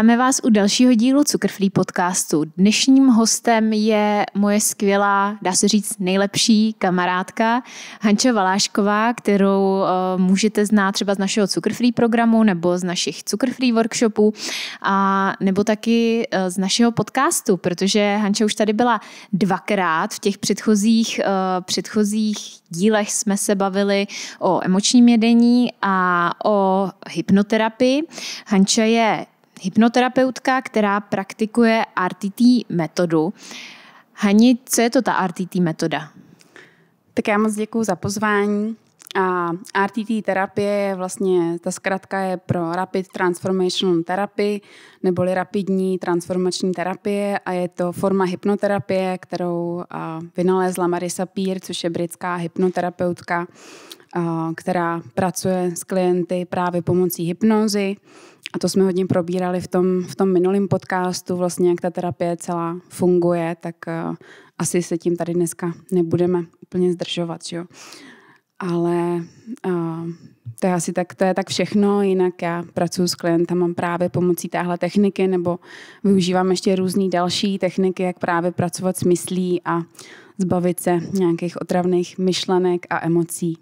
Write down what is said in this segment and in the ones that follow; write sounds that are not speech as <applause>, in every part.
Vítáme vás u dalšího dílu Cukrfree podcastu. Dnešním hostem je moje skvělá, dá se říct nejlepší kamarádka Hanča Valášková, kterou eh, můžete znát třeba z našeho Cukrfree programu nebo z našich Cukrfree workshopů a nebo taky eh, z našeho podcastu, protože Hanča už tady byla dvakrát. V těch předchozích, eh, předchozích dílech jsme se bavili o emočním jedení a o hypnoterapii. Hanča je hypnoterapeutka, která praktikuje RTT metodu. Hani, co je to ta RTT metoda? Tak já moc děkuji za pozvání. A RTT terapie je vlastně, ta zkratka je pro Rapid Transformational Therapy, neboli rapidní transformační terapie a je to forma hypnoterapie, kterou vynalezla Marisa Peer, což je britská hypnoterapeutka, která pracuje s klienty právě pomocí hypnózy a to jsme hodně probírali v tom, v tom minulém podcastu, vlastně jak ta terapie celá funguje, tak uh, asi se tím tady dneska nebudeme úplně zdržovat, jo. Ale uh, to je asi tak, to je tak všechno, jinak já pracuji s mám právě pomocí téhle techniky nebo využívám ještě různé další techniky, jak právě pracovat s myslí a zbavit se nějakých otravných myšlenek a emocí.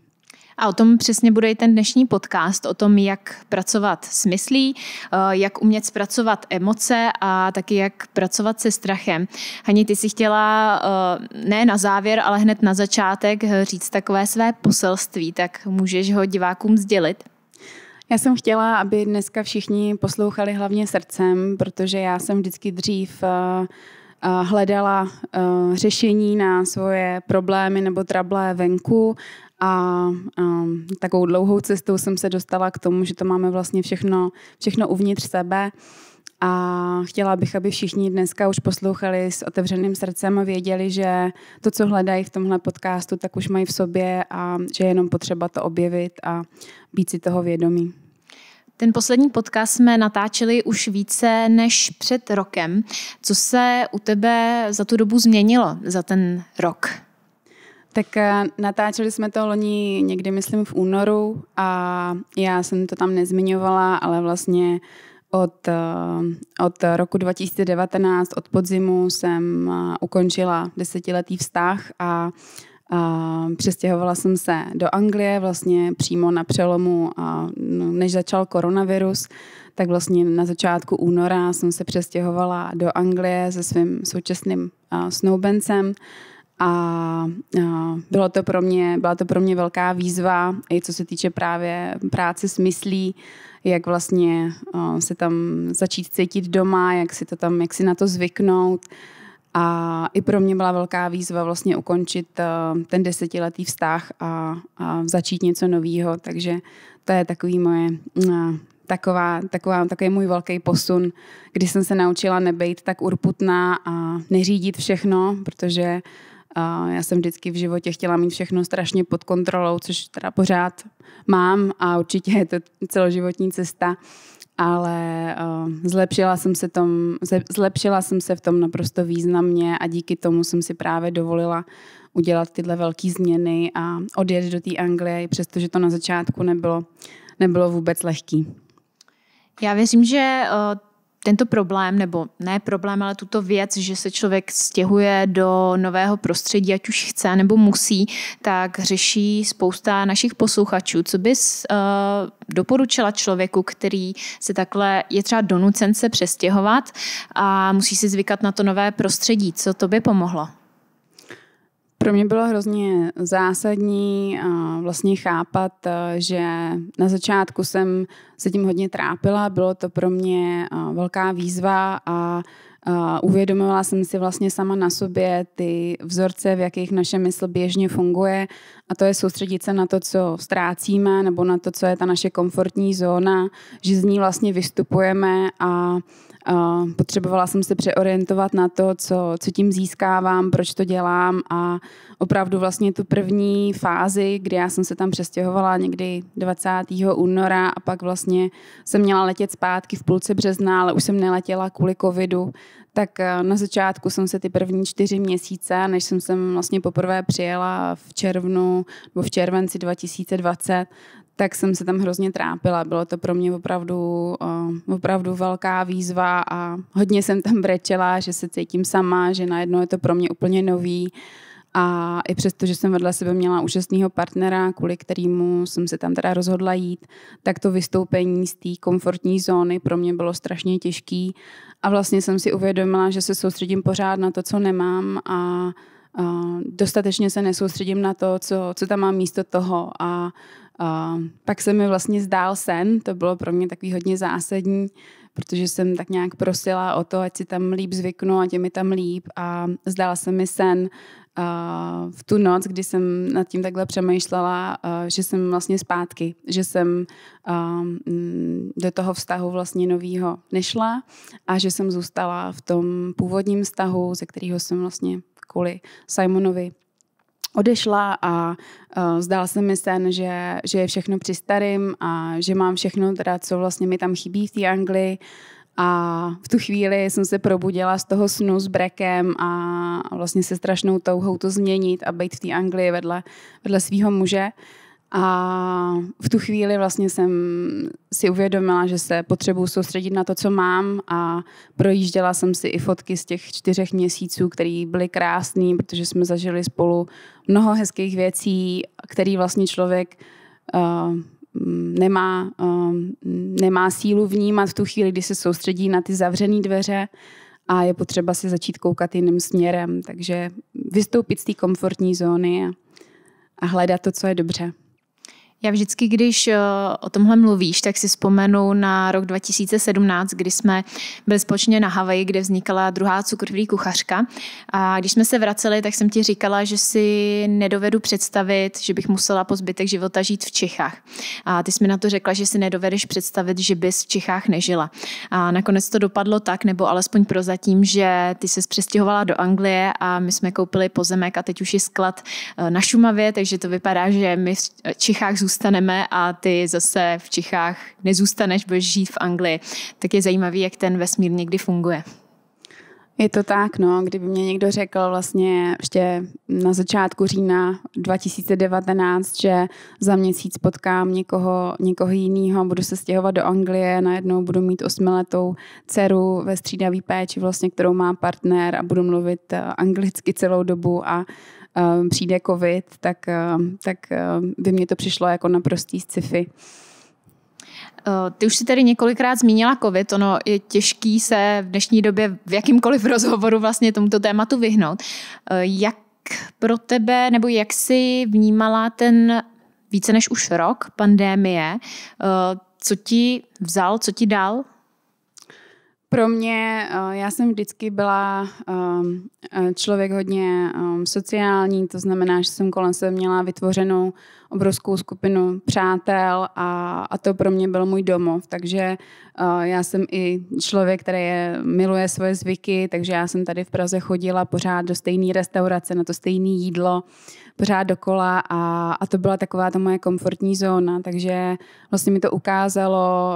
A o tom přesně bude i ten dnešní podcast, o tom, jak pracovat s myslí, eh, jak umět zpracovat emoce a taky jak pracovat se strachem. Hani, ty si chtěla eh, ne na závěr, ale hned na začátek říct takové své poselství, tak můžeš ho divákům sdělit? Já jsem chtěla, aby dneska všichni poslouchali hlavně srdcem, protože já jsem vždycky dřív eh, hledala řešení na svoje problémy nebo trable venku a um, takovou dlouhou cestou jsem se dostala k tomu, že to máme vlastně všechno, všechno uvnitř sebe. A chtěla bych, aby všichni dneska už poslouchali s otevřeným srdcem a věděli, že to, co hledají v tomhle podcastu, tak už mají v sobě a že je jenom potřeba to objevit a být si toho vědomí. Ten poslední podcast jsme natáčeli už více než před rokem. Co se u tebe za tu dobu změnilo za ten rok? Tak eh, natáčeli jsme to loni někdy, myslím, v únoru a já jsem to tam nezmiňovala, ale vlastně od, eh, od roku 2019, od podzimu jsem eh, ukončila desetiletý vztah a, a přestěhovala jsem se do Anglie vlastně přímo na přelomu, a, no, než začal koronavirus, tak vlastně na začátku února jsem se přestěhovala do Anglie se svým současným snoubencem a bylo to pro mě, byla to pro mě velká výzva, i co se týče právě práce s myslí, jak vlastně se tam začít cítit doma, jak si to tam, jak si na to zvyknout. A i pro mě byla velká výzva vlastně ukončit ten desetiletý vztah a, a začít něco nového. Takže to je takový moje taková, taková, takový můj velký posun, kdy jsem se naučila nebejt tak urputná a neřídit všechno, protože a já jsem vždycky v životě chtěla mít všechno strašně pod kontrolou, což teda pořád mám a určitě je to celoživotní cesta, ale eh, zlepšila, jsem se tom, zlepšila jsem se v tom naprosto významně a díky tomu jsem si právě dovolila udělat tyhle velké změny a odjet do té Anglie, přestože to na začátku nebylo, nebylo vůbec lehký. Já věřím, že eh, tento problém, nebo ne problém, ale tuto věc, že se člověk stěhuje do nového prostředí, ať už chce nebo musí, tak řeší spousta našich posluchačů. Co bys uh, doporučila člověku, který se takhle je třeba donucen se přestěhovat a musí si zvykat na to nové prostředí? Co to by pomohlo? Pro mě bylo hrozně zásadní vlastně chápat, že na začátku jsem se tím hodně trápila, bylo to pro mě velká výzva a uvědomila jsem si vlastně sama na sobě ty vzorce, v jakých naše mysl běžně funguje a to je soustředit se na to, co ztrácíme nebo na to, co je ta naše komfortní zóna, že z ní vlastně vystupujeme a potřebovala jsem se přeorientovat na to, co, co tím získávám, proč to dělám a opravdu vlastně tu první fázi, kdy já jsem se tam přestěhovala někdy 20. února a pak vlastně jsem měla letět zpátky v půlce března, ale už jsem neletěla kvůli covidu, tak eh, na začátku jsem se ty první čtyři měsíce, než jsem sem vlastně poprvé přijela v červnu nebo v červenci 2020, tak jsem se tam hrozně trápila. Bylo to pro mě opravdu, eh, opravdu velká výzva a hodně jsem tam brečela, že se cítím sama, že najednou je to pro mě úplně nový. A i přesto, že jsem vedle sebe měla úžasného partnera, kvůli kterému jsem se tam teda rozhodla jít, tak to vystoupení z té komfortní zóny pro mě bylo strašně těžký. A vlastně jsem si uvědomila, že se soustředím pořád na to, co nemám a, a dostatečně se nesoustředím na to, co, co tam má místo toho. A Uh, pak se mi vlastně zdál sen, to bylo pro mě takový hodně zásadní, protože jsem tak nějak prosila o to, ať si tam líp zvyknu, ať je mi tam líp a zdál se mi sen uh, v tu noc, kdy jsem nad tím takhle přemýšlela, uh, že jsem vlastně zpátky, že jsem mm, do toho vztahu vlastně novýho nešla a že jsem zůstala v tom původním vztahu, ze kterého jsem vlastně kvůli Simonovi odešla a uh, zdál se mi sen, že, že je všechno při starým a že mám všechno, teda, co vlastně mi tam chybí v té Anglii. A v tu chvíli jsem se probudila z toho snu s brekem a vlastně se strašnou touhou to změnit a být v té Anglii vedle, vedle svého muže. Uh, a v tu chvíli vlastně jsem si uvědomila, že se potřebuji soustředit na to, co mám a projížděla jsem si i fotky z těch čtyřech měsíců, které byly krásné, protože jsme zažili spolu mnoho hezkých věcí, který vlastně člověk uh, nemá, uh, nemá sílu vnímat v tu chvíli, kdy se soustředí na ty zavřené dveře a je potřeba si začít koukat jiným směrem. Takže vystoupit z té komfortní zóny a, a hledat to, co je dobře. Já vždycky, když eh, o tomhle mluvíš, tak si vzpomenu na rok 2017, kdy jsme byli společně na Havaji, kde vznikala druhá cukroví kuchařka. A když jsme se vraceli, tak jsem ti říkala, že si nedovedu představit, že bych musela po zbytek života žít v Čechách. A ty jsi mi na to řekla, že si nedovedeš představit, že bys v Čechách nežila. A nakonec to dopadlo tak, nebo alespoň prozatím, že ty se přestěhovala do Anglie a my jsme koupili pozemek a teď už je sklad eh, na Šumavě, takže to vypadá, že my v Čechách zůstaneme a ty zase v Čechách nezůstaneš, budeš žít v Anglii, tak je zajímavý, jak ten vesmír někdy funguje. Je to tak, no, kdyby mě někdo řekl vlastně ještě na začátku října 2019, že za měsíc potkám někoho, někoho jiného, budu se stěhovat do Anglie, najednou budu mít osmiletou dceru ve střídavý péči, vlastně, kterou má partner a budu mluvit eh, anglicky celou dobu a um, přijde covid, tak, ehm, tak um, by mě to přišlo jako naprostý sci-fi. Eh, ty už si tady několikrát zmínila COVID, ono je těžký se v dnešní době v jakýmkoliv <laughs> rozhovoru vlastně tomuto tématu vyhnout. Eh, jak pro tebe, nebo jak jsi vnímala ten více než už rok pandémie, eh, co ti vzal, co ti dal? Pro mě, eh, já jsem vždycky byla ehm, eh, člověk hodně ehm, sociální, to znamená, že jsem kolem sebe měla vytvořenou obrovskou skupinu přátel a, a to pro mě byl můj domov. Takže uh, já jsem i člověk, který je, miluje svoje zvyky, takže já jsem tady v Praze chodila pořád do stejné restaurace, na to stejné jídlo, pořád dokola a, a to byla taková ta moje komfortní zóna. Takže vlastně mi to ukázalo,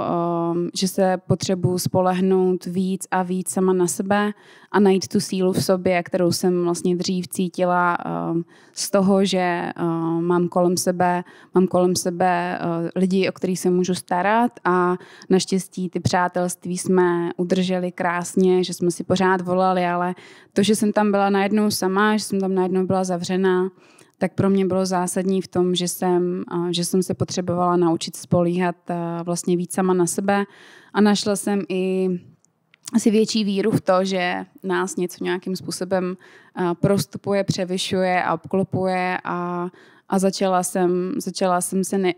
uh, že se potřebuji spolehnout víc a víc sama na sebe a najít tu sílu v sobě, kterou jsem vlastně dřív cítila ehm, z toho, že ehm, mám kolem sebe, mám kolem sebe eh, lidi, o kterých se můžu starat a naštěstí ty přátelství jsme udrželi krásně, že jsme si pořád volali, ale to, že jsem tam byla najednou sama, že jsem tam najednou byla zavřená, tak pro mě bylo zásadní v tom, že jsem, eh, že jsem se potřebovala naučit spolíhat eh, vlastně víc sama na sebe a našla jsem i asi větší víru v to, že nás něco nějakým způsobem eh, prostupuje, převyšuje a obklopuje a, a začala jsem, začala jsem se ne,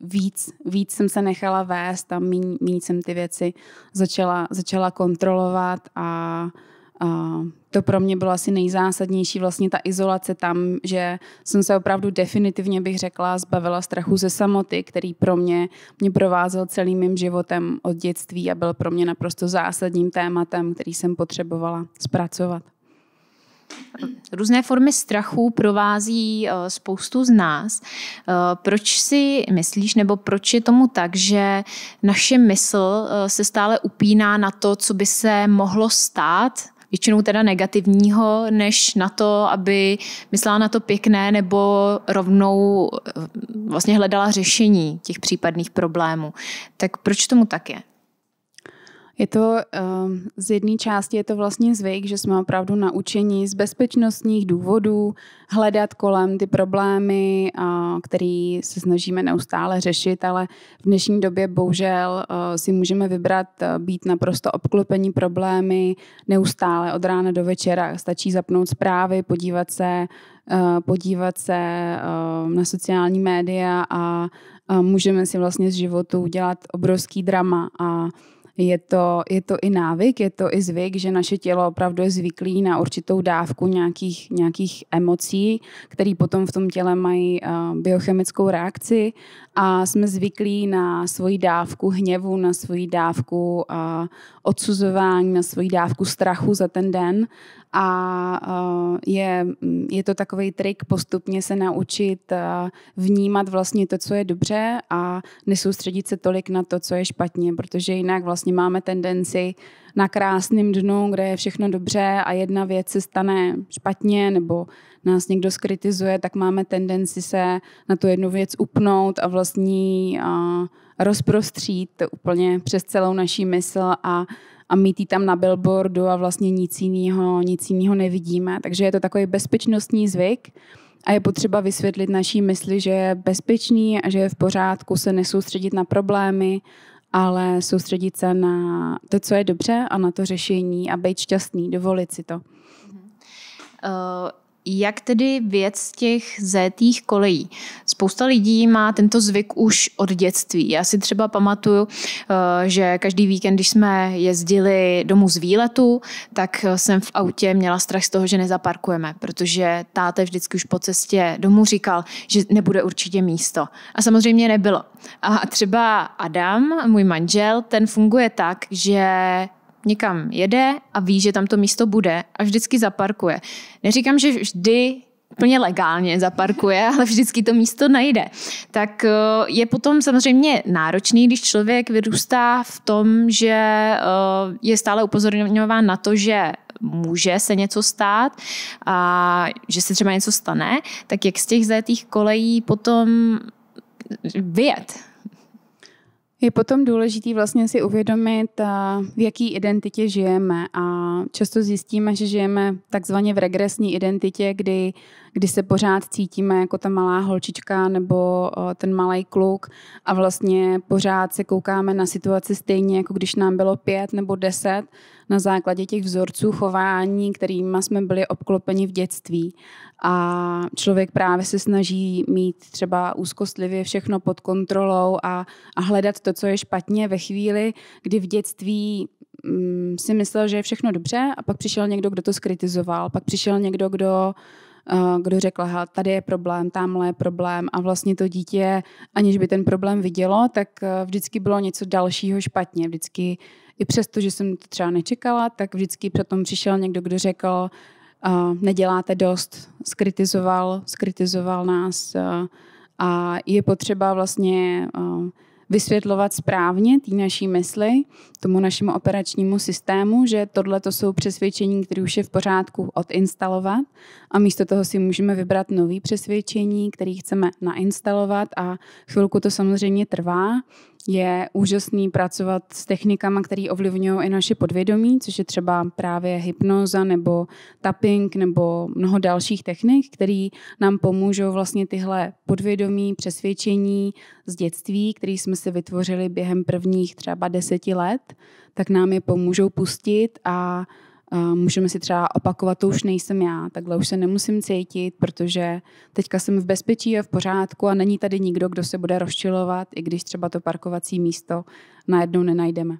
víc, víc jsem se nechala vést a méně jsem ty věci začala, začala kontrolovat a, a to pro mě bylo asi nejzásadnější, vlastně ta izolace tam, že jsem se opravdu definitivně, bych řekla, zbavila strachu ze samoty, který pro mě mě provázel celým mým životem od dětství a byl pro mě naprosto zásadním tématem, který jsem potřebovala zpracovat. Různé formy strachu provází eh, spoustu z nás. Eh, proč si myslíš, nebo proč je tomu tak, že naše mysl eh, se stále upíná na to, co by se mohlo stát, většinou teda negativního, než na to, aby myslela na to pěkné nebo rovnou eh, vlastně hledala řešení těch případných problémů. Tak proč tomu tak je? Je to ehm, z jedné části je to vlastně zvyk, že jsme opravdu naučeni z bezpečnostních důvodů hledat kolem ty problémy, které se snažíme neustále řešit, ale v dnešní době bohužel e, si můžeme vybrat e, být naprosto obklopení problémy neustále od rána do večera. Stačí zapnout zprávy, podívat se, e, podívat se na sociální média a můžeme si vlastně z životu udělat obrovský drama a je to, je to i návyk, je to i zvyk, že naše tělo opravdu je zvyklý na určitou dávku nějakých, nějakých emocí, které potom v tom těle mají eh, biochemickou reakci a jsme zvyklí na svoji dávku hněvu, na svoji dávku eh, odsuzování, na svoji dávku strachu za ten den a eh, je, mm, je to takový trik postupně se naučit eh, vnímat vlastně to, co je dobře a nesoustředit se tolik na to, co je špatně, protože jinak vlastně máme tendenci na krásném dnu, kde je všechno dobře a jedna věc se stane špatně nebo nás někdo skritizuje, tak máme tendenci se na tu jednu věc upnout a vlastně rozprostřít úplně přes celou naší mysl a a mít ji tam na billboardu a vlastně nic jiného, nic jiného nevidíme. Takže je to takový bezpečnostní zvyk a je potřeba vysvětlit naší mysli, že je bezpečný a že je v pořádku se nesoustředit na problémy, ale soustředit se na to, co je dobře a na to řešení a být šťastný, dovolit si to. Uh, jak tedy věc těch zétých kolejí. Spousta lidí má tento zvyk už od dětství. Já si třeba pamatuju, eh, že každý víkend, když jsme jezdili domů z výletu, tak jsem v autě měla strach z toho, že nezaparkujeme, protože táta vždycky už po cestě domů říkal, že nebude určitě místo. A samozřejmě nebylo. A třeba Adam, můj manžel, ten funguje tak, že někam jede a ví, že tam to místo bude a vždycky zaparkuje. Neříkám, že vždy úplně legálně zaparkuje, ale vždycky to místo najde. Tak eh, je potom samozřejmě náročný, když člověk vyrůstá v tom, že eh, je stále upozorňován na to, že může se něco stát a že se třeba něco stane, tak jak z těch zajetých kolejí potom vyjet. Je potom důležité vlastně si uvědomit, eh, v jaký identitě žijeme a často zjistíme, že žijeme takzvaně v regresní identitě, kdy, kdy se pořád cítíme jako ta malá holčička nebo eh, ten malý kluk a vlastně pořád se koukáme na situaci stejně, jako když nám bylo pět nebo deset na základě těch vzorců chování, kterými jsme byli obklopeni v dětství a člověk právě se snaží mít třeba úzkostlivě všechno pod kontrolou a, a hledat to, co je špatně ve chvíli, kdy v dětství mm, si myslel, že je všechno dobře a pak přišel někdo, kdo to skritizoval, pak přišel někdo, kdo eh, kdo řekl, aha, tady je problém, tamhle je problém a vlastně to dítě, aniž by ten problém vidělo, tak eh, vždycky bylo něco dalšího špatně. Vždycky, i přesto, že jsem to třeba nečekala, tak vždycky potom přišel někdo, kdo řekl, uh, neděláte dost, skritizoval, skritizoval nás uh, a je potřeba vlastně uh, vysvětlovat správně té naší mysli, tomu našemu operačnímu systému, že tohle to jsou přesvědčení, které už je v pořádku odinstalovat a místo toho si můžeme vybrat nový přesvědčení, které chceme nainstalovat a chvilku to samozřejmě trvá, je úžasný pracovat s technikama, které ovlivňují i naše podvědomí, což je třeba právě hypnoza nebo tapping nebo mnoho dalších technik, které nám pomůžou vlastně tyhle podvědomí, přesvědčení z dětství, které jsme si vytvořili během prvních třeba deseti let, tak nám je pomůžou pustit a Můžeme si třeba opakovat, to už nejsem já, takhle už se nemusím cítit, protože teďka jsem v bezpečí a v pořádku a není tady nikdo, kdo se bude rozčilovat, i když třeba to parkovací místo najednou nenajdeme.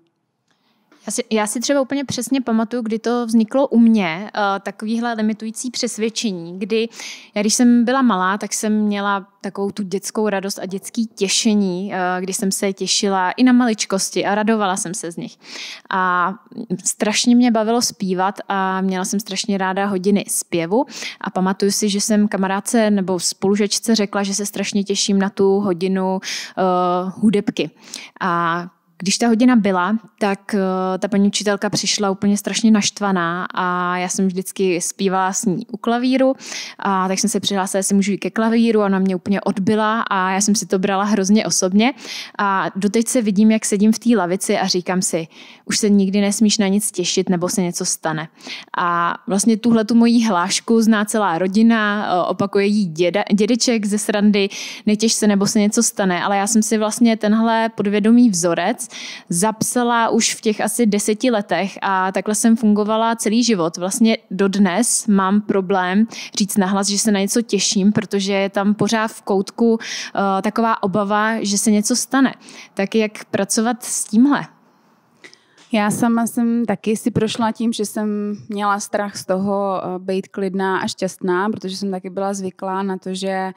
Já si, já si třeba úplně přesně pamatuju, kdy to vzniklo u mě, uh, takovýhle limitující přesvědčení, kdy já když jsem byla malá, tak jsem měla takovou tu dětskou radost a dětský těšení, uh, kdy jsem se těšila i na maličkosti a radovala jsem se z nich. A strašně mě bavilo zpívat a měla jsem strašně ráda hodiny zpěvu a pamatuju si, že jsem kamarádce nebo spolužečce řekla, že se strašně těším na tu hodinu uh, hudebky. A když ta hodina byla, tak eh, ta paní učitelka přišla úplně strašně naštvaná a já jsem vždycky zpívala s ní u klavíru, a tak jsem se přihlásila, jestli můžu jít ke klavíru, ona mě úplně odbyla a já jsem si to brala hrozně osobně. A doteď se vidím, jak sedím v té lavici a říkám si, už se nikdy nesmíš na nic těšit nebo se něco stane. A vlastně tuhle tu mojí hlášku zná celá rodina, eh, opakuje jí děda, dědeček ze srandy, netěš se nebo se něco stane, ale já jsem si vlastně tenhle podvědomý vzorec zapsala už v těch asi deseti letech a takhle jsem fungovala celý život. Vlastně dodnes mám problém říct nahlas, že se na něco těším, protože je tam pořád v koutku uh, taková obava, že se něco stane. Tak jak pracovat s tímhle? Já sama jsem taky si prošla tím, že jsem měla strach z toho eh, být klidná a šťastná, protože jsem taky byla zvyklá na to, že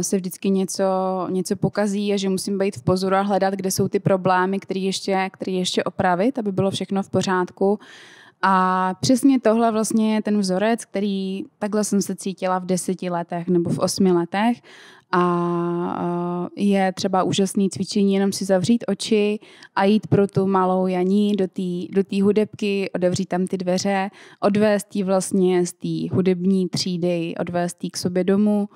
se vždycky něco, něco pokazí a že musím být v pozoru a hledat, kde jsou ty problémy, které ještě, který ještě opravit, aby bylo všechno v pořádku. A přesně tohle vlastně je ten vzorec, který takhle jsem se cítila v deseti letech nebo v osmi letech. A eh, je třeba úžasné cvičení jenom si zavřít oči a jít pro tu malou Janí do té do hudebky, odevřít tam ty dveře, odvést ji vlastně z té hudební třídy, odvést ji k sobě domů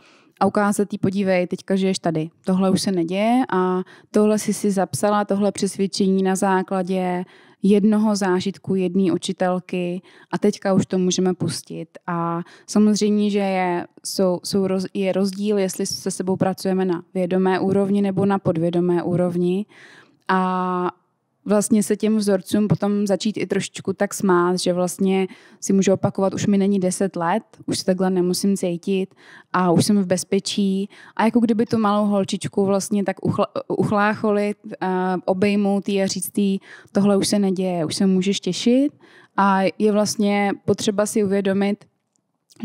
a ukázat jí, podívej, teďka žiješ tady, tohle už se neděje a tohle si si zapsala, tohle přesvědčení na základě jednoho zážitku jedné učitelky a teďka už to můžeme pustit. A samozřejmě, že je, jsou, jsou roz, je rozdíl, jestli se sebou pracujeme na vědomé úrovni nebo na podvědomé úrovni. A vlastně se těm vzorcům potom začít i trošičku tak smát, že vlastně si můžu opakovat, už mi není 10 let, už se takhle nemusím cítit a už jsem v bezpečí a jako kdyby tu malou holčičku vlastně tak uchlácholit, eh, obejmout ji a říct jí, tohle už se neděje, už se můžeš těšit a je vlastně potřeba si uvědomit,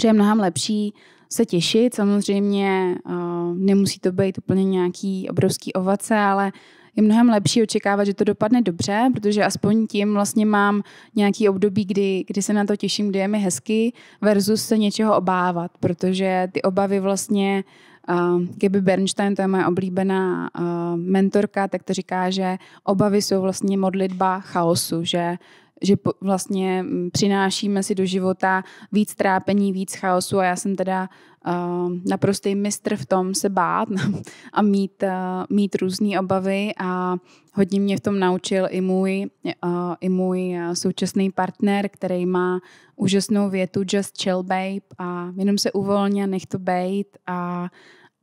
že je mnohem lepší se těšit. Samozřejmě eh, nemusí to být úplně nějaký obrovský ovace, ale je mnohem lepší očekávat, že to dopadne dobře, protože aspoň tím vlastně mám nějaký období, kdy, kdy se na to těším, kdy je mi hezky, versus se něčeho obávat, protože ty obavy vlastně Uh, Gaby Bernstein, to je moje oblíbená uh, mentorka, tak to říká, že obavy jsou vlastně modlitba chaosu, že že po, vlastně mm, přinášíme si do života víc trápení, víc chaosu a já jsem teda uh, naprostý mistr v tom se bát <laughs> a mít, uh, mít různé obavy a hodně mě v tom naučil i můj, uh, i můj současný partner, který má úžasnou větu just chill babe a jenom se uvolně nech to bejt a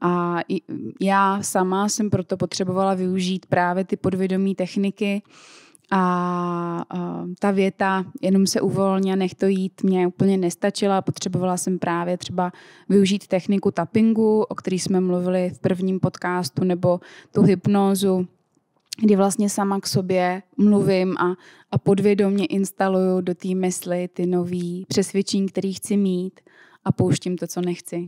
a já sama jsem proto potřebovala využít právě ty podvědomí techniky, uh, a ta věta jenom se uvolně nech to jít mě úplně nestačila. Potřebovala jsem právě třeba využít techniku tappingu, o který jsme mluvili v prvním podcastu, nebo tu hypnózu, kdy vlastně sama k sobě mluvím a, a podvědomě instaluju do té mysli ty nové přesvědčení, které chci mít a pouštím to, co nechci.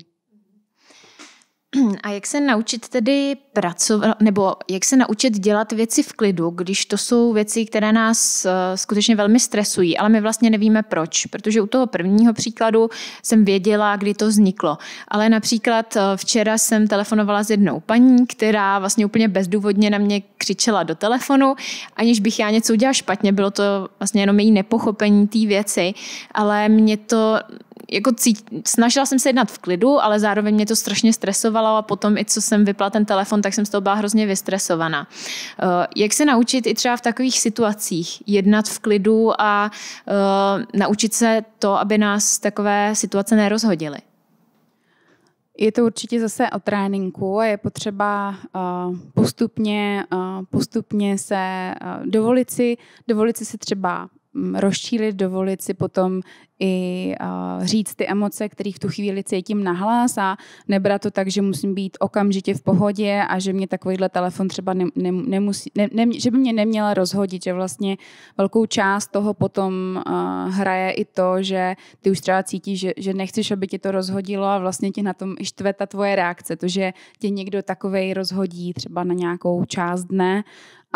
<clears throat> A jak se naučit tedy pracovat, nebo jak se naučit dělat věci v klidu, když to jsou věci, které nás eh, skutečně velmi stresují, ale my vlastně nevíme proč, protože u toho prvního příkladu jsem věděla, kdy to vzniklo. Ale například eh, včera jsem telefonovala s jednou paní, která vlastně úplně bezdůvodně na mě křičela do telefonu, aniž bych já něco udělala špatně, bylo to vlastně jenom její nepochopení té věci, ale mě to jako cít, snažila jsem se jednat v klidu, ale zároveň mě to strašně stresovalo vyplala a potom i co jsem vypla ten telefon, tak jsem z toho byla hrozně vystresovaná. Eh, jak se naučit i třeba v takových situacích jednat v klidu a eh, naučit se to, aby nás takové situace nerozhodily? Je to určitě zase o tréninku a je potřeba eh, postupně, postupně se dovolit si, dovolit si třeba mm, rozčílit, dovolit si potom i uh, říct ty emoce, které v tu chvíli cítím nahlas a nebrat to tak, že musím být okamžitě v pohodě a že mě takovýhle telefon třeba ne, ne, nemusí, ne, ne, že by mě neměla rozhodit, že vlastně velkou část toho potom uh, hraje i to, že ty už třeba cítíš, že, že nechceš, aby tě to rozhodilo a vlastně tě na tom i štve ta tvoje reakce, to, že tě někdo takovej rozhodí třeba na nějakou část dne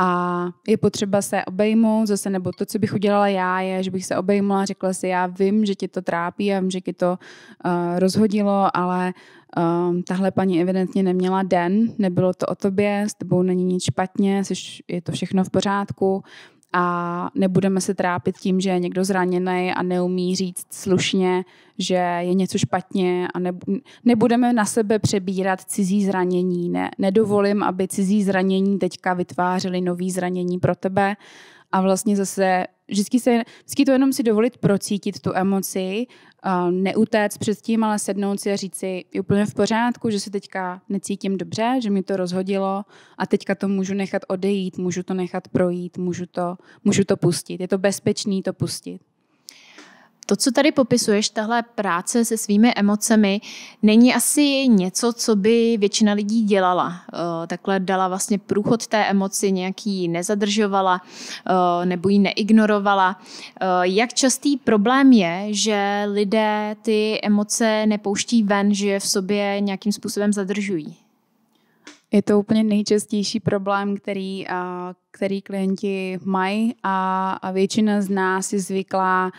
a je potřeba se obejmout zase, nebo to, co bych udělala já, je, že bych se obejmula, řekla si, já vím, že tě to trápí, já vím, že ti to uh, rozhodilo, ale uh, tahle paní evidentně neměla den, nebylo to o tobě, s tebou není nic špatně, jsi, je to všechno v pořádku, a nebudeme se trápit tím, že je někdo zraněný a neumí říct slušně, že je něco špatně a nebudeme na sebe přebírat cizí zranění. Ne, nedovolím, aby cizí zranění teďka vytvářely nový zranění pro tebe a vlastně zase vždycky, se, vždycky to jenom si dovolit procítit tu emoci, neutéct před tím, ale sednout si a říct si, je úplně v pořádku, že se teďka necítím dobře, že mi to rozhodilo a teďka to můžu nechat odejít, můžu to nechat projít, můžu to, můžu to pustit. Je to bezpečný to pustit. To, co tady popisuješ, tahle práce se svými emocemi, není asi něco, co by většina lidí dělala. Eh, takhle dala vlastně průchod té emoci, nějaký nezadržovala eh, nebo ji neignorovala. Eh, jak častý problém je, že lidé ty emoce nepouští ven, že je v sobě nějakým způsobem zadržují? Je to úplně nejčastější problém, který, který klienti mají a většina z nás je zvyklá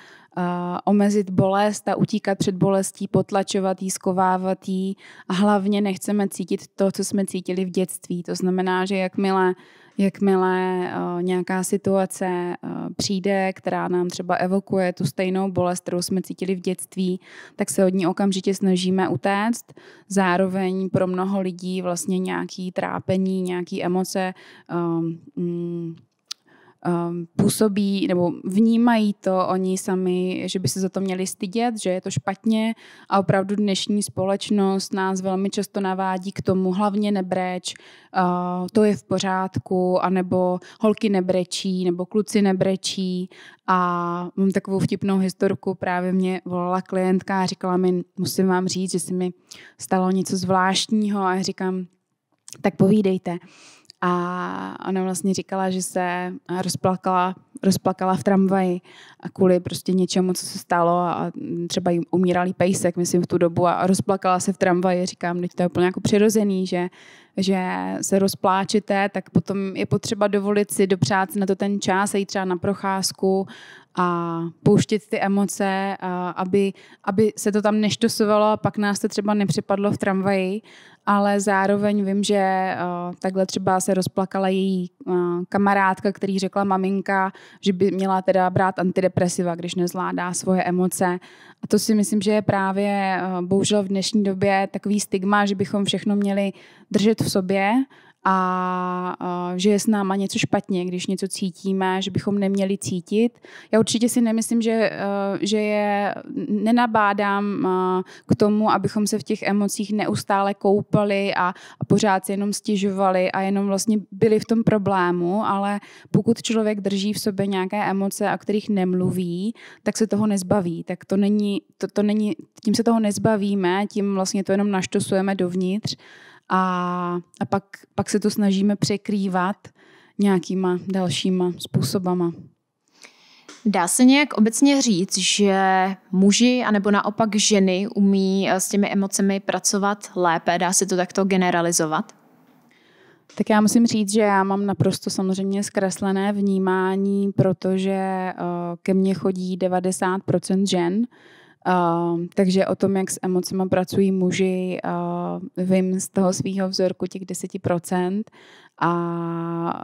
omezit bolest a utíkat před bolestí, potlačovat ji, skovávat ji a hlavně nechceme cítit to, co jsme cítili v dětství. To znamená, že jakmile, jakmile eh, nějaká situace eh, přijde, která nám třeba evokuje tu stejnou bolest, kterou jsme cítili v dětství, tak se od ní okamžitě snažíme utéct. Zároveň pro mnoho lidí vlastně nějaký trápení, nějaké emoce um, um, působí nebo vnímají to oni sami, že by se za to měli stydět, že je to špatně a opravdu dnešní společnost nás velmi často navádí k tomu, hlavně nebreč, uh, to je v pořádku, anebo holky nebrečí, nebo kluci nebrečí a mám takovou vtipnou historku, právě mě volala klientka a říkala mi, musím vám říct, že se mi stalo něco zvláštního a já říkám, tak povídejte. A ona vlastně říkala, že se rozplakala, rozplakala v tramvaji a kvůli prostě něčemu, co se stalo a třeba jí umíralý pejsek, myslím, v tu dobu a rozplakala se v tramvaji. Říkám, teď to je úplně jako přirozený, že, že se rozpláčete, tak potom je potřeba dovolit si dopřát na to ten čas a jít třeba na procházku a pouštět ty emoce, a aby, aby se to tam neštosovalo a pak nás to třeba nepřepadlo v tramvaji ale zároveň vím, že eh, takhle třeba se rozplakala její eh, kamarádka, který řekla maminka, že by měla teda brát antidepresiva, když nezvládá svoje emoce. A to si myslím, že je právě eh, bohužel v dnešní době takový stigma, že bychom všechno měli držet v sobě a, že je s náma něco špatně, když něco cítíme, že bychom neměli cítit. Já určitě si nemyslím, že, e, že je nenabádám e, k tomu, abychom se v těch emocích neustále koupali a, a pořád se jenom stěžovali a jenom vlastně byli v tom problému, ale pokud člověk drží v sobě nějaké emoce, o kterých nemluví, tak se toho nezbaví. Tak to není, to, to není, tím se toho nezbavíme, tím vlastně to jenom naštosujeme dovnitř a, a pak, pak se to snažíme překrývat nějakýma dalšíma způsobama. Dá se nějak obecně říct, že muži anebo naopak ženy umí eh, s těmi emocemi pracovat lépe? Dá se to takto generalizovat? Tak já musím říct, že já mám naprosto samozřejmě zkreslené vnímání, protože eh, ke mně chodí 90% žen, Uh, takže o tom, jak s emocemi pracují muži, uh, vím z toho svého vzorku těch 10% a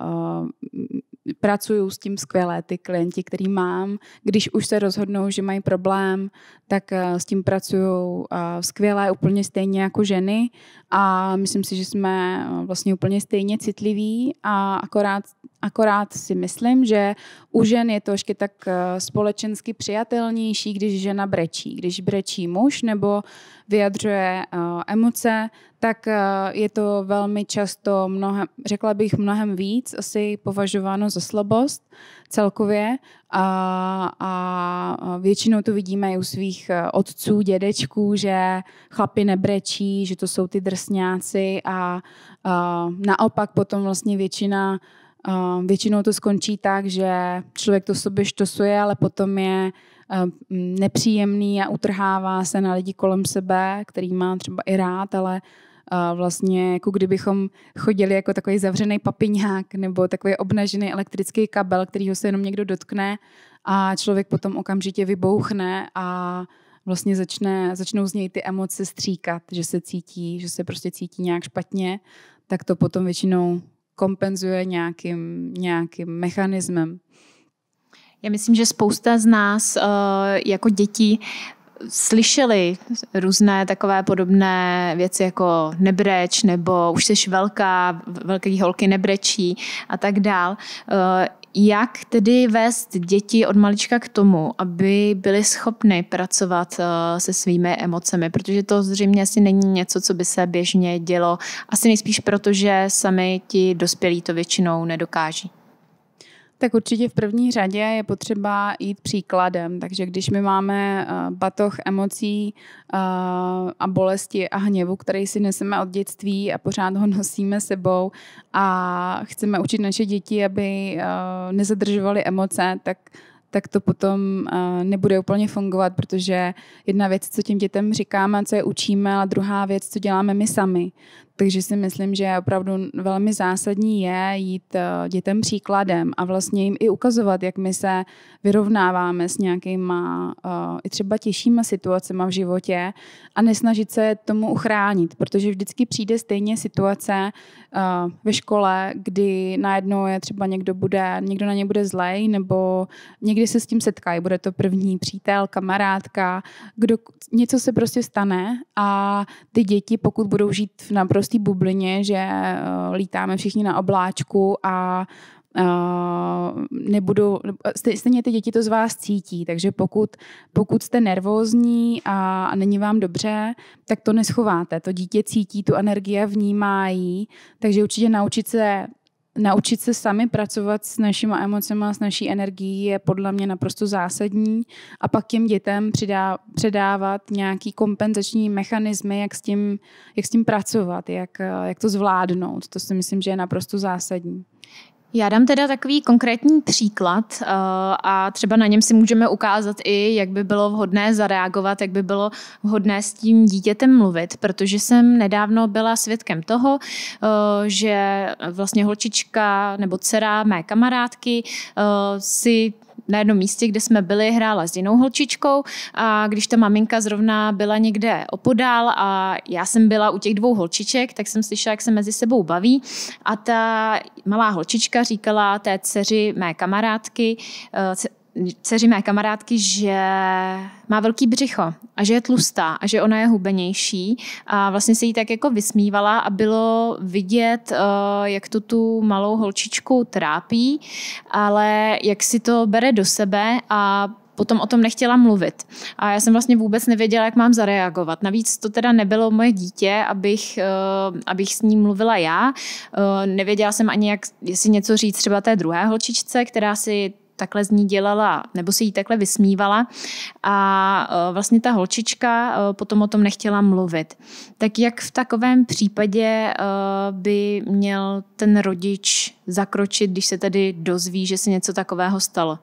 uh, pracuju s tím skvěle, ty klienti, který mám. Když už se rozhodnou, že mají problém, tak eh, s tím pracuju eh, skvěle, úplně stejně jako ženy a myslím si, že jsme eh, vlastně úplně stejně citliví a akorát, akorát si myslím, že u žen je to ještě tak společensky přijatelnější, když žena brečí. Když brečí muž nebo vyjadřuje emoce, tak eh, je to velmi často, mnohem, řekla bych, mnohem víc asi považováno za slabost celkově a, a většinou to vidíme i u svých eh, otců, dědečků, že chlapi nebrečí, že to jsou ty drsňáci a, a naopak potom vlastně většina eh, Většinou to skončí tak, že člověk to sobě štosuje, ale potom je nepříjemný a utrhává se na lidi kolem sebe, který má třeba i rád, ale vlastně jako kdybychom chodili jako takový zavřený papiňák nebo takový obnažený elektrický kabel, kterýho se jenom někdo dotkne a člověk potom okamžitě vybouchne a vlastně začne, začnou z něj ty emoce stříkat, že se cítí, že se prostě cítí nějak špatně, tak to potom většinou kompenzuje nějakým, nějakým mechanismem. Já myslím, že spousta z nás eh, jako děti slyšeli různé takové podobné věci jako nebreč nebo už jsi velká, velké holky nebrečí a tak dál. Eh, jak tedy vést děti od malička k tomu, aby byly schopny pracovat eh, se svými emocemi? Protože to zřejmě asi není něco, co by se běžně dělo. Asi nejspíš proto, že sami ti dospělí to většinou nedokáží. Tak určitě v první řadě je potřeba jít příkladem. Takže když my máme eh, batoh emocí eh, a bolesti a hněvu, který si neseme od dětství a pořád ho <laughs> nosíme sebou a chceme učit naše děti, aby eh, nezadržovaly emoce, tak tak to potom nebude úplně fungovat, protože jedna věc, co těm dětem říkáme, co je učíme, a druhá věc, co děláme my sami. Takže si myslím, že opravdu velmi zásadní je jít eh, dětem příkladem a vlastně jim i ukazovat, jak my se vyrovnáváme s nějakýma eh, i třeba těžšíma situacemi v životě a nesnažit se tomu uchránit, protože vždycky přijde stejně situace eh, ve škole, kdy najednou je třeba někdo bude, někdo na ně bude zlej nebo někdy se s tím setkají, bude to první přítel, kamarádka, kdo, něco se prostě stane a ty děti, pokud budou žít v naprosto z té bublině, že uh, lítáme všichni na obláčku a Uh, nebudu, stejně ty děti to z vás cítí, takže pokud, pokud jste nervózní a, a není vám dobře, tak to neschováte. To dítě cítí, tu energii vnímá jí, takže určitě naučit se naučit se sami pracovat s našimi emocemi, s naší energií je podle mě naprosto zásadní a pak těm dětem přidá, předávat nějaký kompenzační mechanismy, jak s tím, jak s tím pracovat, jak, jak to zvládnout. To si myslím, že je naprosto zásadní. Já dám teda takový konkrétní příklad eh, a třeba na něm si můžeme ukázat i, jak by bylo vhodné zareagovat, jak by bylo vhodné s tím dítětem mluvit, protože jsem nedávno byla svědkem toho, eh, že vlastně holčička nebo dcera mé kamarádky eh, si na jednom místě, kde jsme byli, hrála s jinou holčičkou a když ta maminka zrovna byla někde opodál a já jsem byla u těch dvou holčiček, tak jsem slyšela, jak se mezi sebou baví a ta malá holčička říkala té dceři mé kamarádky, eh, dceři mé kamarádky, že má velký břicho a že je tlustá a že ona je hubenější a vlastně se jí tak jako vysmívala a bylo vidět, eh, jak to tu malou holčičku trápí, ale jak si to bere do sebe a potom o tom nechtěla mluvit. A já jsem vlastně vůbec nevěděla, jak mám zareagovat. Navíc to teda nebylo moje dítě, abych, eh, abych s ním mluvila já. Eh, nevěděla jsem ani, jak, jestli něco říct třeba té druhé holčičce, která si takhle z ní dělala, nebo si jí takhle vysmívala a e, vlastně ta holčička e, potom o tom nechtěla mluvit. Tak jak v takovém případě e, by měl ten rodič zakročit, když se tady dozví, že se něco takového stalo?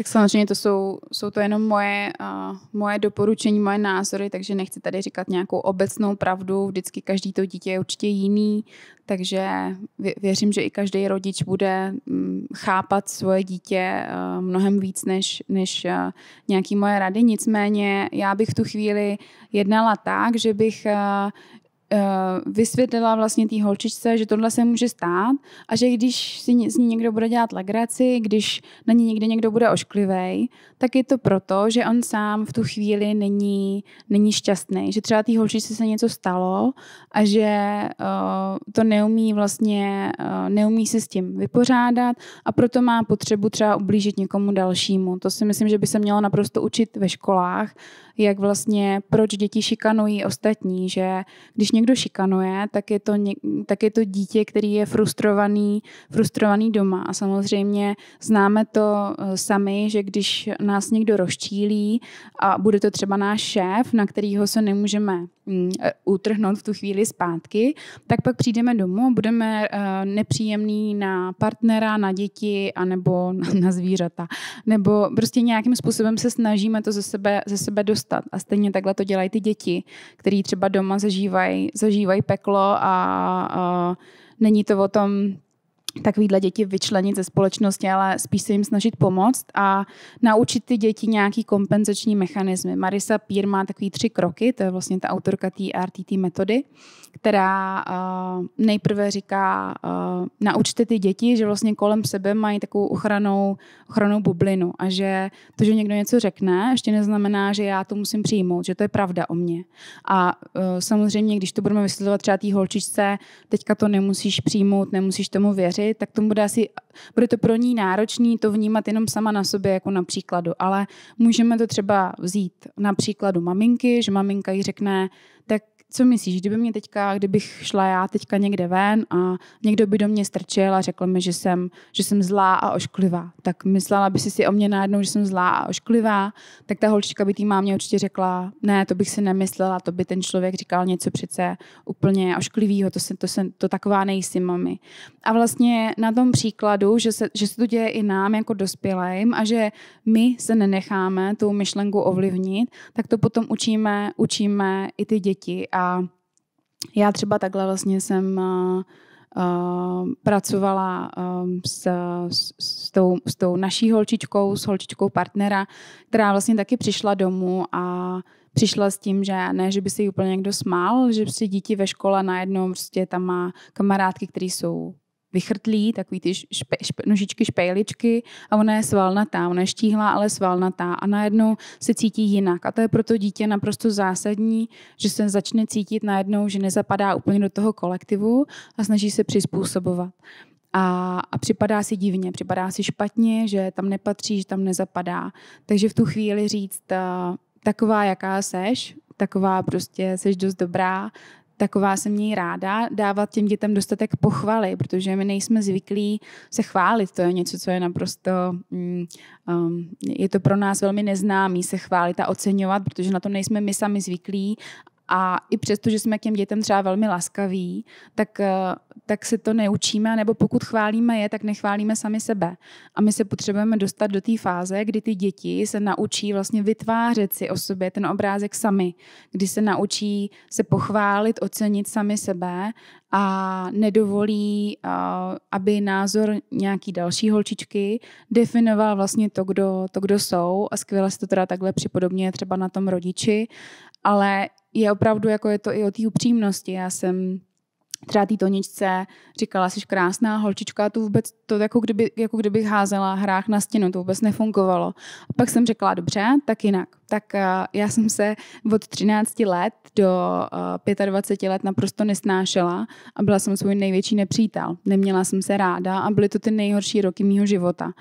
Tak samozřejmě to jsou, jsou to jenom moje, uh, moje doporučení, moje názory, takže nechci tady říkat nějakou obecnou pravdu. Vždycky každý to dítě je určitě jiný, takže věřím, že i každý rodič bude mm, chápat svoje dítě uh, mnohem víc než, než uh, nějaký moje rady. Nicméně já bych v tu chvíli jednala tak, že bych, uh, Eh, vysvětlila vlastně té holčičce, že tohle se může stát a že když si z ní někdo bude dělat legraci, když na ní někde někdo bude ošklivej, tak je to proto, že on sám v tu chvíli není, není šťastný, že třeba té holčičce se něco stalo a že uh, to neumí vlastně, uh, neumí se s tím vypořádat a proto má potřebu třeba ublížit někomu dalšímu. To si myslím, že by se mělo naprosto učit ve školách, jak vlastně, proč děti šikanují ostatní, že když někdo šikanuje, tak je to, tak je to dítě, který je frustrovaný, frustrovaný doma a samozřejmě známe to eh, sami, že když nás někdo rozčílí a bude to třeba náš šéf, na kterého se nemůžeme mm, eh, utrhnout v tu chvíli zpátky, tak pak přijdeme domů, budeme eh, nepříjemný na partnera, na děti anebo na zvířata. Nebo prostě nějakým způsobem se snažíme to ze sebe, ze sebe dostat. A stejně takhle to dělají ty děti, které třeba doma zažívají zažívaj peklo a, a není to o tom, takovýhle děti vyčlenit ze společnosti, ale spíš se jim snažit pomoct a naučit ty děti nějaký kompenzační mechanismy. Marisa Pír má takový tři kroky, to je vlastně ta autorka té RTT metody, která uh, nejprve říká, uh, naučte ty děti, že vlastně kolem sebe mají takovou ochranou, ochranou bublinu a že to, že někdo něco řekne, ještě neznamená, že já to musím přijmout, že to je pravda o mně. A uh, samozřejmě, když to budeme vysvětlovat třeba té holčičce, teďka to nemusíš přijmout, nemusíš tomu věřit, tak tomu bude asi, bude to pro ní náročný to vnímat jenom sama na sobě jako na příkladu, ale můžeme to třeba vzít na příkladu maminky, že maminka jí řekne, tak co myslíš, kdyby mě teďka, kdybych šla já teďka někde ven a někdo by do mě strčil a řekl mi, že jsem, že jsem zlá a ošklivá, tak myslela by si si o mě najednou, že jsem zlá a ošklivá, tak ta holčička by té mámě určitě řekla, ne, to bych si nemyslela, to by ten člověk říkal něco přece úplně ošklivýho, to, se, to, se, to taková nejsi, mami. A vlastně na tom příkladu, že se, že se to děje i nám jako dospělým a že my se nenecháme tou myšlenku ovlivnit, tak to potom učíme, učíme i ty děti a a já třeba takhle vlastně jsem Uh, pracovala um, s, s, s, tou, s tou naší holčičkou, s holčičkou partnera, která vlastně taky přišla domů a přišla s tím, že ne, že by se jí úplně někdo smál, že prostě dítě ve škole najednou prostě tam má kamarádky, které jsou vychrtlí, takový ty špe, špe, nožičky, špejličky a ona je svalnatá, ona je štíhlá, ale svalnatá a najednou se cítí jinak. A to je pro to dítě naprosto zásadní, že se začne cítit najednou, že nezapadá úplně do toho kolektivu a snaží se přizpůsobovat. A, a připadá si divně, připadá si špatně, že tam nepatří, že tam nezapadá. Takže v tu chvíli říct, taková, jaká seš, taková prostě seš dost dobrá, taková jsem měj ráda, dávat těm dětem dostatek pochvaly, protože my nejsme zvyklí se chválit. To je něco, co je naprosto, mm, um, je to pro nás velmi neznámý se chválit a oceňovat, protože na to nejsme my sami zvyklí a i přesto, že jsme k těm dětem třeba velmi laskaví, tak, eh, tak se to neučíme, nebo pokud chválíme je, tak nechválíme sami sebe. A my se potřebujeme dostat do té fáze, kdy ty děti se naučí vlastně vytvářet si o sobě ten obrázek sami, kdy se naučí se pochválit, ocenit sami sebe a nedovolí, eh, aby názor nějaký další holčičky definoval vlastně to, kdo, to, kdo jsou. A skvěle se to teda takhle připodobně třeba na tom rodiči, ale je opravdu, jako je to i o té upřímnosti. Já jsem třeba té toničce říkala, jsi krásná holčička, to vůbec, to jako, kdyby, jako kdybych házela hrách na stěnu, to vůbec nefungovalo. A pak jsem řekla, dobře, tak jinak tak eh, já jsem se od 13 let do 25 eh, let naprosto nesnášela a byla jsem svůj největší nepřítel. Neměla jsem se ráda a byly to ty nejhorší roky mýho života.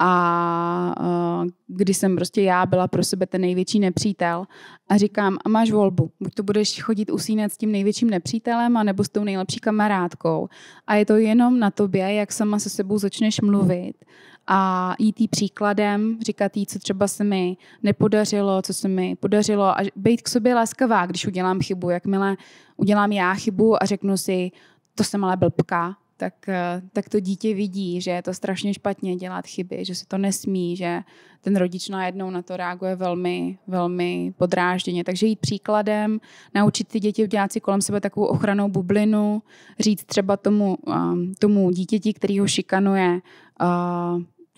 A eh, když jsem prostě já byla pro sebe ten největší nepřítel a říkám, a máš volbu, buď to budeš chodit usínat s tím největším nepřítelem, anebo s tou nejlepší kamarádkou. A je to jenom na tobě, jak sama se sebou začneš mluvit. Hmm a jít jí příkladem, říkat jí, co třeba se mi nepodařilo, co se mi podařilo a být k sobě laskavá, když udělám chybu. Jakmile udělám já chybu a řeknu si, to jsem ale blbka, tak, tak to dítě vidí, že je to strašně špatně dělat chyby, že se to nesmí, že ten rodič najednou na to reaguje velmi, velmi podrážděně. Takže jít příkladem, naučit ty děti v si kolem sebe takovou ochranou bublinu, říct třeba tomu, tomu dítěti, který ho šikanuje,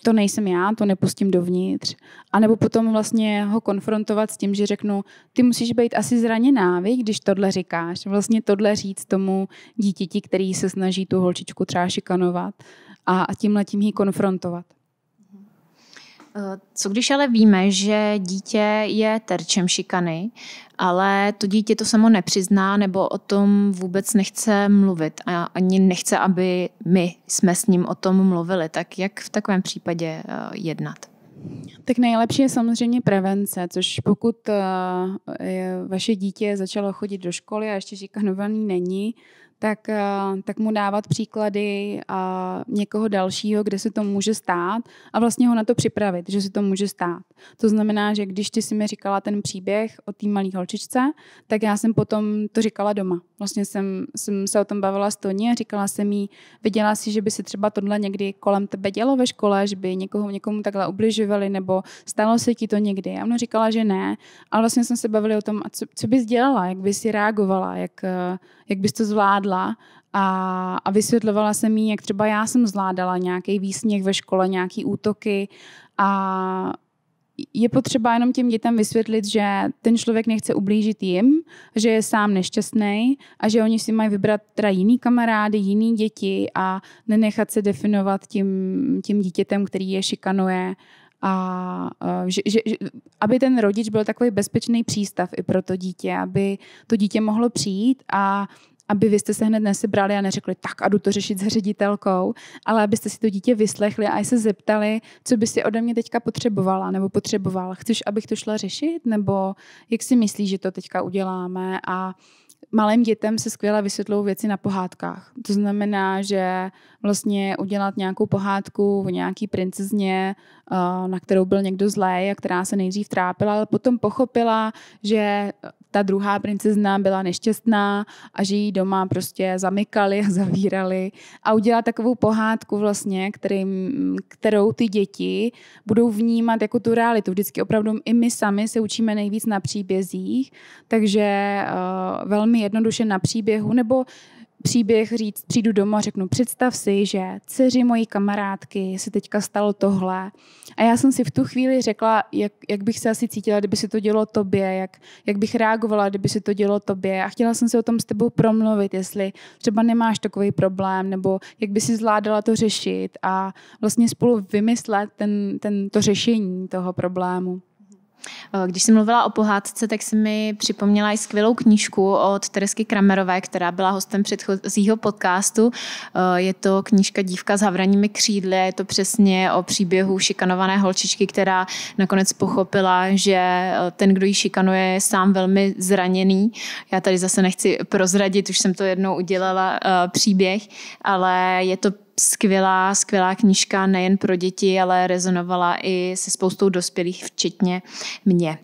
to nejsem já, to nepustím dovnitř. A nebo potom vlastně ho konfrontovat s tím, že řeknu, ty musíš být asi zraněná, vy, když tohle říkáš. Vlastně tohle říct tomu dítěti, který se snaží tu holčičku třeba šikanovat a, a tímhle tím ji konfrontovat. Eh, co když ale víme, že dítě je terčem šikany, ale to dítě to samo nepřizná nebo o tom vůbec nechce mluvit a ani nechce, aby my jsme s ním o tom mluvili. Tak jak v takovém případě eh, jednat? Tak nejlepší je samozřejmě prevence, což pokud eh, vaše dítě začalo chodit do školy a ještě šikanovaný není, tak, eh, tak mu dávat příklady a někoho dalšího, kde se to může stát a vlastně ho na to připravit, že se to může stát. To znamená, že když ty si mi říkala ten příběh o té malé holčičce, tak já jsem potom to říkala doma. Vlastně jsem, jsem se o tom bavila s Toni a říkala jsem jí, viděla si, že by se třeba tohle někdy kolem tebe dělo ve škole, že by někoho někomu takhle ubližovali nebo stalo se ti to někdy. A ona říkala, že ne, ale vlastně jsme se bavili o tom, a co, co bys dělala, jak bys si reagovala, jak, eh, jak bys to zvládla vedla a, a vysvětlovala jsem jí, jak třeba já jsem zvládala nějaký výsměch ve škole, nějaký útoky a je potřeba jenom těm dětem vysvětlit, že ten člověk nechce ublížit jim, že je sám nešťastný a že oni si mají vybrat teda jiný kamarády, jiný děti a nenechat se definovat tím, tím dítětem, který je šikanuje a e, že, že, aby ten rodič byl takový bezpečný přístav i pro to dítě, aby to dítě mohlo přijít a aby vy jste se hned nesebrali a neřekli, tak a jdu to řešit s ředitelkou, ale abyste si to dítě vyslechli a i se zeptali, co by si ode mě teďka potřebovala nebo potřeboval. Chceš, abych to šla řešit? Nebo jak si myslíš, že to teďka uděláme? A malým dětem se skvěle vysvětlují věci na pohádkách. To znamená, že vlastně udělat nějakou pohádku o nějaký princezně, eh, na kterou byl někdo zlej a která se nejdřív trápila, ale potom pochopila, že ta druhá princezna byla nešťastná a že jí doma prostě zamykali a <laughs> zavírali a udělá takovou pohádku vlastně, kterým, kterou ty děti budou vnímat jako tu realitu. Vždycky opravdu i my sami se učíme nejvíc na příbězích, takže uh, velmi jednoduše na příběhu, nebo příběh říct, přijdu domů a řeknu, představ si, že dceři mojí kamarádky se teďka stalo tohle. A já jsem si v tu chvíli řekla, jak, jak bych se asi cítila, kdyby se to dělo tobě, jak, jak bych reagovala, kdyby se to dělo tobě. A chtěla jsem se o tom s tebou promluvit, jestli třeba nemáš takový problém, nebo jak by si zvládala to řešit a vlastně spolu vymyslet ten, ten, to řešení toho problému. Eh, když jsi mluvila o pohádce, tak si mi připomněla i skvělou knížku od Teresky Kramerové, která byla hostem předchozího podcastu. Eh, je to knížka Dívka s havraními křídly, je to přesně o příběhu šikanované holčičky, která nakonec pochopila, že eh, ten, kdo ji šikanuje, je sám velmi zraněný. Já tady zase nechci prozradit, už jsem to jednou udělala příběh, ale je to skvělá, skvělá knížka nejen pro děti, ale rezonovala i se spoustou dospělých, včetně mě.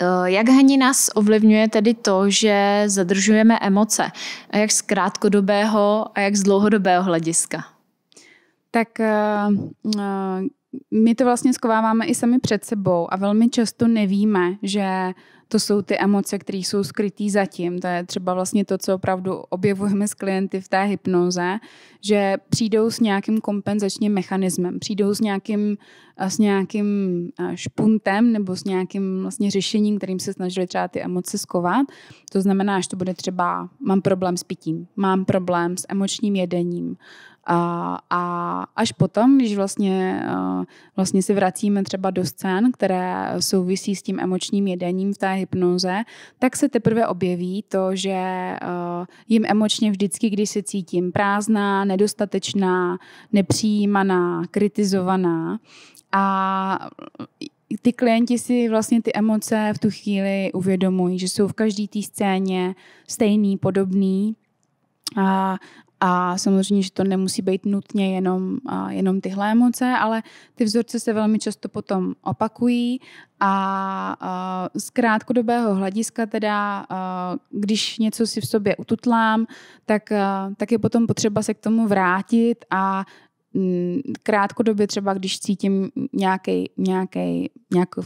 Eh, jak Hani nás ovlivňuje tedy to, že zadržujeme emoce? A jak z krátkodobého a jak z dlouhodobého hlediska? Tak eh, eh, my to vlastně skováváme i sami před sebou a velmi často nevíme, že to jsou ty emoce, které jsou za zatím. To je třeba vlastně to, co opravdu objevujeme s klienty v té hypnoze, že přijdou s nějakým kompenzačním mechanismem, přijdou s nějakým, eh, s nějakým eh, špuntem nebo s nějakým vlastně řešením, kterým se snažili třeba ty emoce skovat. To znamená, že to bude třeba mám problém s pitím, mám problém s emočním jedením, a, a až potom, když vlastně, eh, vlastně si vracíme třeba do scén, které souvisí s tím emočním jedením v té hypnoze, tak se teprve objeví to, že eh, jim emočně vždycky, když se cítím prázdná, nedostatečná, nepřijímaná, kritizovaná a ty klienti si vlastně ty emoce v tu chvíli uvědomují, že jsou v každé té scéně stejný, podobný, a, a samozřejmě, že to nemusí být nutně jenom, jenom tyhle emoce, ale ty vzorce se velmi často potom opakují a z krátkodobého hlediska teda, když něco si v sobě ututlám, tak, tak je potom potřeba se k tomu vrátit a mm, krátkodobě třeba, když cítím nějaký, nějaký, nějakou,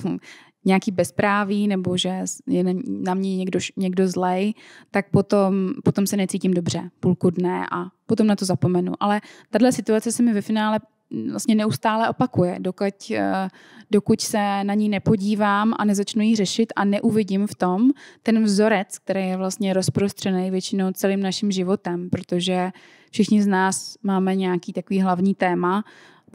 nějaký bezpráví nebo že je na mě někdo, někdo zlej, tak potom, potom se necítím dobře půlku dne a potom na to zapomenu. Ale tahle situace se mi ve finále vlastně neustále opakuje, dokud, eh, dokud se na ní nepodívám a nezačnu ji řešit a neuvidím v tom ten vzorec, který je vlastně rozprostřený většinou celým naším životem, protože všichni z nás máme nějaký takový hlavní téma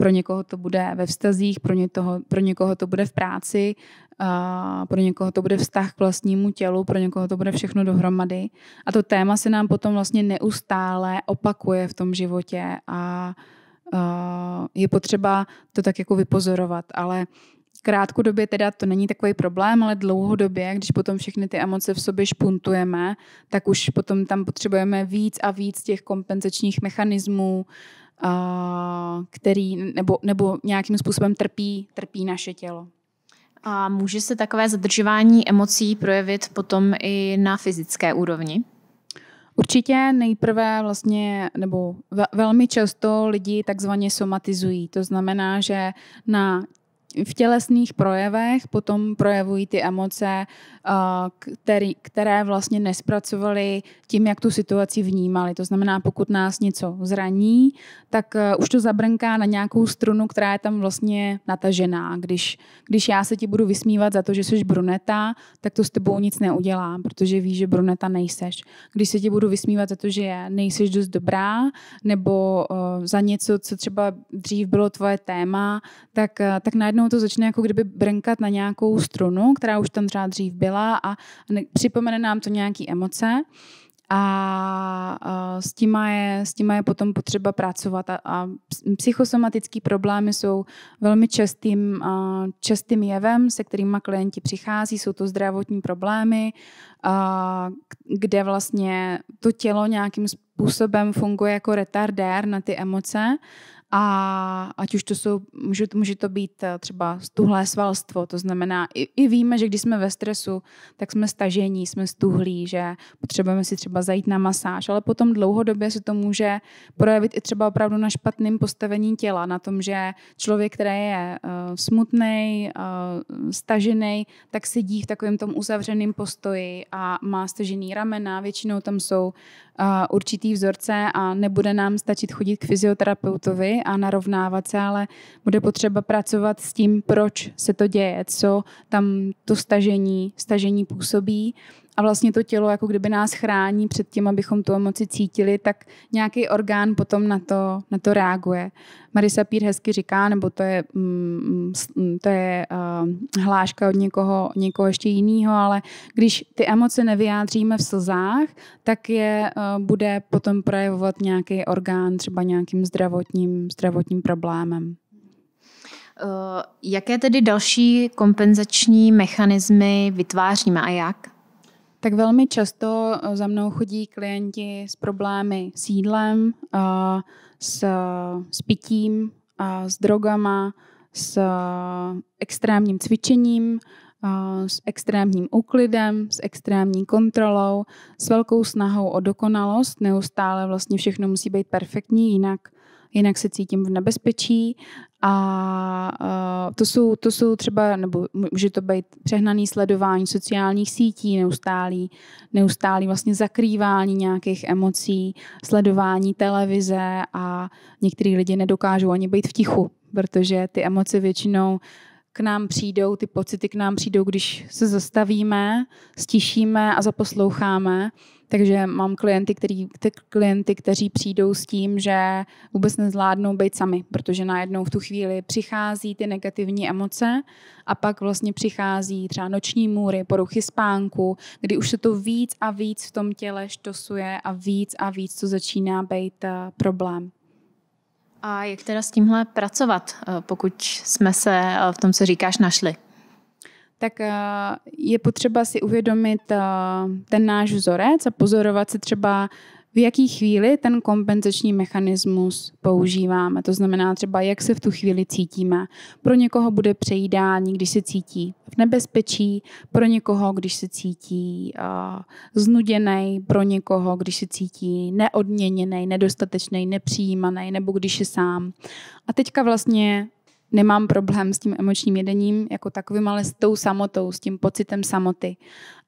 pro někoho to bude ve vztazích, pro, toho, pro někoho to bude v práci, uh, pro někoho to bude vztah k vlastnímu tělu, pro někoho to bude všechno dohromady. A to téma se nám potom vlastně neustále opakuje v tom životě a uh, je potřeba to tak jako vypozorovat, ale krátkodobě teda to není takový problém, ale dlouhodobě, když potom všechny ty emoce v sobě špuntujeme, tak už potom tam potřebujeme víc a víc těch kompenzačních mechanismů, který nebo, nebo nějakým způsobem trpí, trpí naše tělo. A může se takové zadržování emocí projevit potom i na fyzické úrovni? Určitě nejprve vlastně, nebo velmi často lidi takzvaně somatizují. To znamená, že na v tělesných projevech potom projevují ty emoce, eh, který, které vlastně nespracovali tím, jak tu situaci vnímali. To znamená, pokud nás něco zraní, tak eh, už to zabrnká na nějakou strunu, která je tam vlastně natažená. Když, když já se ti budu vysmívat za to, že jsi bruneta, tak to s tebou nic neudělá, protože víš, že bruneta nejseš. Když se ti budu vysmívat za to, že nejseš dost dobrá, nebo eh, za něco, co třeba dřív bylo tvoje téma, tak, tak najednou najednou to začne jako kdyby brnkat na nějakou strunu, která už tam třeba dřív byla a připomene nám to nějaký emoce a s tím je, s tím je potom potřeba pracovat. A, a psychosomatické problémy jsou velmi častým, častým jevem, se kterými klienti přichází. Jsou to zdravotní problémy, kde vlastně to tělo nějakým způsobem funguje jako retardér na ty emoce a ať už to jsou, může, může to být eh, třeba stuhlé svalstvo, to znamená, i, i víme, že když jsme ve stresu, tak jsme stažení, jsme stuhlí, že potřebujeme si třeba zajít na masáž, ale potom dlouhodobě se to může projevit i třeba opravdu na špatném postavení těla, na tom, že člověk, který je uh, eh, smutný, uh, eh, stažený, tak sedí v takovém tom uzavřeném postoji a má stažený ramena, většinou tam jsou určitý vzorce a nebude nám stačit chodit k fyzioterapeutovi a narovnávat se, ale bude potřeba pracovat s tím, proč se to děje, co tam to stažení, stažení působí a vlastně to tělo jako kdyby nás chrání před tím, abychom tu emoci cítili, tak nějaký orgán potom na to, na to reaguje. Marisa Pír hezky říká, nebo to je, mm, mm, mm, to je eh, hláška od někoho, někoho ještě jiného, ale když ty emoce nevyjádříme v slzách, tak je eh, bude potom projevovat nějaký orgán třeba nějakým zdravotním, zdravotním problémem. Eh, jaké tedy další kompenzační mechanismy vytváříme a jak? Tak velmi často eh, za mnou chodí klienti s problémy s jídlem, eh, s, eh, s pitím, s drogama, s extrémním cvičením, s extrémním úklidem, s extrémní kontrolou, s velkou snahou o dokonalost. Neustále vlastně všechno musí být perfektní, jinak jinak se cítím v nebezpečí a to jsou, to jsou třeba, nebo může to být přehnaný sledování sociálních sítí, neustálý, neustálý vlastně zakrývání nějakých emocí, sledování televize a některý lidi nedokážou ani být v tichu, protože ty emoce většinou k nám přijdou, ty pocity k nám přijdou, když se zastavíme, stišíme a zaposloucháme takže mám klienty, který, ty klienty, kteří přijdou s tím, že vůbec nezvládnou být sami, protože najednou v tu chvíli přichází ty negativní emoce a pak vlastně přichází třeba noční můry, poruchy spánku, kdy už se to víc a víc v tom těle štosuje a víc a víc to začíná být eh, problém. A jak teda s tímhle pracovat, eh, pokud jsme se eh, v tom, co říkáš, našli? tak eh, je potřeba si uvědomit eh, ten náš vzorec a pozorovat si třeba, v jaký chvíli ten kompenzační mechanismus používáme. To znamená třeba, jak se v tu chvíli cítíme. Pro někoho bude přejídání, když se cítí v nebezpečí, pro někoho, když se cítí uh, eh, znuděný, pro někoho, když se cítí neodměněný, nedostatečný, nepřijímaný, nebo když je sám. A teďka vlastně nemám problém s tím emočním jedením jako takovým, ale s tou samotou, s tím pocitem samoty.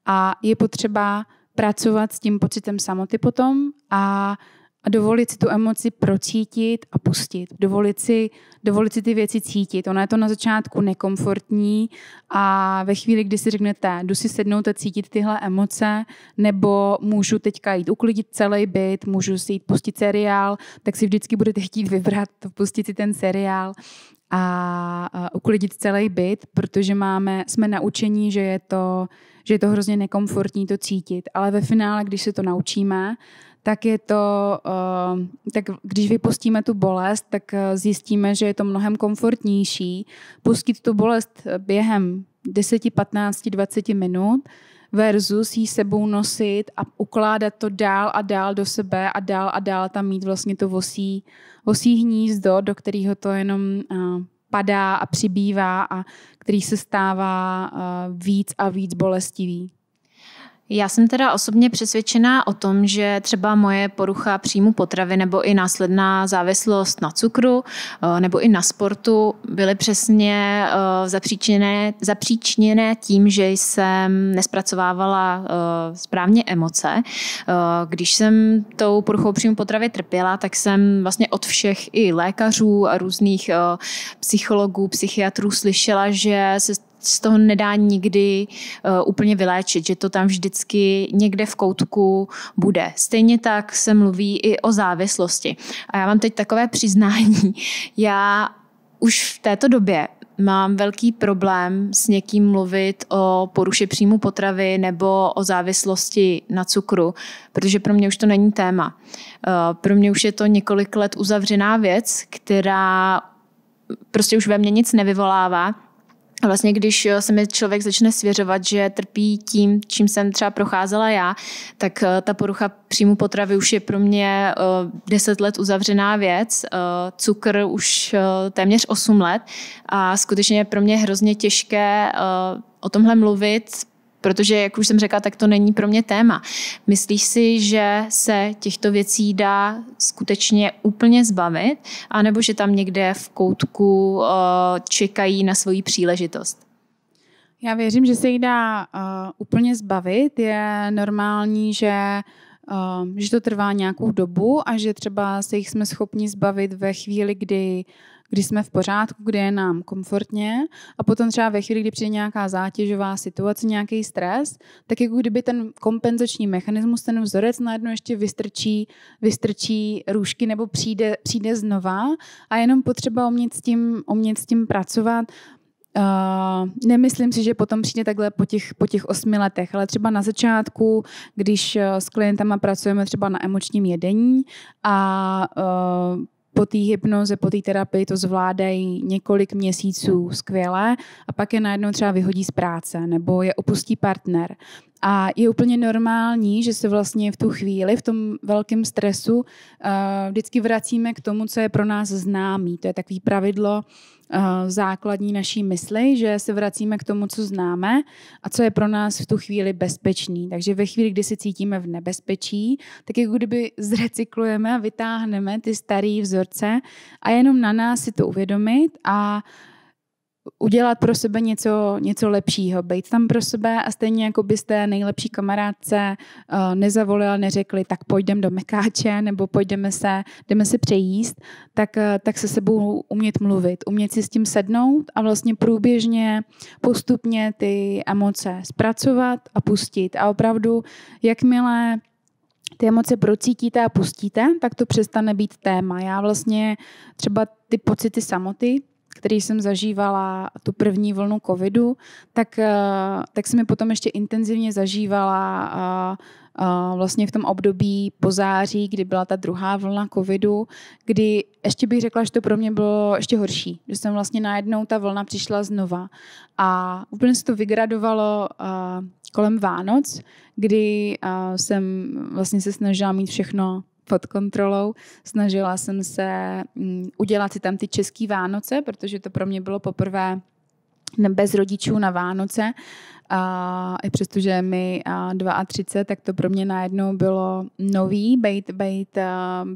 A je potřeba pracovat s tím pocitem samoty potom a a dovolit si tu emoci procítit a pustit. Dovolit si, dovolit si ty věci cítit. Ono je to na začátku nekomfortní a ve chvíli, kdy si řeknete, jdu si sednout a cítit tyhle emoce, nebo můžu teďka jít uklidit celý byt, můžu si jít pustit seriál, tak si vždycky budete chtít vybrat, pustit si ten seriál a uklidit celý byt, protože máme, jsme naučení, že je, to, že je to hrozně nekomfortní to cítit. Ale ve finále, když se to naučíme, tak je to, eh, tak když vypustíme tu bolest, tak eh, zjistíme, že je to mnohem komfortnější pustit tu bolest eh, během 10, 15, 20 minut, versus jí sebou nosit a ukládat to dál a dál do sebe a dál a dál tam mít vlastně to vosí, vosí hnízdo, do kterého to jenom eh, padá a přibývá a který se stává eh, víc a víc bolestivý. Já jsem teda osobně přesvědčená o tom, že třeba moje porucha příjmu potravy nebo i následná závislost na cukru eh, nebo i na sportu byly přesně eh, zapříčněné, zapříčněné tím, že jsem nespracovávala eh, správně emoce. Když jsem tou poruchou příjmu potravy trpěla, tak jsem vlastně od všech i lékařů a různých psychologů, psychiatrů slyšela, že se z toho nedá nikdy uh, úplně vyléčit, že to tam vždycky někde v koutku bude. Stejně tak se mluví i o závislosti. A já mám teď takové přiznání. <laughs> Já už v této době mám velký problém s někým mluvit o poruše příjmu potravy nebo o závislosti na cukru, protože pro mě už to není téma. Eh, pro mě už je to několik let uzavřená věc, která prostě už ve mně nic nevyvolává vlastně když eh, se mi člověk začne svěřovat, že trpí tím, čím jsem třeba procházela já, tak eh, ta porucha příjmu potravy už je pro mě eh, deset let uzavřená věc, cukr už téměř osm let a skutečně je pro mě hrozně těžké o tomhle mluvit, protože, jak už jsem řekla, tak to není pro mě téma. Myslíš si, že se těchto věcí dá skutečně úplně zbavit, anebo že tam někde v koutku eh, čekají na svoji příležitost? Já věřím, že se jí dá eh, úplně zbavit. Je normální, že eh, že to trvá nějakou dobu a že třeba se jich jsme schopni zbavit ve chvíli, kdy kdy jsme v pořádku, kde je nám komfortně a potom třeba ve chvíli, kdy přijde nějaká zátěžová situace, nějaký stres, tak jako kdyby ten kompenzační mechanismus, ten vzorec najednou ještě vystrčí, vystrčí růžky nebo přijde, přijde znova a jenom potřeba umět s tím, umět s tím pracovat, Uh, nemyslím si, že potom přijde takhle po těch, po těch osmi letech, ale třeba na začátku, když eh, s klientama pracujeme třeba na emočním jedení a uh, po té hypnoze, po té terapii to zvládají několik měsíců skvěle a pak je najednou třeba vyhodí z práce nebo je opustí partner. A je úplně normální, že se vlastně v tu chvíli, v tom velkém stresu, eh, vždycky vracíme k tomu, co je pro nás známý. To je takový pravidlo eh, základní naší mysli, že se vracíme k tomu, co známe a co je pro nás v tu chvíli bezpečný. Takže ve chvíli, kdy se cítíme v nebezpečí, tak jako kdyby zrecyklujeme a vytáhneme ty staré vzorce a jenom na nás si to uvědomit a udělat pro sebe něco, něco lepšího, být tam pro sebe a stejně jako byste nejlepší kamarádce uh, neřekli, tak pojďme do mekáče nebo pojďme se, jdeme si přejíst, tak, uh, tak se sebou umět mluvit, umět si s tím sednout a vlastně průběžně postupně ty emoce zpracovat a pustit. A opravdu, jakmile ty emoce procítíte a pustíte, tak to přestane být téma. Já vlastně třeba ty pocity samoty, který jsem zažívala tu první vlnu covidu, tak, eh, tak jsem je potom ještě intenzivně zažívala a, eh, a eh, vlastně v tom období po září, kdy byla ta druhá vlna covidu, kdy ještě bych řekla, že to pro mě bylo ještě horší, že jsem vlastně najednou ta vlna přišla znova a úplně se to vygradovalo kolem Vánoc, kdy jsem vlastně se snažila mít všechno pod kontrolou. Snažila jsem se mm, udělat si tam ty české Vánoce, protože to pro mě bylo poprvé bez rodičů na Vánoce. A i přestože mi 32, tak to pro mě najednou bylo nový, být, být,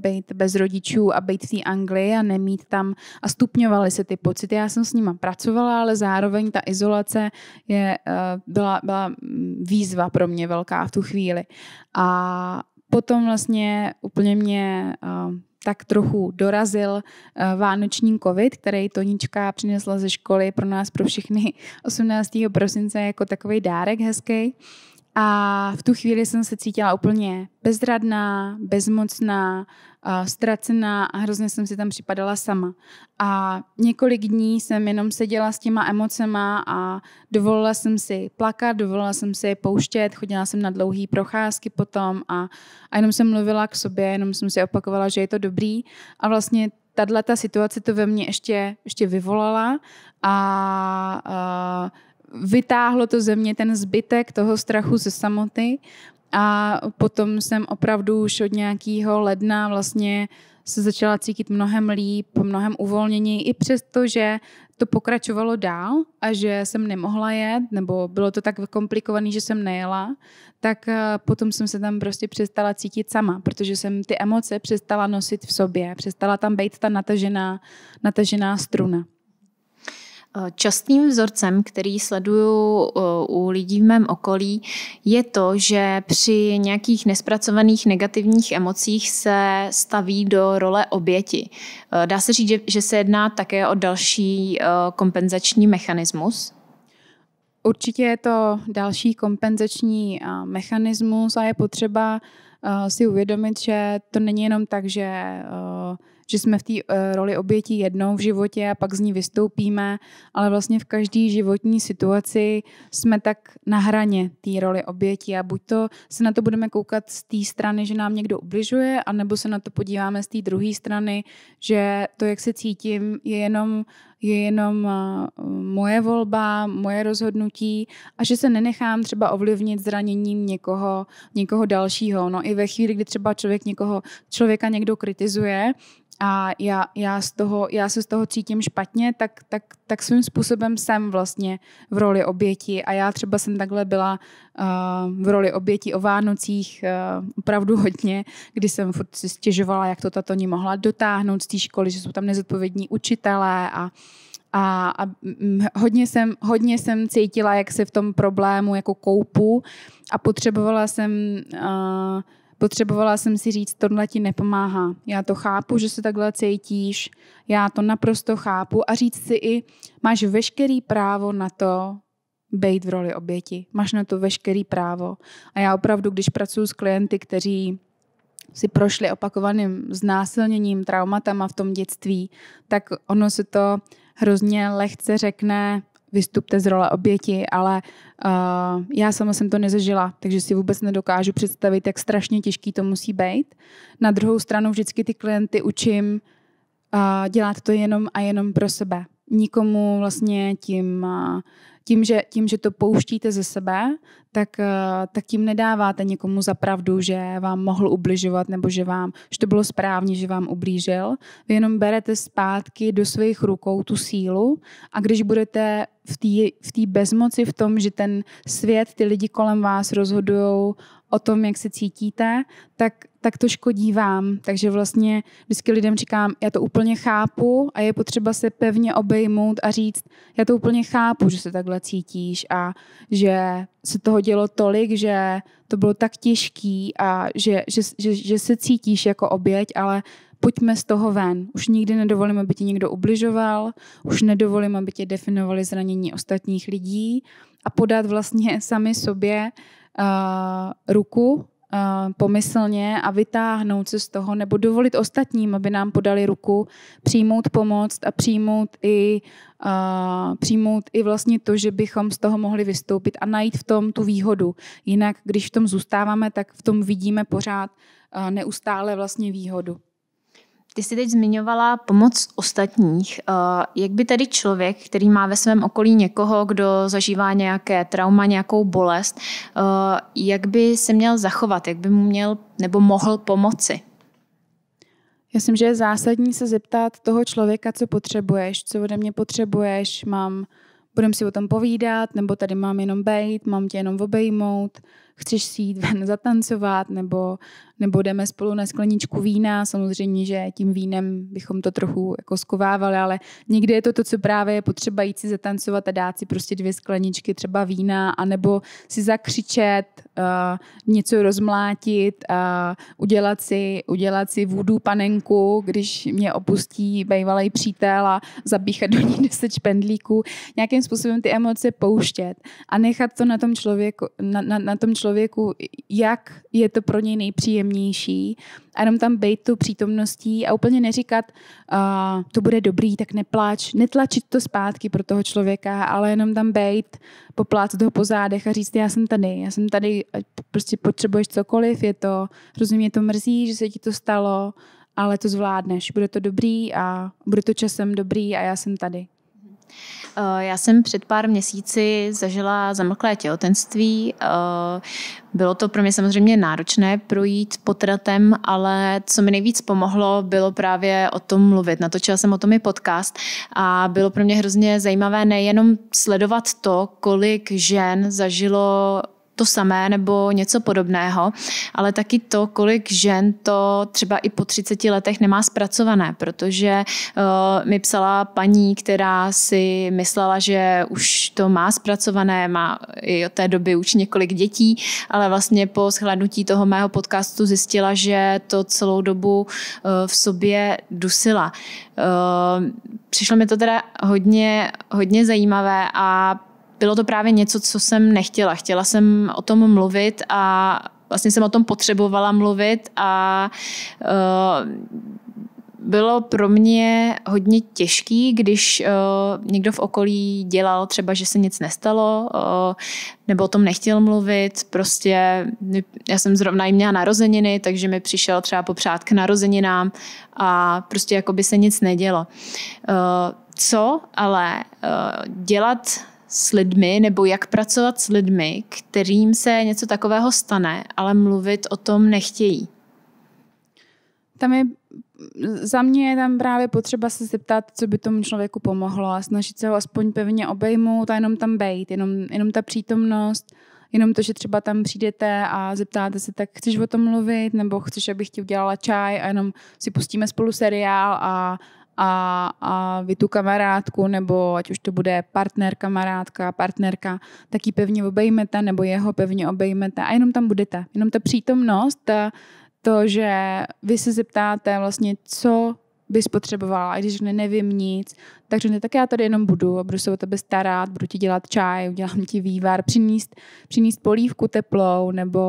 být bez rodičů a být v té Anglii a nemít tam a stupňovaly se ty pocity. Já jsem s nima pracovala, ale zároveň ta izolace je, byla, byla mm, výzva pro mě velká v tu chvíli. A potom vlastně úplně mě tak trochu dorazil vánoční covid, který Tonička přinesla ze školy pro nás, pro všechny 18. <laughs> prosince jako takový dárek hezký. A v tu chvíli jsem se cítila úplně bezradná, bezmocná, uh, ztracená a hrozně jsem si tam připadala sama. A několik dní jsem jenom seděla s těma emocema a dovolila jsem si plakat, dovolila jsem si pouštět, chodila jsem na dlouhé procházky potom a, a jenom jsem mluvila k sobě, jenom jsem si opakovala, že je to dobrý a vlastně tahle ta situace to ve mně ještě, ještě vyvolala a, a vytáhlo to ze mě ten zbytek toho strachu ze samoty a potom jsem opravdu už od nějakého ledna vlastně se začala cítit mnohem líp, mnohem uvolnění, i přesto, že to pokračovalo dál a že jsem nemohla jet, nebo bylo to tak komplikované, že jsem nejela, tak eh, potom jsem se tam prostě přestala cítit sama, protože jsem ty emoce přestala nosit v sobě, přestala tam být ta natažená, natažená struna. Častým vzorcem, který sleduju eh, u lidí v mém okolí, je to, že při nějakých nespracovaných negativních emocích se staví do role oběti. Eh, dá se říct, že se jedná také o další eh, kompenzační mechanismus? Určitě je to další kompenzační mechanismus a je potřeba si uvědomit, že to není jenom tak, že že jsme v té eh, roli oběti jednou v životě a pak z ní vystoupíme, ale vlastně v každé životní situaci jsme tak na hraně té roli oběti a buď to se na to budeme koukat z té strany, že nám někdo ubližuje, anebo se na to podíváme z té druhé strany, že to, jak se cítím, je jenom je jenom moje volba, moje rozhodnutí a že se nenechám třeba ovlivnit zraněním někoho, někoho dalšího. No i ve chvíli, kdy třeba člověk někoho, člověka někdo kritizuje, a já, já, z toho, já se z toho cítím špatně, tak, tak, tak svým způsobem jsem vlastně v roli oběti. A já třeba jsem takhle byla uh, v roli oběti o Vánocích uh, opravdu hodně, kdy jsem furt si stěžovala, jak to tato ní mohla dotáhnout z té školy, že jsou tam nezodpovědní učitelé a a, a hodně, jsem, hodně jsem cítila, jak se v tom problému jako koupu a potřebovala jsem... Uh, potřebovala jsem si říct, tohle ti nepomáhá. Já to chápu, že se takhle cítíš, já to naprosto chápu a říct si i, máš veškerý právo na to, být v roli oběti. Máš na to veškerý právo. A já opravdu, když pracuji s klienty, kteří si prošli opakovaným znásilněním, traumatama v tom dětství, tak ono se to hrozně lehce řekne, vystupte z role oběti, ale uh, já sama jsem to nezažila, takže si vůbec nedokážu představit, jak strašně těžký to musí být. Na druhou stranu vždycky ty klienty učím uh, dělat to jenom a jenom pro sebe nikomu vlastně tím, tím, že, tím, že to pouštíte ze sebe, tak, tak tím nedáváte někomu za pravdu, že vám mohl ubližovat nebo že, vám, že to bylo správně, že vám ublížil. Vy jenom berete zpátky do svých rukou tu sílu a když budete v té v bezmoci, v tom, že ten svět, ty lidi kolem vás rozhodují o tom, jak se cítíte, tak, tak to škodí vám. Takže vlastně vždycky lidem říkám, já to úplně chápu a je potřeba se pevně obejmout a říct, já to úplně chápu, že se takhle cítíš a že se toho dělo tolik, že to bylo tak těžký a že, že, že, že se cítíš jako oběť, ale pojďme z toho ven. Už nikdy nedovolím, aby ti někdo ubližoval, už nedovolím, aby tě definovali zranění ostatních lidí a podat vlastně sami sobě Eh, ruku eh, pomyslně a vytáhnout se z toho, nebo dovolit ostatním, aby nám podali ruku, přijmout pomoc a přijmout i, uh, přijmout i vlastně to, že bychom z toho mohli vystoupit a najít v tom tu výhodu. Jinak, když v tom zůstáváme, tak v tom vidíme pořád uh, neustále vlastně výhodu. Ty jsi teď zmiňovala pomoc ostatních. Eh, jak by tedy člověk, který má ve svém okolí někoho, kdo zažívá nějaké trauma, nějakou bolest, eh, jak by se měl zachovat, jak by mu měl nebo mohl pomoci? Já myslím, že je zásadní se zeptat toho člověka, co potřebuješ, co ode mě potřebuješ, mám, budem si o tom povídat, nebo tady mám jenom bejt, mám tě jenom obejmout chceš si jít ven zatancovat, nebo, nebo jdeme spolu na skleničku vína. Samozřejmě, že tím vínem bychom to trochu jako skovávali, ale někdy je to to, co právě je potřeba jít si zatancovat a dát si prostě dvě skleničky třeba vína, anebo si zakřičet, uh, něco rozmlátit, uh, udělat, si, udělat si vůdu panenku, když mě opustí bývalý přítel a zabíchat do ní <laughs> deset špendlíků. Nějakým způsobem ty emoce pouštět a nechat to na tom člověku, na, na, na tom člověku člověku, jak je to pro něj nejpříjemnější a jenom tam být tu přítomností a úplně neříkat, uh, to bude dobrý, tak nepláč, netlačit to zpátky pro toho člověka, ale jenom tam být, poplácat ho po zádech a říct, já jsem tady, já jsem tady, prostě potřebuješ cokoliv, je to, mě to mrzí, že se ti to stalo, ale to zvládneš, bude to dobrý a bude to časem dobrý a já jsem tady. Mhm. Eh, já jsem před pár měsíci zažila zamlklé těhotenství. Eh, bylo to pro mě samozřejmě náročné projít potratem, ale co mi nejvíc pomohlo, bylo právě o tom mluvit. Natočila jsem o tom i podcast a bylo pro mě hrozně zajímavé nejenom sledovat to, kolik žen zažilo to samé nebo něco podobného, ale taky to, kolik žen to třeba i po 30 letech nemá zpracované, protože uh, mi psala paní, která si myslela, že už to má zpracované, má i od té doby už několik dětí, ale vlastně po shlednutí toho mého podcastu zjistila, že to celou dobu uh, v sobě dusila. Uh, přišlo mi to teda hodně, hodně zajímavé a bylo to právě něco, co jsem nechtěla. Chtěla jsem o tom mluvit a vlastně jsem o tom potřebovala mluvit a uh, bylo pro mě hodně těžký, když uh, někdo v okolí dělal třeba, že se nic nestalo, uh, nebo o tom nechtěl mluvit. Prostě já jsem zrovna i měla narozeniny, takže mi přišel třeba popřát k narozeninám a prostě jako by se nic nedělo. Uh, co ale uh, dělat s lidmi nebo jak pracovat s lidmi, kterým se něco takového stane, ale mluvit o tom nechtějí? Tam je za mě je tam právě potřeba se zeptat, co by tomu člověku pomohlo a snažit se ho aspoň pevně obejmout a jenom tam bejt, jenom, jenom ta přítomnost, jenom to, že třeba tam přijdete a zeptáte se, tak chceš o tom mluvit, nebo chceš, abych ti udělala čaj a jenom si pustíme spolu seriál a a, a vy tu kamarádku, nebo ať už to bude partner, kamarádka, partnerka, tak ji pevně obejmete, nebo jeho pevně obejmete a jenom tam budete. Jenom ta přítomnost, ta, to, že vy se zeptáte vlastně, co bys potřebovala, a když řekne nevím nic, tak řekne, tak já tady jenom budu a budu se o tebe starat, budu ti dělat čaj, udělám ti vývar, přinést, přinést polívku teplou nebo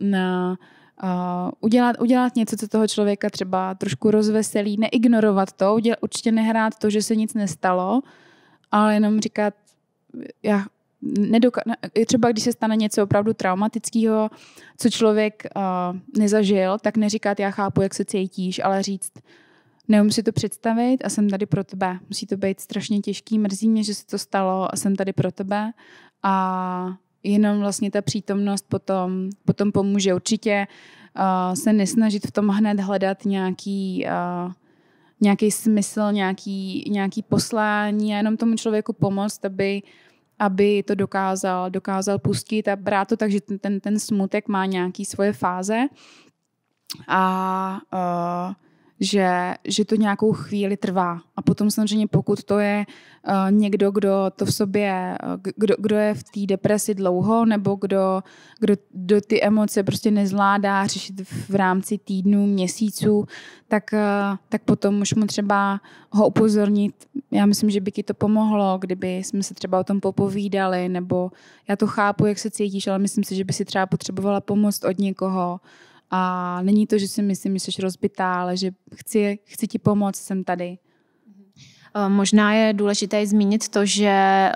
na, Uh, udělat, udělat něco, co toho člověka třeba trošku rozveselí, neignorovat to, udělat, určitě nehrát to, že se nic nestalo, ale jenom říkat, já nedoka- třeba když se stane něco opravdu traumatického, co člověk uh, nezažil, tak neříkat, já chápu, jak se cítíš, ale říct, neumím si to představit a jsem tady pro tebe. Musí to být strašně těžký, mrzí mě, že se to stalo a jsem tady pro tebe a jenom vlastně ta přítomnost potom, potom pomůže. Určitě uh, se nesnažit v tom hned hledat nějaký, uh, nějaký smysl, nějaký, nějaký poslání a jenom tomu člověku pomoct, aby, aby to dokázal, dokázal pustit a brát to tak, že ten, ten, ten smutek má nějaký svoje fáze a uh, že, že to nějakou chvíli trvá. A potom samozřejmě, pokud to je uh, někdo, kdo to v sobě, eh, kdo, kdo je v té depresi dlouho, nebo kdo, kdo, do ty emoce prostě nezvládá řešit v rámci týdnů, měsíců, tak, uh, tak potom už mu třeba ho upozornit. Já myslím, že by ti to pomohlo, kdyby jsme se třeba o tom popovídali, nebo já to chápu, jak se cítíš, ale myslím si, že by si třeba potřebovala pomoc od někoho. Uh, a není to, že si myslím, že jsi rozbitá, ale že chci, chci ti pomoct, jsem tady. Možná je důležité zmínit to, že eh,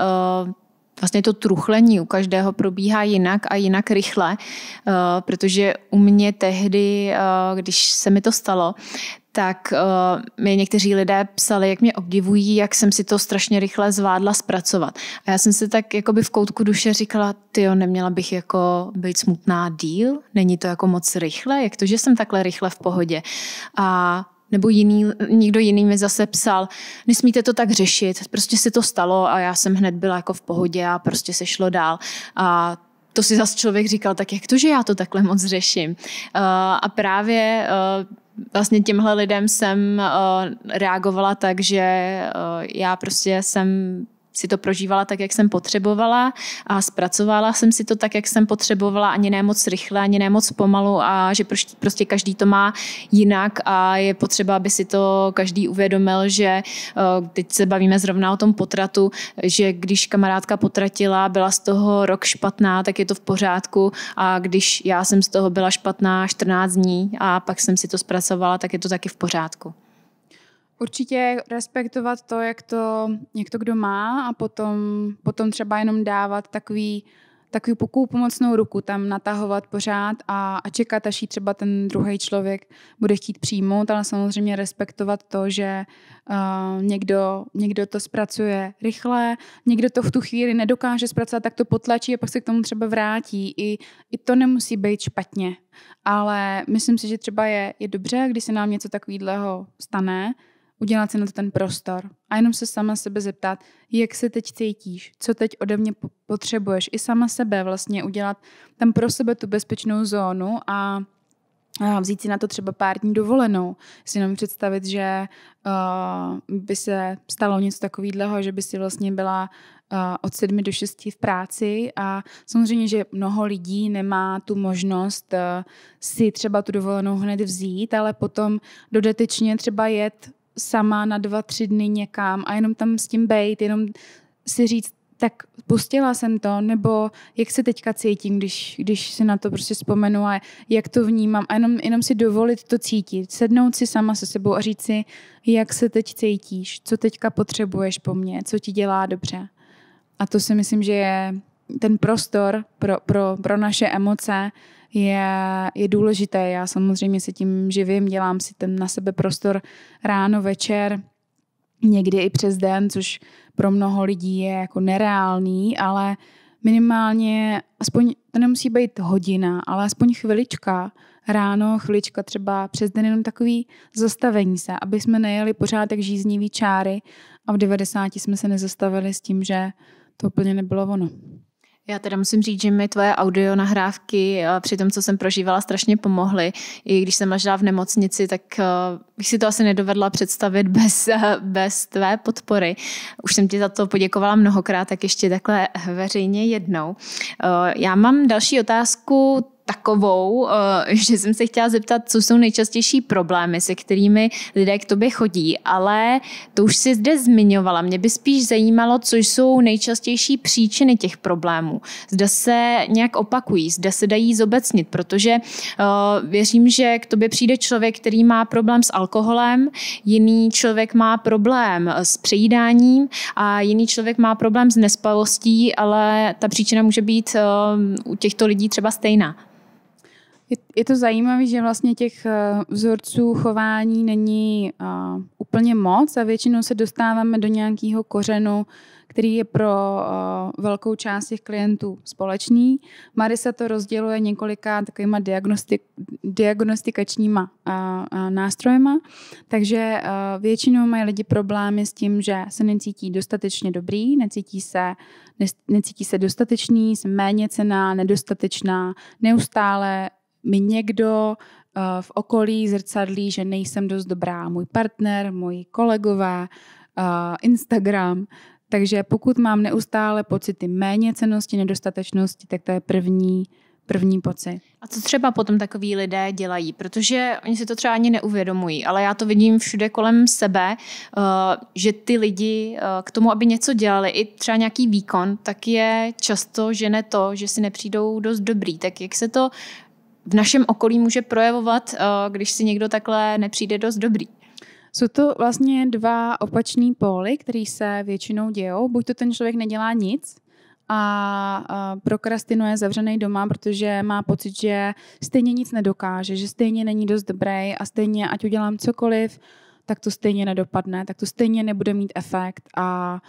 vlastně to truchlení u každého probíhá jinak a jinak rychle, eh, protože u mě tehdy, eh, když se mi to stalo, tak uh, eh, mi někteří lidé psali, jak mě obdivují, jak jsem si to strašně rychle zvládla zpracovat. A já jsem se tak jako by v koutku duše říkala, ty jo, neměla bych jako být smutná díl, není to jako moc rychle, jak to, že jsem takhle rychle v pohodě. A nebo jiný, někdo jiný mi zase psal, nesmíte to tak řešit, prostě se to stalo a já jsem hned byla jako v pohodě a prostě se šlo dál. A to si zase člověk říkal, tak jak to, že já to takhle moc řeším. A právě e, vlastně těmhle lidem jsem e, reagovala tak, že e, já prostě jsem si to prožívala tak, jak jsem potřebovala a zpracovala jsem si to tak, jak jsem potřebovala, ani ne moc rychle, ani ne moc pomalu a že prostě každý to má jinak a je potřeba, aby si to každý uvědomil, že eh, teď se bavíme zrovna o tom potratu, že když kamarádka potratila, byla z toho rok špatná, tak je to v pořádku a když já jsem z toho byla špatná 14 dní a pak jsem si to zpracovala, tak je to taky v pořádku. Určitě respektovat to, jak to, někdo, kdo má a potom, potom třeba jenom dávat takový, takový pokou pomocnou ruku tam natahovat pořád a, a čekat, až ji třeba ten druhý člověk bude chtít přijmout, ale samozřejmě respektovat to, že uh, někdo, někdo to zpracuje rychle, někdo to v tu chvíli nedokáže zpracovat, tak to potlačí a pak se k tomu třeba vrátí. I, i to nemusí být špatně, ale myslím si, že třeba je, je dobře, když se nám něco takového stane, udělat si na to ten prostor a jenom se sama sebe zeptat, jak se teď cítíš, co teď ode mě potřebuješ. I sama sebe vlastně udělat tam pro sebe tu bezpečnou zónu a a vzít si na to třeba pár dní dovolenou, si jenom představit, že uh, by se stalo něco takového, že by si vlastně byla uh, od sedmi do šesti v práci a samozřejmě, že mnoho lidí nemá tu možnost uh, si třeba tu dovolenou hned vzít, ale potom dodatečně třeba jet sama na dva, tři dny někam a jenom tam s tím bejt, jenom si říct, tak pustila jsem to, nebo jak se teďka cítím, když, když si na to prostě vzpomenu a jak to vnímám a jenom, jenom si dovolit to cítit, sednout si sama se sebou a říct si, jak se teď cítíš, co teďka potřebuješ po mně, co ti dělá dobře. A to si myslím, že je ten prostor pro, pro, pro naše emoce je, je důležité. Já samozřejmě se tím živím, dělám si ten na sebe prostor ráno, večer, někdy i přes den, což pro mnoho lidí je jako nereálný, ale minimálně, aspoň to nemusí být hodina, ale aspoň chvilička ráno, chvilička třeba přes den, jenom takový zastavení se, aby jsme nejeli pořád tak žíznivý čáry a v 90 jsme se nezastavili s tím, že to úplně nebylo ono. Já teda musím říct, že mi tvoje audio nahrávky eh, při tom, co jsem prožívala, strašně pomohly. I když jsem ležela v nemocnici, tak eh, bych si to asi nedovedla představit <laughs> bez, eh, bez tvé podpory. Už jsem ti za to poděkovala mnohokrát, tak ještě takhle veřejně jednou. Já mám další otázku takovou, eh, že jsem se chtěla zeptat, co jsou nejčastější problémy, se kterými lidé k tobě chodí, ale to už si zde zmiňovala. Mě by spíš zajímalo, co jsou nejčastější příčiny těch problémů. Zda se nějak opakují, zda se dají zobecnit, protože eh, věřím, že k tobě přijde člověk, který má problém s alkoholem, jiný člověk má problém eh, s přejídáním a jiný člověk má problém s nespavostí, ale ta příčina může být u těchto lidí třeba stejná. Je, to zajímavé, že vlastně těch eh, vzorců chování není eh, úplně moc a většinou se dostáváme do nějakého kořenu, který je pro eh, velkou část těch klientů společný. Marisa to rozděluje několika takovýma diagnostik, diagnostikačníma nástrojema, takže většinou mají lidi problémy s tím, že se necítí dostatečně dobrý, necítí se, necítí se dostatečný, jsem méně cená, nedostatečná, neustále mi někdo eh, v okolí zrcadlí, že nejsem dost dobrá. Můj partner, moji kolegové, eh, Instagram. Takže pokud mám neustále pocity méně cenosti, nedostatečnosti, tak to je první první pocit. A co třeba potom takový lidé dělají? Protože oni si to třeba ani neuvědomují, ale já to vidím všude kolem sebe, eh, že ty lidi k tomu, aby něco dělali, i třeba nějaký výkon, tak je často že ne to, že si nepřijdou dost dobrý. Tak jak se to v našem okolí může projevovat, eh, když si někdo takhle nepřijde dost dobrý? Jsou to vlastně dva opačné póly, které se většinou dějou. Buď to ten člověk nedělá nic, a prokrastinuje zavřený doma, protože má pocit, že stejně nic nedokáže, že stejně není dost dobrý a stejně ať udělám cokoliv, tak to stejně nedopadne, tak to stejně nebude mít efekt a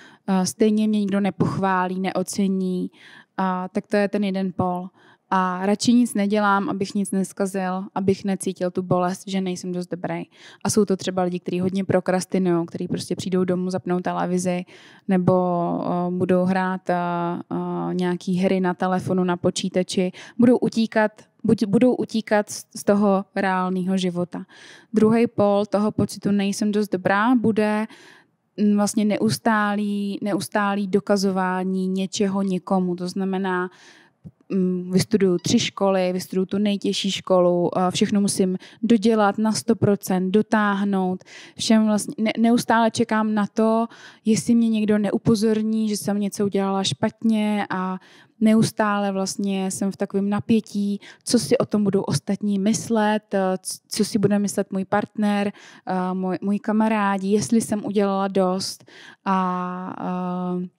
stejně mě nikdo nepochválí, neocení. A tak to je ten jeden pol a radši nic nedělám, abych nic neskazil, abych necítil tu bolest, že nejsem dost dobrý. A jsou to třeba lidi, kteří hodně prokrastinují, kteří prostě přijdou domů, zapnou televizi nebo uh, budou hrát uh, uh, nějaký hry na telefonu, na počítači, budou utíkat buď budou utíkat z toho reálného života. Druhý pol toho pocitu nejsem dost dobrá bude mm, vlastně neustálý, neustálý dokazování něčeho někomu. To znamená, Mm, vystuduju tři školy, vystuduju tu nejtěžší školu, všechno musím dodělat na 100%, dotáhnout, všem vlastně, neustále čekám na to, jestli mě někdo neupozorní, že jsem něco udělala špatně a neustále vlastně jsem v takovém napětí, co si o tom budou ostatní myslet, eh, co si bude myslet můj partner, eh, můj, můj kamarádi, jestli jsem udělala dost a, a eh,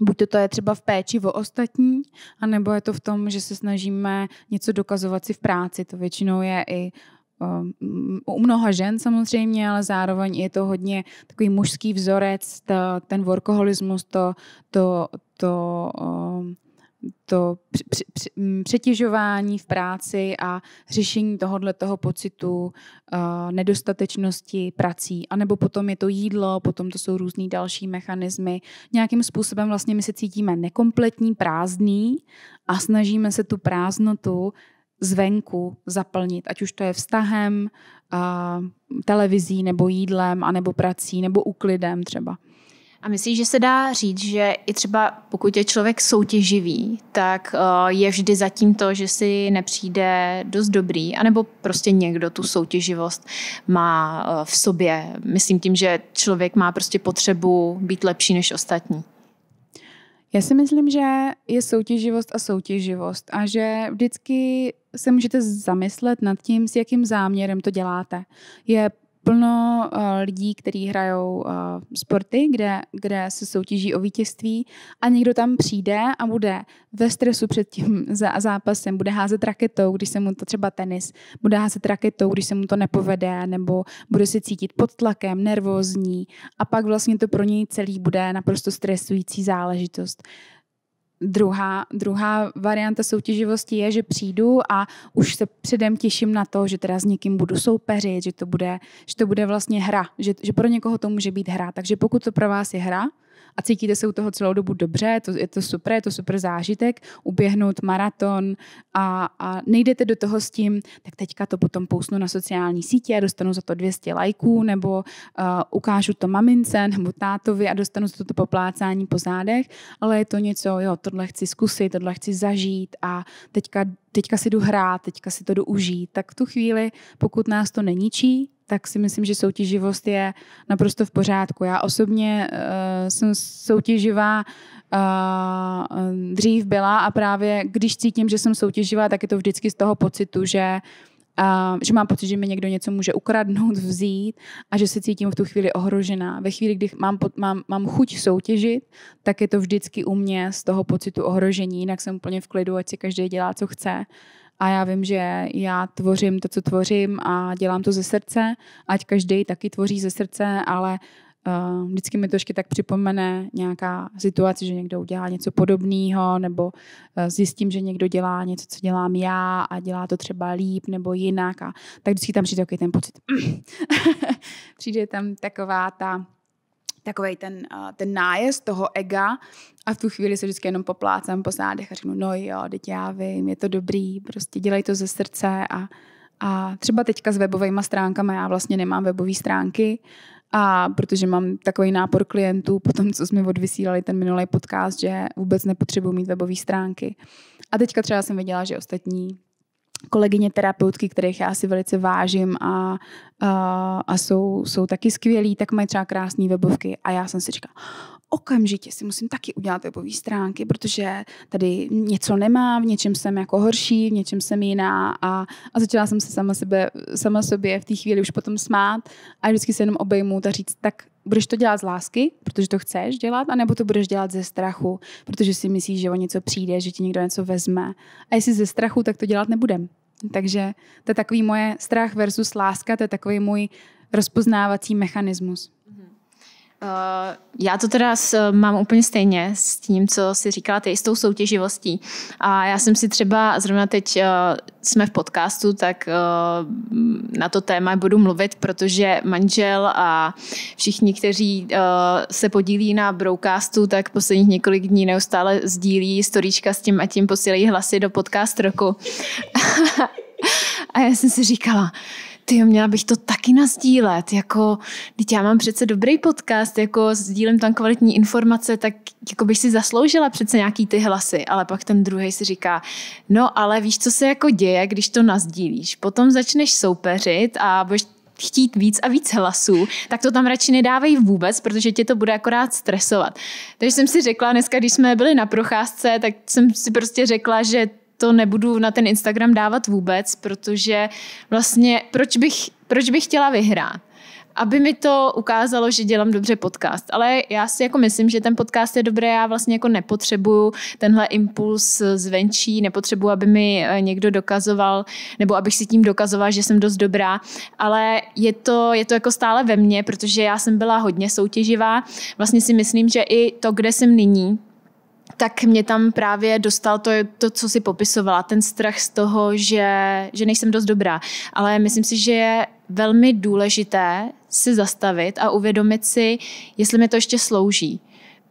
Buď to, to je třeba v péči o ostatní, anebo je to v tom, že se snažíme něco dokazovat si v práci. To většinou je i um, u mnoha žen samozřejmě, ale zároveň je to hodně takový mužský vzorec, ta, ten workoholismus, to, to, to um, to mm, přetěžování v práci a řešení tohohle toho pocitu eh, nedostatečnosti prací. A nebo potom je to jídlo, potom to jsou různý další mechanismy. Nějakým způsobem vlastně my se cítíme nekompletní, prázdný a snažíme se tu prázdnotu zvenku zaplnit, ať už to je vztahem, eh, televizí nebo jídlem, anebo prací, nebo uklidem třeba. A myslím, že se dá říct, že i třeba pokud je člověk soutěživý, tak eh, je vždy zatím to, že si nepřijde dost dobrý, anebo prostě někdo tu soutěživost má eh, v sobě. Myslím tím, že člověk má prostě potřebu být lepší než ostatní. Já si myslím, že je soutěživost a soutěživost a že vždycky se můžete zamyslet nad tím, s jakým záměrem to děláte. Je plno eh, lidí, kteří hrajou eh, sporty, kde, kde se soutěží o vítězství a někdo tam přijde a bude ve stresu před tím <laughs> zápasem, bude házet raketou, když se mu to třeba tenis, bude házet raketou, když se mu to nepovede, nebo bude se cítit pod tlakem, nervózní a pak vlastně to pro něj celý bude naprosto stresující záležitost. Druhá, druhá varianta soutěživosti je, že přijdu a už se předem těším na to, že teda s někým budu soupeřit, že to bude, že to bude vlastně hra, že, že pro někoho to může být hra. Takže pokud to pro vás je hra, a cítíte se u toho celou dobu dobře, to, je to super, je to super zážitek, uběhnout maraton a, a nejdete do toho s tím, tak teďka to potom pousnu na sociální sítě, a dostanu za to 200 lajků nebo uh, ukážu to mamince nebo tátovi a dostanu za to poplácání po zádech, ale je to něco, jo, tohle chci zkusit, tohle chci zažít a teďka teďka si jdu hrát, teďka si to jdu užít, tak v tu chvíli, pokud nás to neníčí, tak si myslím, že soutěživost je naprosto v pořádku. Já osobně uh, jsem soutěživá uh, dřív byla a právě když cítím, že jsem soutěživá, tak je to vždycky z toho pocitu, že uh, a, že mám pocit, že mi někdo něco může ukradnout, vzít a že se cítím v tu chvíli ohrožená. Ve chvíli, kdy mám, mám, mám chuť soutěžit, tak je to vždycky u mě z toho pocitu ohrožení, jinak jsem úplně v klidu, ať si každý dělá, co chce. A já vím, že já tvořím to, co tvořím a dělám to ze srdce, ať každý taky tvoří ze srdce, ale Uh, vždycky mi to tak připomene nějaká situace, že někdo udělá něco podobného, nebo uh, zjistím, že někdo dělá něco, co dělám já a dělá to třeba líp nebo jinak. A tak vždycky tam přijde takový ten pocit. <laughs> přijde tam taková ta takový ten, uh, ten nájezd toho ega a v tu chvíli se vždycky jenom poplácám po zádech a řeknu, no jo, teď já vím, je to dobrý, prostě dělej to ze srdce a, a třeba teďka s webovými stránkami, já vlastně nemám webové stránky, uh, a protože mám takový nápor klientů po tom, co jsme odvysílali ten minulý podcast, že vůbec nepotřebuji mít webové stránky. A teďka třeba jsem viděla, že ostatní kolegyně terapeutky, kterých já si velice vážím a, a, a jsou, jsou taky skvělí, tak mají třeba krásné webovky. A já jsem si říkala, okamžitě si musím taky udělat webové stránky, protože tady něco nemám, v něčem jsem jako horší, v něčem jsem jiná a, a začala jsem se sama, sebe, sama sobě v té chvíli už potom smát a vždycky se jenom obejmu a říct, tak budeš to dělat z lásky, protože to chceš dělat, anebo to budeš dělat ze strachu, protože si myslíš, že o něco přijde, že ti někdo něco vezme. A jestli ze strachu, tak to dělat nebudem. Takže to je takový moje strach versus láska, to je takový můj rozpoznávací mechanismus. Eh, já to teda s, mám úplně stejně s tím, co si říkala ty, s tou soutěživostí. A já jsem si třeba, zrovna teď uh, jsme v podcastu, tak uh, na to téma budu mluvit, protože manžel a všichni, kteří se podílí na broadcastu, tak posledních několik dní neustále sdílí storíčka s tím a tím posílejí hlasy do podcast roku. <laughs> a já jsem si říkala, ty měla bych to taky nazdílet, jako, teď já mám přece dobrý podcast, jako sdílím tam kvalitní informace, tak jako bych si zasloužila přece nějaký ty hlasy, ale pak ten druhý si říká, no ale víš, co se jako děje, když to nazdílíš, potom začneš soupeřit a budeš chtít víc a víc hlasů, tak to tam radši nedávej vůbec, protože tě to bude akorát stresovat. Takže jsem si řekla, dneska, když jsme byli na procházce, tak jsem si prostě řekla, že to nebudu na ten Instagram dávat vůbec, protože vlastně proč bych, proč bych chtěla vyhrát? aby mi to ukázalo, že dělám dobře podcast. Ale já si jako myslím, že ten podcast je dobrý. já vlastně jako nepotřebuju tenhle impuls zvenčí, nepotřebuju, aby mi eh, někdo dokazoval, nebo abych si tím dokazovala, že jsem dost dobrá, ale je to, je to jako stále ve mně, protože já jsem byla hodně soutěživá. Vlastně si myslím, že i to, kde jsem nyní, tak mě tam právě dostal to, to co si popisovala, ten strach z toho, že, že nejsem dost dobrá. Ale myslím si, že je velmi důležité si zastavit a uvědomit si, jestli mi to ještě slouží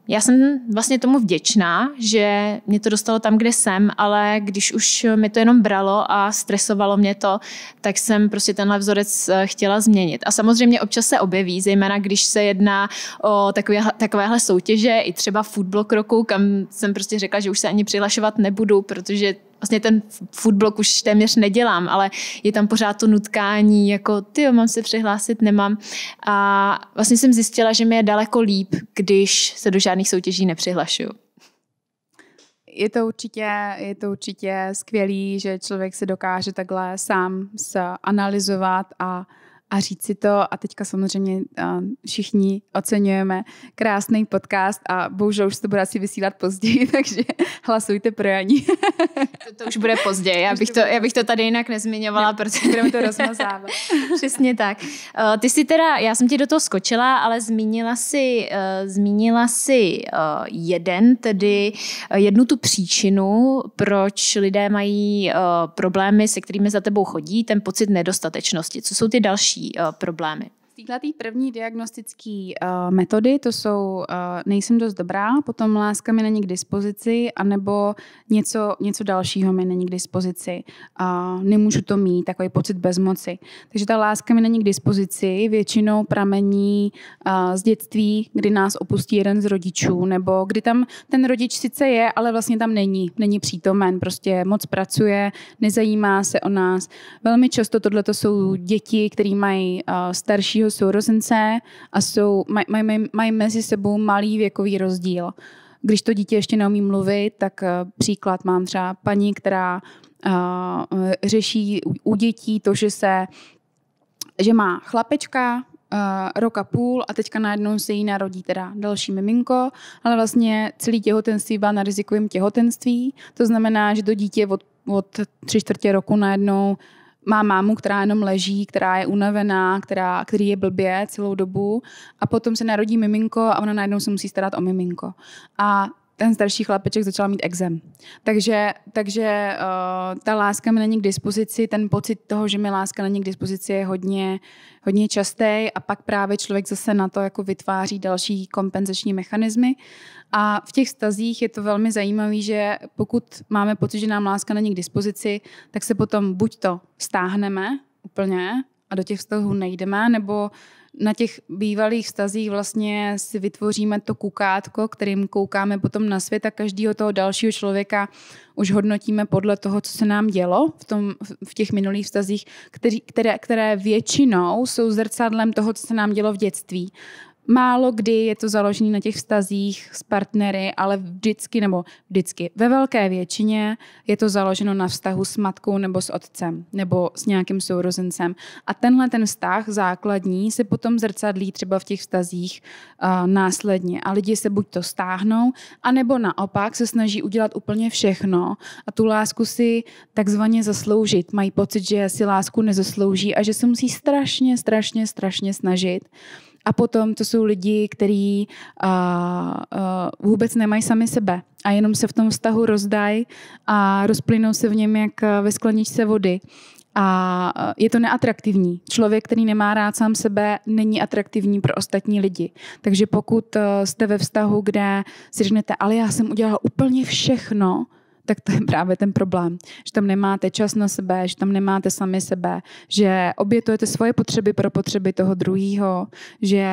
já jsem vlastně tomu vděčná, že mě to dostalo tam, kde jsem, ale když už mi to jenom bralo a stresovalo mě to, tak jsem prostě tenhle vzorec eh, chtěla změnit. A samozřejmě občas se objeví, zejména když se jedná o takové, takovéhle soutěže, i třeba football kroku, kam jsem prostě řekla, že už se ani přihlašovat nebudu, protože vlastně ten foodblog už téměř nedělám, ale je tam pořád to nutkání, jako ty mám se přihlásit, nemám. A vlastně jsem zjistila, že mi je daleko líp, když se do žádných soutěží nepřihlašuju. Je to, určitě, je to určitě skvělý, že člověk se dokáže takhle sám se analyzovat a a říct si to a teďka samozřejmě všichni oceňujeme krásný podcast a bohužel už se to bude asi vysílat později, <laughs> takže hlasujte pro Janí. <laughs> To, to už bude později, já bych to, já bych to tady jinak nezmiňovala, ne, protože budeme to rozmazávat. <laughs> Přesně tak. Eh, ty jsi teda, já jsem ti do toho skočila, ale zmínila si, eh, zmínila si eh, jeden, tedy jednu tu příčinu, proč lidé mají problémy, se kterými za tebou chodí, ten pocit nedostatečnosti. Co jsou ty další další eh, problémy této první diagnostické uh, eh, metody, to jsou uh, nejsem dost dobrá, potom láska mi není k dispozici, anebo něco, něco dalšího mi není k dispozici, uh, nemůžu to mít, takový pocit bezmoci. Takže ta láska mi není k dispozici, většinou pramení uh, z dětství, kdy nás opustí jeden z rodičů, nebo kdy tam ten rodič sice je, ale vlastně tam není, není přítomen, prostě moc pracuje, nezajímá se o nás. Velmi často tohle jsou děti, které mají uh, staršího staršího sourozence a jsou, mají maj, maj, maj mezi sebou malý věkový rozdíl. Když to dítě ještě neumí mluvit, tak eh, příklad mám třeba paní, která a, eh, eh, řeší u dětí to, že se že má chlapečka, uh, roka půl a teďka najednou se jí narodí teda další miminko, ale vlastně celý těhotenství byla na rizikovém těhotenství. To znamená, že to dítě od, od tři čtvrtě roku najednou má mámu, která jenom leží, která je unavená, která, který je blbě celou dobu a potom se narodí miminko a ona najednou se musí starat o miminko. A ten starší chlapeček začal mít exem. Takže, takže uh, ta láska mi není k dispozici, ten pocit toho, že mi láska není k dispozici je hodně, hodně častý a pak právě člověk zase na to jako vytváří další kompenzační mechanismy a v těch stazích je to velmi zajímavé, že pokud máme pocit, že nám láska není k dispozici, tak se potom buď to stáhneme úplně a do těch vztahů nejdeme, nebo na těch bývalých vztazích vlastně si vytvoříme to kukátko, kterým koukáme potom na svět a každého toho dalšího člověka už hodnotíme podle toho, co se nám dělo v, tom, v těch minulých vztazích, který, které, které většinou jsou zrcadlem toho, co se nám dělo v dětství. Málo kdy je to založené na těch vztazích s partnery, ale vždycky, nebo vždycky, ve velké většině je to založeno na vztahu s matkou nebo s otcem, nebo s nějakým sourozencem. A tenhle ten vztah základní se potom zrcadlí třeba v těch vztazích uh, následně. A lidi se buď to stáhnou, anebo naopak se snaží udělat úplně všechno a tu lásku si takzvaně zasloužit. Mají pocit, že si lásku nezaslouží a že se musí strašně, strašně, strašně snažit. A potom to jsou lidi, kteří vůbec nemají sami sebe a jenom se v tom vztahu rozdají a rozplynou se v něm jak eh, ve skleničce vody. A je to neatraktivní. Člověk, který nemá rád sám sebe, není atraktivní pro ostatní lidi. Takže pokud eh, jste ve vztahu, kde si řeknete, ale já jsem udělala úplně všechno, tak to je <laughs> právě ten problém, že tam nemáte čas na sebe, že tam nemáte sami sebe, že obětujete svoje potřeby pro potřeby toho druhého, že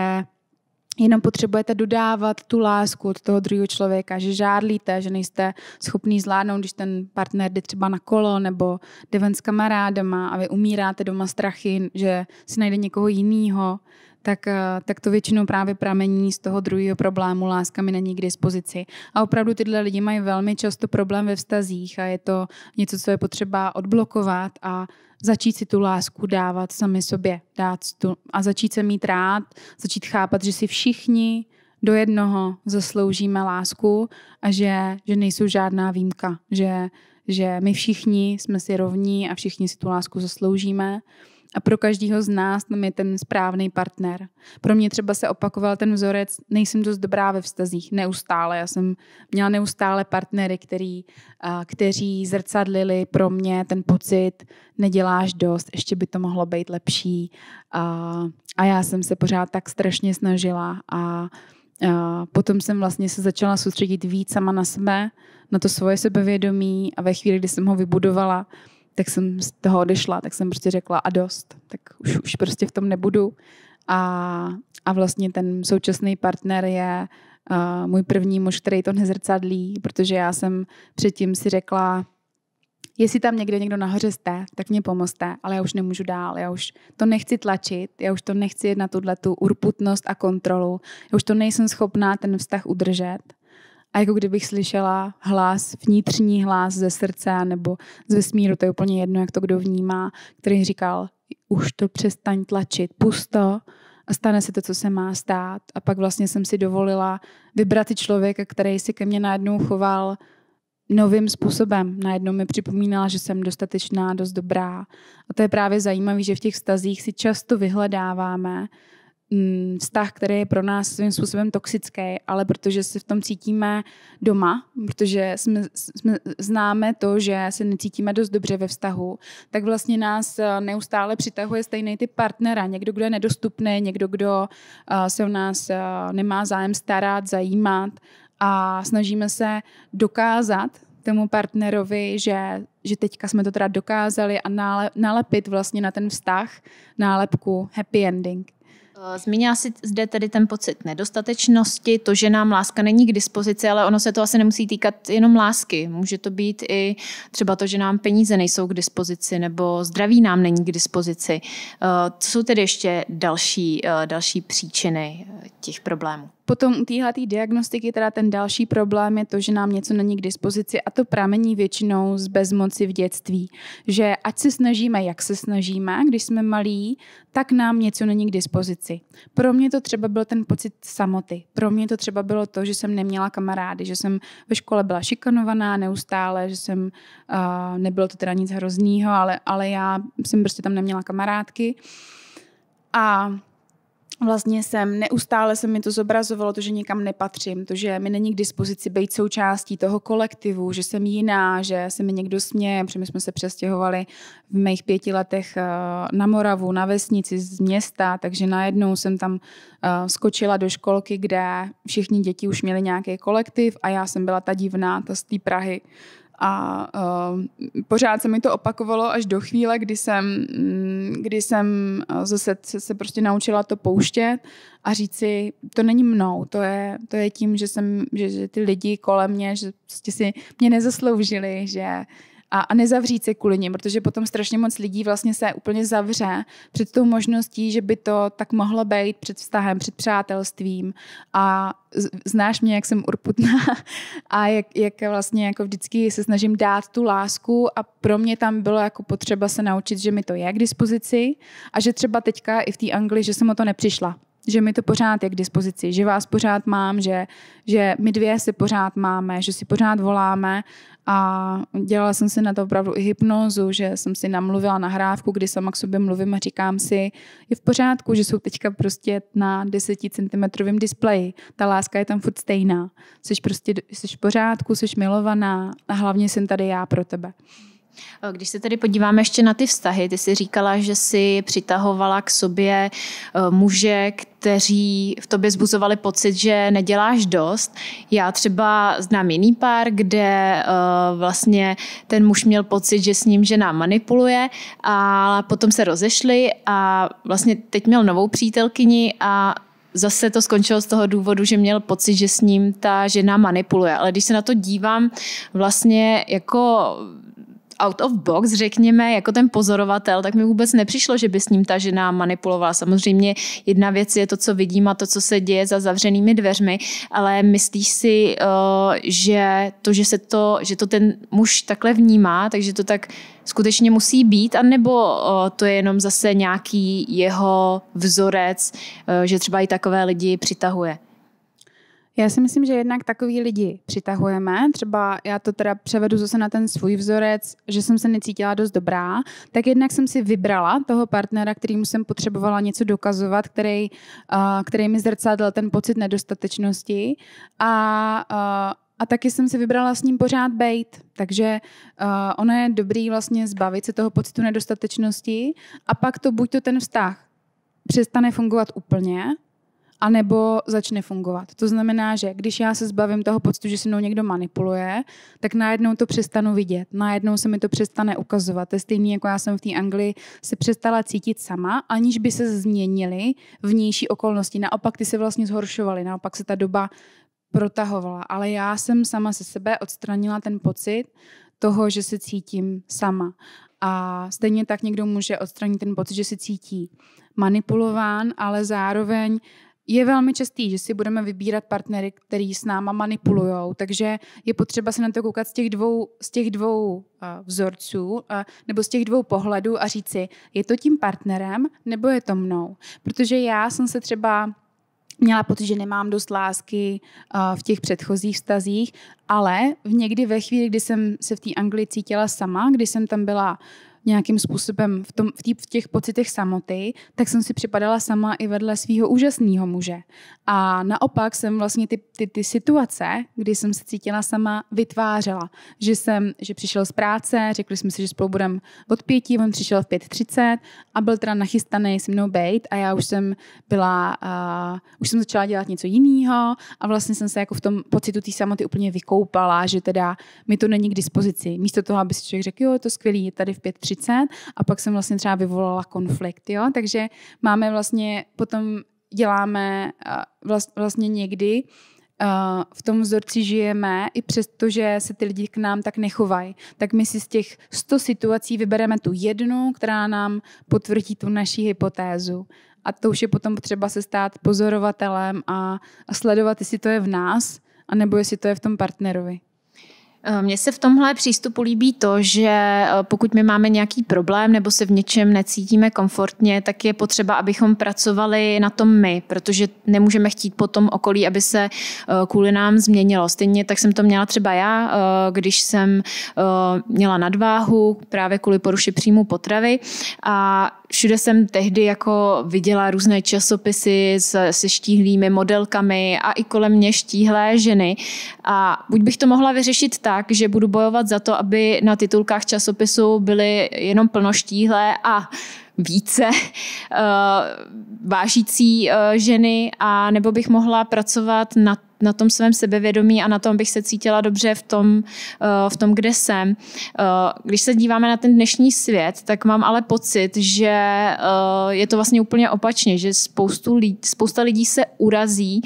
jenom potřebujete dodávat tu lásku od toho druhého člověka, že žádlíte, že nejste schopný zvládnout, když ten partner jde třeba na kolo nebo jde ven s kamarádama a vy umíráte doma strachy, že si najde někoho jiného, tak, eh, tak to většinou právě pramení z toho druhého problému, láska mi není k dispozici. A opravdu tyhle lidi mají velmi často problém ve vztazích a je to něco, co je potřeba odblokovat a začít si tu lásku dávat sami sobě dát tu, a začít se mít rád, začít chápat, že si všichni do jednoho zasloužíme lásku a že, že nejsou žádná výjimka, že, že my všichni jsme si rovní a všichni si tu lásku zasloužíme. A pro každého z nás tam je ten správný partner. Pro mě třeba se opakoval ten vzorec, nejsem dost dobrá ve vztazích, neustále. Já jsem měla neustále partnery, který, kteří zrcadlili pro mě ten pocit, neděláš dost, ještě by to mohlo být lepší. A, a já jsem se pořád tak strašně snažila a a potom jsem vlastně se začala soustředit víc sama na sebe, na to svoje sebevědomí a ve chvíli, kdy jsem ho vybudovala, tak jsem z toho odešla, tak jsem prostě řekla a dost, tak už, už prostě v tom nebudu. A, a vlastně ten současný partner je uh, můj první muž, který to nezrcadlí, protože já jsem předtím si řekla, jestli tam někde někdo nahoře jste, tak mě pomozte, ale já už nemůžu dál, já už to nechci tlačit, já už to nechci na tuhle tu urputnost a kontrolu, já už to nejsem schopná ten vztah udržet a jako kdybych slyšela hlas, vnitřní hlas ze srdce nebo z vesmíru, to je úplně jedno, jak to kdo vnímá, který říkal, už to přestaň tlačit, pusto a stane se to, co se má stát. A pak vlastně jsem si dovolila vybrat i člověka, který si ke mně najednou choval novým způsobem. Najednou mi připomínala, že jsem dostatečná, dost dobrá. A to je právě zajímavé, že v těch stazích si často vyhledáváme Mm, vztah, který je pro nás svým způsobem toxický, ale protože se v tom cítíme doma, protože jsme, jsme, známe to, že se necítíme dost dobře ve vztahu, tak vlastně nás eh, neustále přitahuje stejný typ partnera. Někdo, kdo je nedostupný, někdo, kdo eh, se o nás eh, nemá zájem starat, zajímat a snažíme se dokázat tomu partnerovi, že, že teďka jsme to teda dokázali a nalepit vlastně na ten vztah nálepku happy ending. Eh, Zmínila si zde tedy ten pocit nedostatečnosti, to, že nám láska není k dispozici, ale ono se to asi nemusí týkat jenom lásky. Může to být i třeba to, že nám peníze nejsou k dispozici nebo zdraví nám není k dispozici. Eh, co jsou tedy ještě další, eh, další příčiny těch problémů? Potom u téhle diagnostiky teda ten další problém je to, že nám něco není k dispozici a to pramení většinou z bezmoci v dětství. Že ať se snažíme, jak se snažíme, když jsme malí, tak nám něco není k dispozici. Pro mě to třeba byl ten pocit samoty. Pro mě to třeba bylo to, že jsem neměla kamarády, že jsem ve škole byla šikanovaná neustále, že jsem, uh, nebylo to teda nic hroznýho, ale, ale já jsem prostě tam neměla kamarádky. A vlastně jsem, neustále se mi to zobrazovalo, to, že někam nepatřím, to, že mi není k dispozici být součástí toho kolektivu, že jsem jiná, že se mi někdo směje, protože my jsme se přestěhovali v mých pěti letech eh, na Moravu, na vesnici z města, takže najednou jsem tam eh, skočila do školky, kde všichni děti už měli nějaký kolektiv a já jsem byla ta divná, ta z té Prahy, a uh, pořád se mi to opakovalo až do chvíle, kdy jsem, mm, kdy jsem eh, zase se, se prostě naučila to pouštět a říct si, to není mnou, to je, to je tím, že, jsem, že, že ty lidi kolem mě, že prostě si mě nezasloužili, že uh, a, a nezavřít se kvůli ním, protože potom strašně moc lidí vlastně se úplně zavře před tou možností, že by to tak mohlo být před vztahem, před přátelstvím a znáš mě, jak jsem urputná <laughs> a jak, jak vlastně jako vždycky se snažím dát tu lásku a pro mě tam bylo jako potřeba se naučit, že mi to je k dispozici a že třeba teďka i v té Anglii, že jsem o to nepřišla že mi to pořád je k dispozici, že vás pořád mám, že, že my dvě se pořád máme, že si pořád voláme a dělala jsem si na to opravdu i hypnozu, že jsem si namluvila nahrávku, kdy sama k sobě mluvím a říkám si, je v pořádku, že jsou teďka prostě na 10 cm displeji. Ta láska je tam furt stejná. Jsi prostě jsi v pořádku, jsi milovaná a hlavně jsem tady já pro tebe. Eh, když se tedy podíváme ještě na ty vztahy, ty jsi říkala, že jsi přitahovala k sobě eh, muže, kteří v tobě zbuzovali pocit, že neděláš dost. Já třeba znám jiný pár, kde eh, vlastně ten muž měl pocit, že s ním žena manipuluje a potom se rozešli a vlastně teď měl novou přítelkyni a zase to skončilo z toho důvodu, že měl pocit, že s ním ta žena manipuluje. Ale když se na to dívám vlastně jako out of box, řekněme, jako ten pozorovatel, tak mi vůbec nepřišlo, že by s ním ta žena manipulovala. Samozřejmě jedna věc je to, co vidím a to, co se děje za zavřenými dveřmi, ale myslíš si, eh, že to, že se to, že to ten muž takhle vnímá, takže to tak skutečně musí být, anebo eh, to je jenom zase nějaký jeho vzorec, eh, že třeba i takové lidi přitahuje? Já si myslím, že jednak takový lidi přitahujeme. Třeba já to teda převedu zase na ten svůj vzorec, že jsem se necítila dost dobrá, tak jednak jsem si vybrala toho partnera, kterýmu jsem potřebovala něco dokazovat, který, který mi zrcadl ten pocit nedostatečnosti a a taky jsem si vybrala s ním pořád bejt. Takže uh, ono je dobrý vlastně zbavit se toho pocitu nedostatečnosti a pak to buď to ten vztah přestane fungovat úplně, anebo začne fungovat. To znamená, že když já se zbavím toho pocitu, že se mnou někdo manipuluje, tak najednou to přestanu vidět, najednou se mi to přestane ukazovat. To je stejný, jako já jsem v té Anglii se přestala cítit sama, aniž by se změnily vnější okolnosti. Naopak ty se vlastně zhoršovaly, naopak se ta doba protahovala. Ale já jsem sama se sebe odstranila ten pocit toho, že se cítím sama. A stejně tak někdo může odstranit ten pocit, že se cítí manipulován, ale zároveň je velmi častý, že si budeme vybírat partnery, který s náma manipulují, takže je potřeba se na to koukat z těch dvou, z těch dvou eh, vzorců eh, nebo z těch dvou pohledů a říci, je to tím partnerem nebo je to mnou. Protože já jsem se třeba měla pocit, že nemám dost lásky eh, v těch předchozích vztazích, ale někdy ve chvíli, kdy jsem se v té Anglii cítila sama, kdy jsem tam byla nějakým způsobem v, tom, v, tý, v těch pocitech samoty, tak jsem si připadala sama i vedle svého úžasného muže. A naopak jsem vlastně ty, ty, ty situace, kdy jsem se cítila sama, vytvářela. Že jsem, že přišel z práce, řekli jsme si, že spolu budeme od pěti, on přišel v 5.30 a byl teda nachystaný se mnou bejt a já už jsem byla, uh, už jsem začala dělat něco jiného a vlastně jsem se jako v tom pocitu té samoty úplně vykoupala, že teda mi to není k dispozici. Místo toho, aby si člověk řekl, jo, je to skvělý, je tady v 5.30 30 a pak jsem vlastně třeba vyvolala konflikt, jo? takže máme vlastně, potom děláme eh, vlastně někdy, eh, v tom vzorci žijeme, i přesto, že se ty lidi k nám tak nechovají, tak my si z těch 100 situací vybereme tu jednu, která nám potvrdí tu naši hypotézu. A to už je potom potřeba se stát pozorovatelem a, a sledovat, jestli to je v nás, anebo jestli to je v tom partnerovi. Eh, mně se v tomhle přístupu líbí to, že eh, pokud my máme nějaký problém nebo se v něčem necítíme komfortně, tak je potřeba, abychom pracovali na tom my, protože nemůžeme chtít potom okolí, aby se eh, kvůli nám změnilo. Stejně tak jsem to měla třeba já, když jsem měla nadváhu právě kvůli poruše příjmu potravy a všude jsem tehdy jako viděla různé časopisy se, se štíhlými modelkami a i kolem mě štíhlé ženy a buď bych to mohla vyřešit tak, tak, že budu bojovat za to, aby na titulkách časopisu byly jenom plnoštíhlé a více uh, vážící uh, ženy a nebo bych mohla pracovat na na tom svém sebevědomí a na tom, abych se cítila dobře v tom, eh, v tom kde jsem. Eh, když se díváme na ten dnešní svět, tak mám ale pocit, že eh, je to vlastně úplně opačně, že spoustu lidí, spousta lidí se urazí,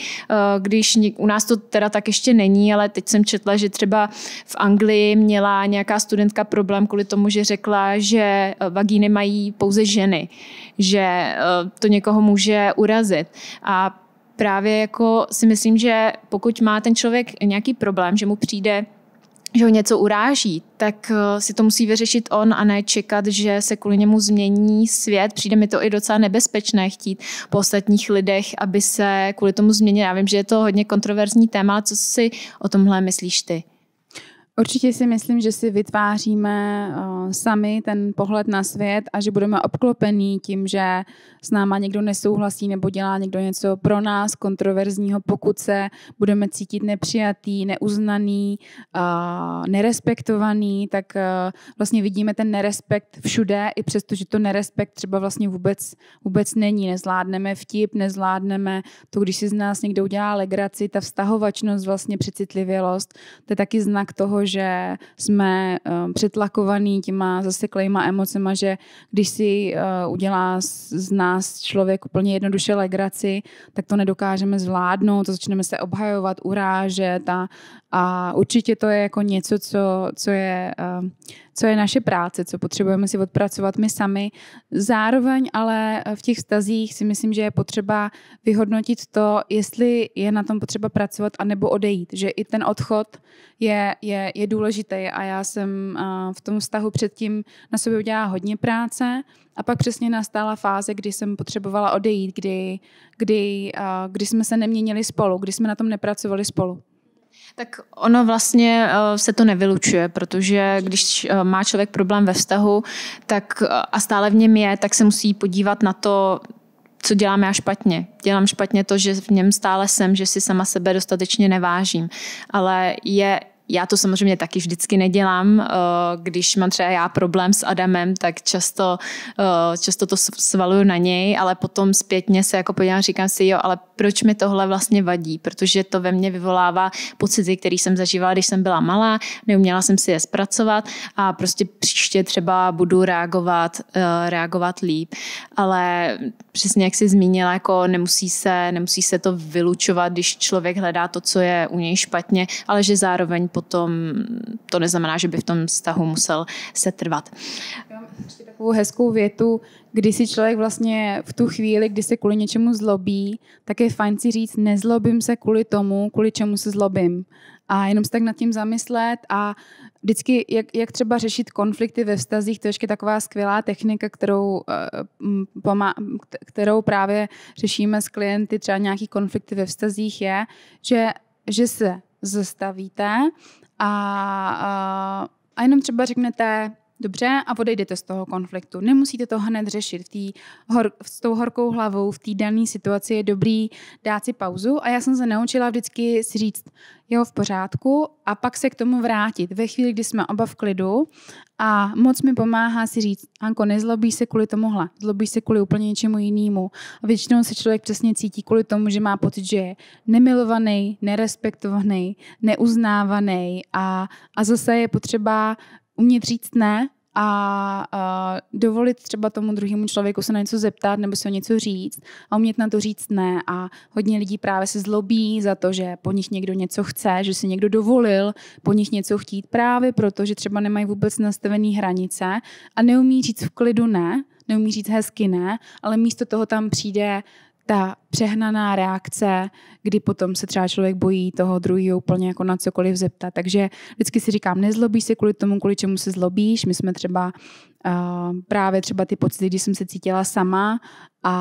když u nás to teda tak ještě není, ale teď jsem četla, že třeba v Anglii měla nějaká studentka problém kvůli tomu, že řekla, že vagíny mají pouze ženy, že to někoho může urazit. A právě jako si myslím, že pokud má ten člověk nějaký problém, že mu přijde že ho něco uráží, tak eh, si to musí vyřešit on a ne čekat, že se kvůli němu změní svět. Přijde mi to i docela nebezpečné chtít po ostatních lidech, aby se kvůli tomu změnil. Já vím, že je to hodně kontroverzní téma, ale co si o tomhle myslíš ty? Určitě si myslím, že si vytváříme eh, sami ten pohled na svět a že budeme obklopení tím, že s náma někdo nesouhlasí nebo dělá někdo něco pro nás kontroverzního, pokud se budeme cítit nepřijatý, neuznaný, eh, nerespektovaný, tak eh, vlastně vidíme ten nerespekt všude, i přesto, že to nerespekt třeba vlastně vůbec, vůbec není. Nezvládneme vtip, nezvládneme to, když si z nás někdo udělá legraci, ta vztahovačnost, vlastně přecitlivělost, to je taky znak toho, že jsme uh, eh, přetlakovaný těma zaseklejma emocema, že když si uh, udělá z, z nás člověk úplně jednoduše legraci, tak to nedokážeme zvládnout, to začneme se obhajovat, urážet a, a určitě to je jako něco, co, co, je, uh, co je naše práce, co potřebujeme si odpracovat my sami. Zároveň ale v těch stazích si myslím, že je potřeba vyhodnotit to, jestli je na tom potřeba pracovat, anebo odejít. Že i ten odchod je, je, je důležitý a já jsem v tom vztahu předtím na sobě udělala hodně práce a pak přesně nastala fáze, kdy jsem potřebovala odejít, kdy, kdy, kdy jsme se neměnili spolu, kdy jsme na tom nepracovali spolu. Tak ono vlastně e, se to nevylučuje, protože když e, má člověk problém ve vztahu tak, e, a stále v něm je, tak se musí podívat na to, co dělám já špatně. Dělám špatně to, že v něm stále jsem, že si sama sebe dostatečně nevážím. Ale je já to samozřejmě taky vždycky nedělám. Eh, když mám třeba já problém s Adamem, tak často, eh, často to svaluju na něj, ale potom zpětně se jako podívám, říkám si, jo, ale proč mi tohle vlastně vadí? Protože to ve mně vyvolává pocity, které jsem zažívala, když jsem byla malá, neuměla jsem si je zpracovat a prostě příště třeba budu reagovat, eh, reagovat líp. Ale přesně jak jsi zmínila, jako nemusí se, nemusí se to vylučovat, když člověk hledá to, co je u něj špatně, ale že zároveň potom to neznamená, že by v tom vztahu musel se trvat. Já mám takovou hezkou větu, kdy si člověk vlastně v tu chvíli, kdy se kvůli něčemu zlobí, tak je fajn si říct, nezlobím se kvůli tomu, kvůli čemu se zlobím. A jenom se tak nad tím zamyslet a vždycky, jak, jak třeba řešit konflikty ve vztazích, to je ještě taková skvělá technika, kterou, eh, kterou právě řešíme s klienty, třeba nějaký konflikty ve vztazích je, že že se zastavíte a, a, a jenom třeba řeknete, dobře, a odejdete z toho konfliktu. Nemusíte to hned řešit. V tý hor, s tou horkou hlavou v té dané situaci je dobrý dát si pauzu a já jsem se naučila vždycky si říct, jo, v pořádku, a pak se k tomu vrátit. Ve chvíli, kdy jsme oba v klidu a moc mi pomáhá si říct, Anko, nezlobíš se kvůli tomuhle, zlobíš se kvůli úplně něčemu jinému. A většinou se člověk přesně cítí kvůli tomu, že má pocit, že je nemilovaný, nerespektovaný, neuznávaný a, a zase je potřeba umět říct ne a, a dovolit třeba tomu druhému člověku se na něco zeptat nebo se o něco říct a umět na to říct ne. A hodně lidí právě se zlobí za to, že po nich někdo něco chce, že si někdo dovolil po nich něco chtít právě proto, že třeba nemají vůbec nastavené hranice a neumí říct v klidu ne, neumí říct hezky ne, ale místo toho tam přijde ta přehnaná reakce, kdy potom se třeba člověk bojí toho druhého úplně jako na cokoliv zeptat. Takže vždycky si říkám, nezlobíš se kvůli tomu, kvůli čemu se zlobíš. My jsme třeba uh, právě třeba ty pocity, kdy jsem se cítila sama a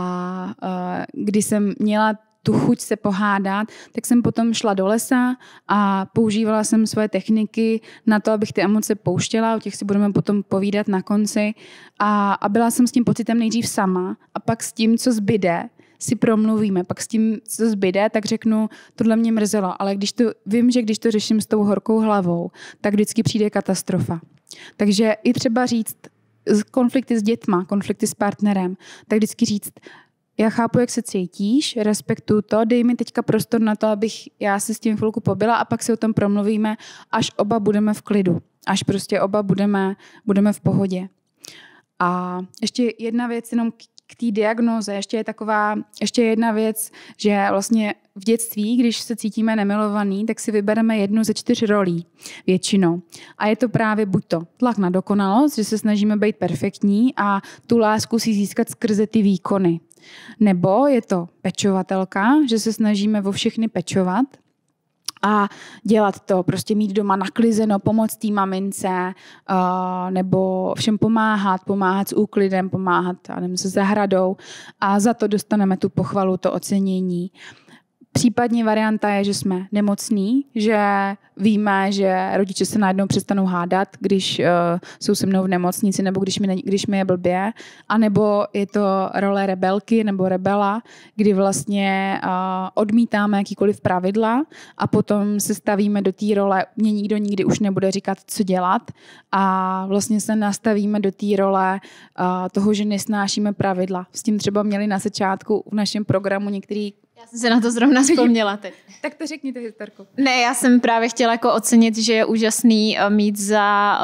uh, kdy jsem měla tu chuť se pohádat, tak jsem potom šla do lesa a používala jsem svoje techniky na to, abych ty emoce pouštěla, o těch si budeme potom povídat na konci. A, a byla jsem s tím pocitem nejdřív sama a pak s tím, co zbyde, si promluvíme. Pak s tím, co zbyde, tak řeknu, tohle mě mrzelo. Ale když to, vím, že když to řeším s tou horkou hlavou, tak vždycky přijde katastrofa. Takže i třeba říct, konflikty s dětma, konflikty s partnerem, tak vždycky říct, já chápu, jak se cítíš, respektuju to, dej mi teďka prostor na to, abych já se s tím chvilku pobyla a pak si o tom promluvíme, až oba budeme v klidu, až prostě oba budeme, budeme v pohodě. A ještě jedna věc jenom k té diagnoze ještě je taková, ještě jedna věc, že vlastně v dětství, když se cítíme nemilovaný, tak si vybereme jednu ze čtyř rolí většinou. A je to právě buď to tlak na dokonalost, že se snažíme být perfektní a tu lásku si získat skrze ty výkony. Nebo je to pečovatelka, že se snažíme o všechny pečovat a dělat to, prostě mít doma naklizeno, pomoct té mamince, uh, nebo všem pomáhat, pomáhat s úklidem, pomáhat nevím, se zahradou a za to dostaneme tu pochvalu, to ocenění. Uh, Případně varianta je, že jsme nemocní, že víme, že rodiče se najednou přestanou hádat, když uh, jsou se mnou v nemocnici nebo když mi, když mi je blbě. A nebo je to role rebelky nebo rebela, kdy vlastně uh, odmítáme jakýkoliv pravidla a potom se stavíme do té role, mě nikdo nikdy už nebude říkat, co dělat. A vlastně se nastavíme do té role uh, toho, že nesnášíme pravidla. S tím třeba měli na začátku v našem programu některý já jsem se na to zrovna vzpomněla teď. <laughs> tak to řekni řekněte, historku. Ne, já jsem právě chtěla jako ocenit, že je úžasný eh, mít za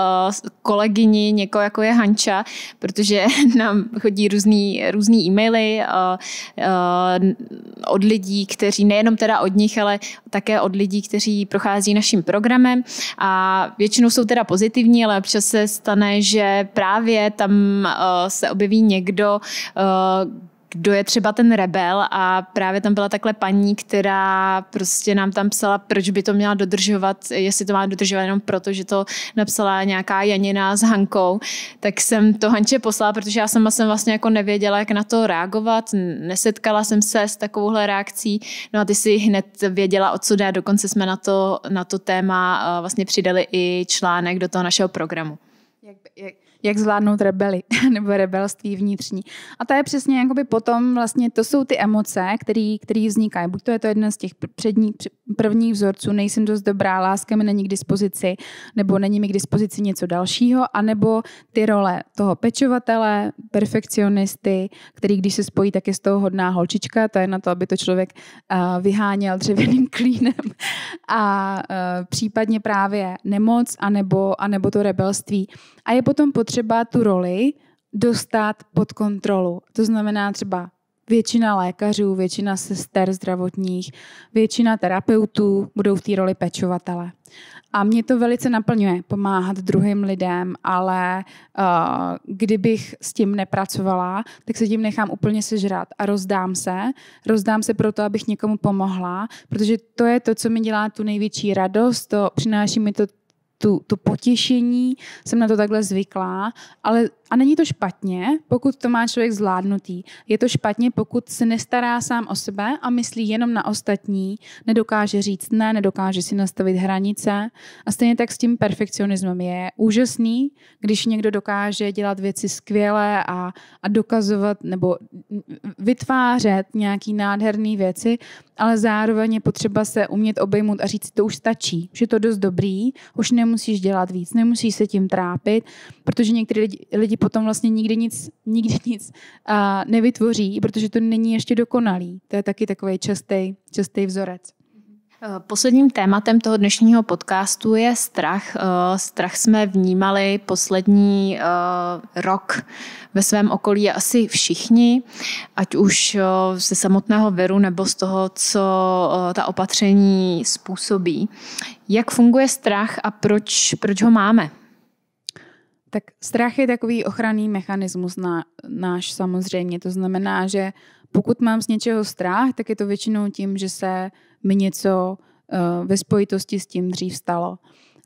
uh, kolegyni někoho, jako je Hanča, protože <laughs> nám chodí různý, různý e-maily uh, uh, od lidí, kteří nejenom teda od nich, ale také od lidí, kteří prochází naším programem a většinou jsou teda pozitivní, ale občas se stane, že právě tam uh, se objeví někdo, uh, kdo je třeba ten rebel a právě tam byla takhle paní, která prostě nám tam psala, proč by to měla dodržovat, jestli to má dodržovat jenom proto, že to napsala nějaká Janina s Hankou, tak jsem to Hanče poslala, protože já sama jsem vlastně jako nevěděla, jak na to reagovat, nesetkala jsem se s takovouhle reakcí, no a ty si hned věděla, o co jde, dokonce jsme na to, na to téma eh, vlastně přidali i článek do toho našeho programu. Jak, jak, jak zvládnout rebeli <laughs> nebo rebelství vnitřní. A to je přesně jakoby potom vlastně, to jsou ty emoce, které vznikají. Buď to je to jeden z těch přední, prvních vzorců, nejsem dost dobrá, láska mi není k dispozici, nebo není mi k dispozici něco dalšího, anebo ty role toho pečovatele, perfekcionisty, který když se spojí, tak je z toho hodná holčička, to je na to, aby to člověk eh, vyháněl dřevěným <laughs> klínem a eh, případně právě nemoc, anebo, anebo to rebelství. A je potom potřeba potřeba tu roli dostat pod kontrolu. To znamená třeba většina lékařů, většina sester zdravotních, většina terapeutů budou v té roli pečovatele. A mě to velice naplňuje, pomáhat druhým lidem, ale uh, kdybych s tím nepracovala, tak se tím nechám úplně sežrat a rozdám se. Rozdám se proto, abych někomu pomohla, protože to je to, co mi dělá tu největší radost, to přináší mi to tu, tu potěšení, jsem na to takhle zvyklá, ale a není to špatně, pokud to má člověk zvládnutý. Je to špatně, pokud se nestará sám o sebe a myslí jenom na ostatní, nedokáže říct ne, nedokáže si nastavit hranice. A stejně tak s tím perfekcionismem je úžasný, když někdo dokáže dělat věci skvěle a, a dokazovat nebo vytvářet nějaký nádherné věci, ale zároveň je potřeba se umět obejmout a říct, to už stačí, že je to dost dobrý, už nemusíš dělat víc, nemusíš se tím trápit, protože někteří lidi, lidi potom vlastně nikdy nic, nikdy <laughs> nic a nevytvoří, protože to není ještě dokonalý. To je taky takový častý, častý vzorec. Eh, posledním tématem toho dnešního podcastu je strach. Eh, strach jsme vnímali poslední eh, rok ve svém okolí asi všichni, ať už ze samotného viru nebo z toho, co ta opatření způsobí. Jak funguje strach a proč, proč ho máme? Tak strach je takový ochranný mechanismus na, náš samozřejmě. To znamená, že pokud mám z něčeho strach, tak je to většinou tím, že se mi něco uh, ve spojitosti s tím dřív stalo.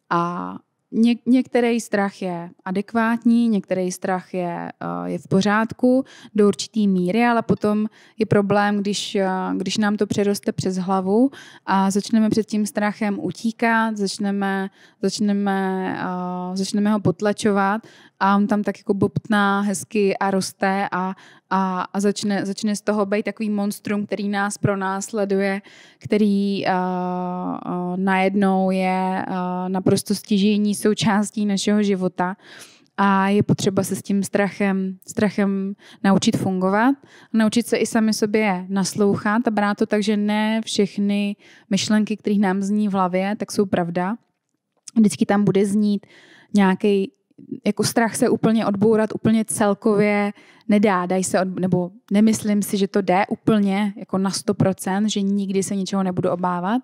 A Ně, některý strach je adekvátní, některý strach je, eh, je v pořádku do určitý míry, ale potom je problém, když, eh, když nám to přeroste přes hlavu a začneme před tím strachem utíkat, začneme, začneme, eh, začneme ho potlačovat a on tam tak jako bobtná hezky a roste a a, a začne, začne z toho být takový monstrum, který nás pronásleduje, který uh, uh, najednou je uh, naprosto stěžení součástí našeho života a je potřeba se s tím strachem, strachem naučit fungovat, naučit se i sami sobě naslouchat a brát to tak, že ne všechny myšlenky, které nám zní v hlavě, tak jsou pravda. Vždycky tam bude znít nějaký jako strach se úplně odbourat úplně celkově nedá, dají se od, nebo nemyslím si, že to jde úplně jako na 100%, že nikdy se ničeho nebudu obávat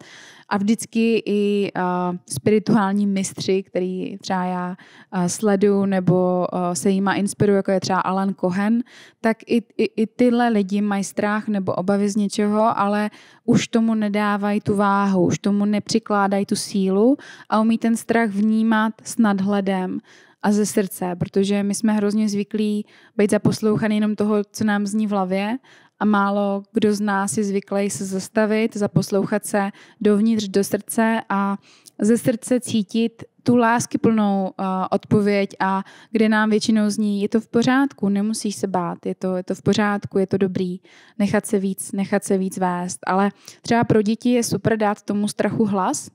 a vždycky i uh, spirituální mistři, který třeba já uh, sleduju nebo uh, se jima inspiruju, jako je třeba Alan Cohen, tak i, i, i tyhle lidi mají strach nebo obavy z něčeho, ale už tomu nedávají tu váhu, už tomu nepřikládají tu sílu a umí ten strach vnímat s nadhledem a ze srdce, protože my jsme hrozně zvyklí být zaposlouchaný jenom toho, co nám zní v hlavě a málo kdo z nás je zvyklý se zastavit, zaposlouchat se dovnitř do srdce a ze srdce cítit tu láskyplnou plnou eh, odpověď a kde nám většinou zní, je to v pořádku, nemusíš se bát, je to, je to v pořádku, je to dobrý, nechat se víc, nechat se víc vést. Ale třeba pro děti je super dát tomu strachu hlas,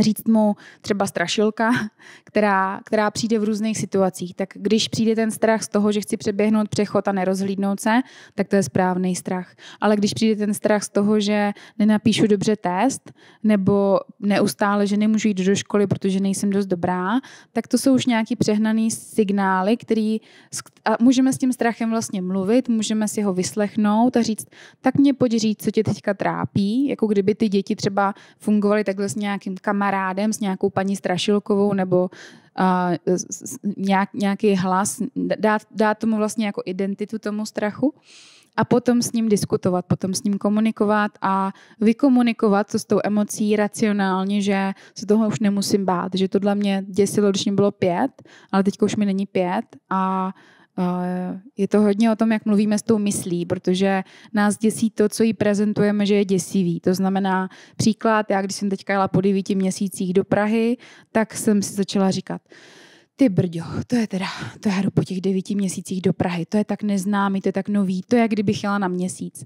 říct mu třeba strašilka, která, která přijde v různých situacích. Tak když přijde ten strach z toho, že chci přeběhnout přechod a nerozhlídnout se, tak to je správný strach. Ale když přijde ten strach z toho, že nenapíšu dobře test, nebo neustále, že nemůžu jít do školy, protože nejsem dost dobrá, tak to jsou už nějaký přehnaný signály, který a můžeme s tím strachem vlastně mluvit, můžeme si ho vyslechnout a říct, tak mě pojď říct, co tě teďka trápí, jako kdyby ty děti třeba fungovaly takhle s nějakým kam kamarádem s nějakou paní Strašilkovou nebo uh, nějak, nějaký hlas, dát, dát tomu vlastně jako identitu tomu strachu a potom s ním diskutovat, potom s ním komunikovat a vykomunikovat to s tou emocí racionálně, že se toho už nemusím bát, že tohle mě děsilo, když mě bylo pět, ale teď už mi není pět a Eh, je to hodně o tom, jak mluvíme s tou myslí, protože nás děsí to, co jí prezentujeme, že je děsivý. To znamená, příklad, já když jsem teďka jela po devíti měsících do Prahy, tak jsem si začala říkat, ty brďo, to je teda, to já jdu po těch devíti měsících do Prahy, to je tak neznámý, to je tak nový, to je jak kdybych jela na měsíc.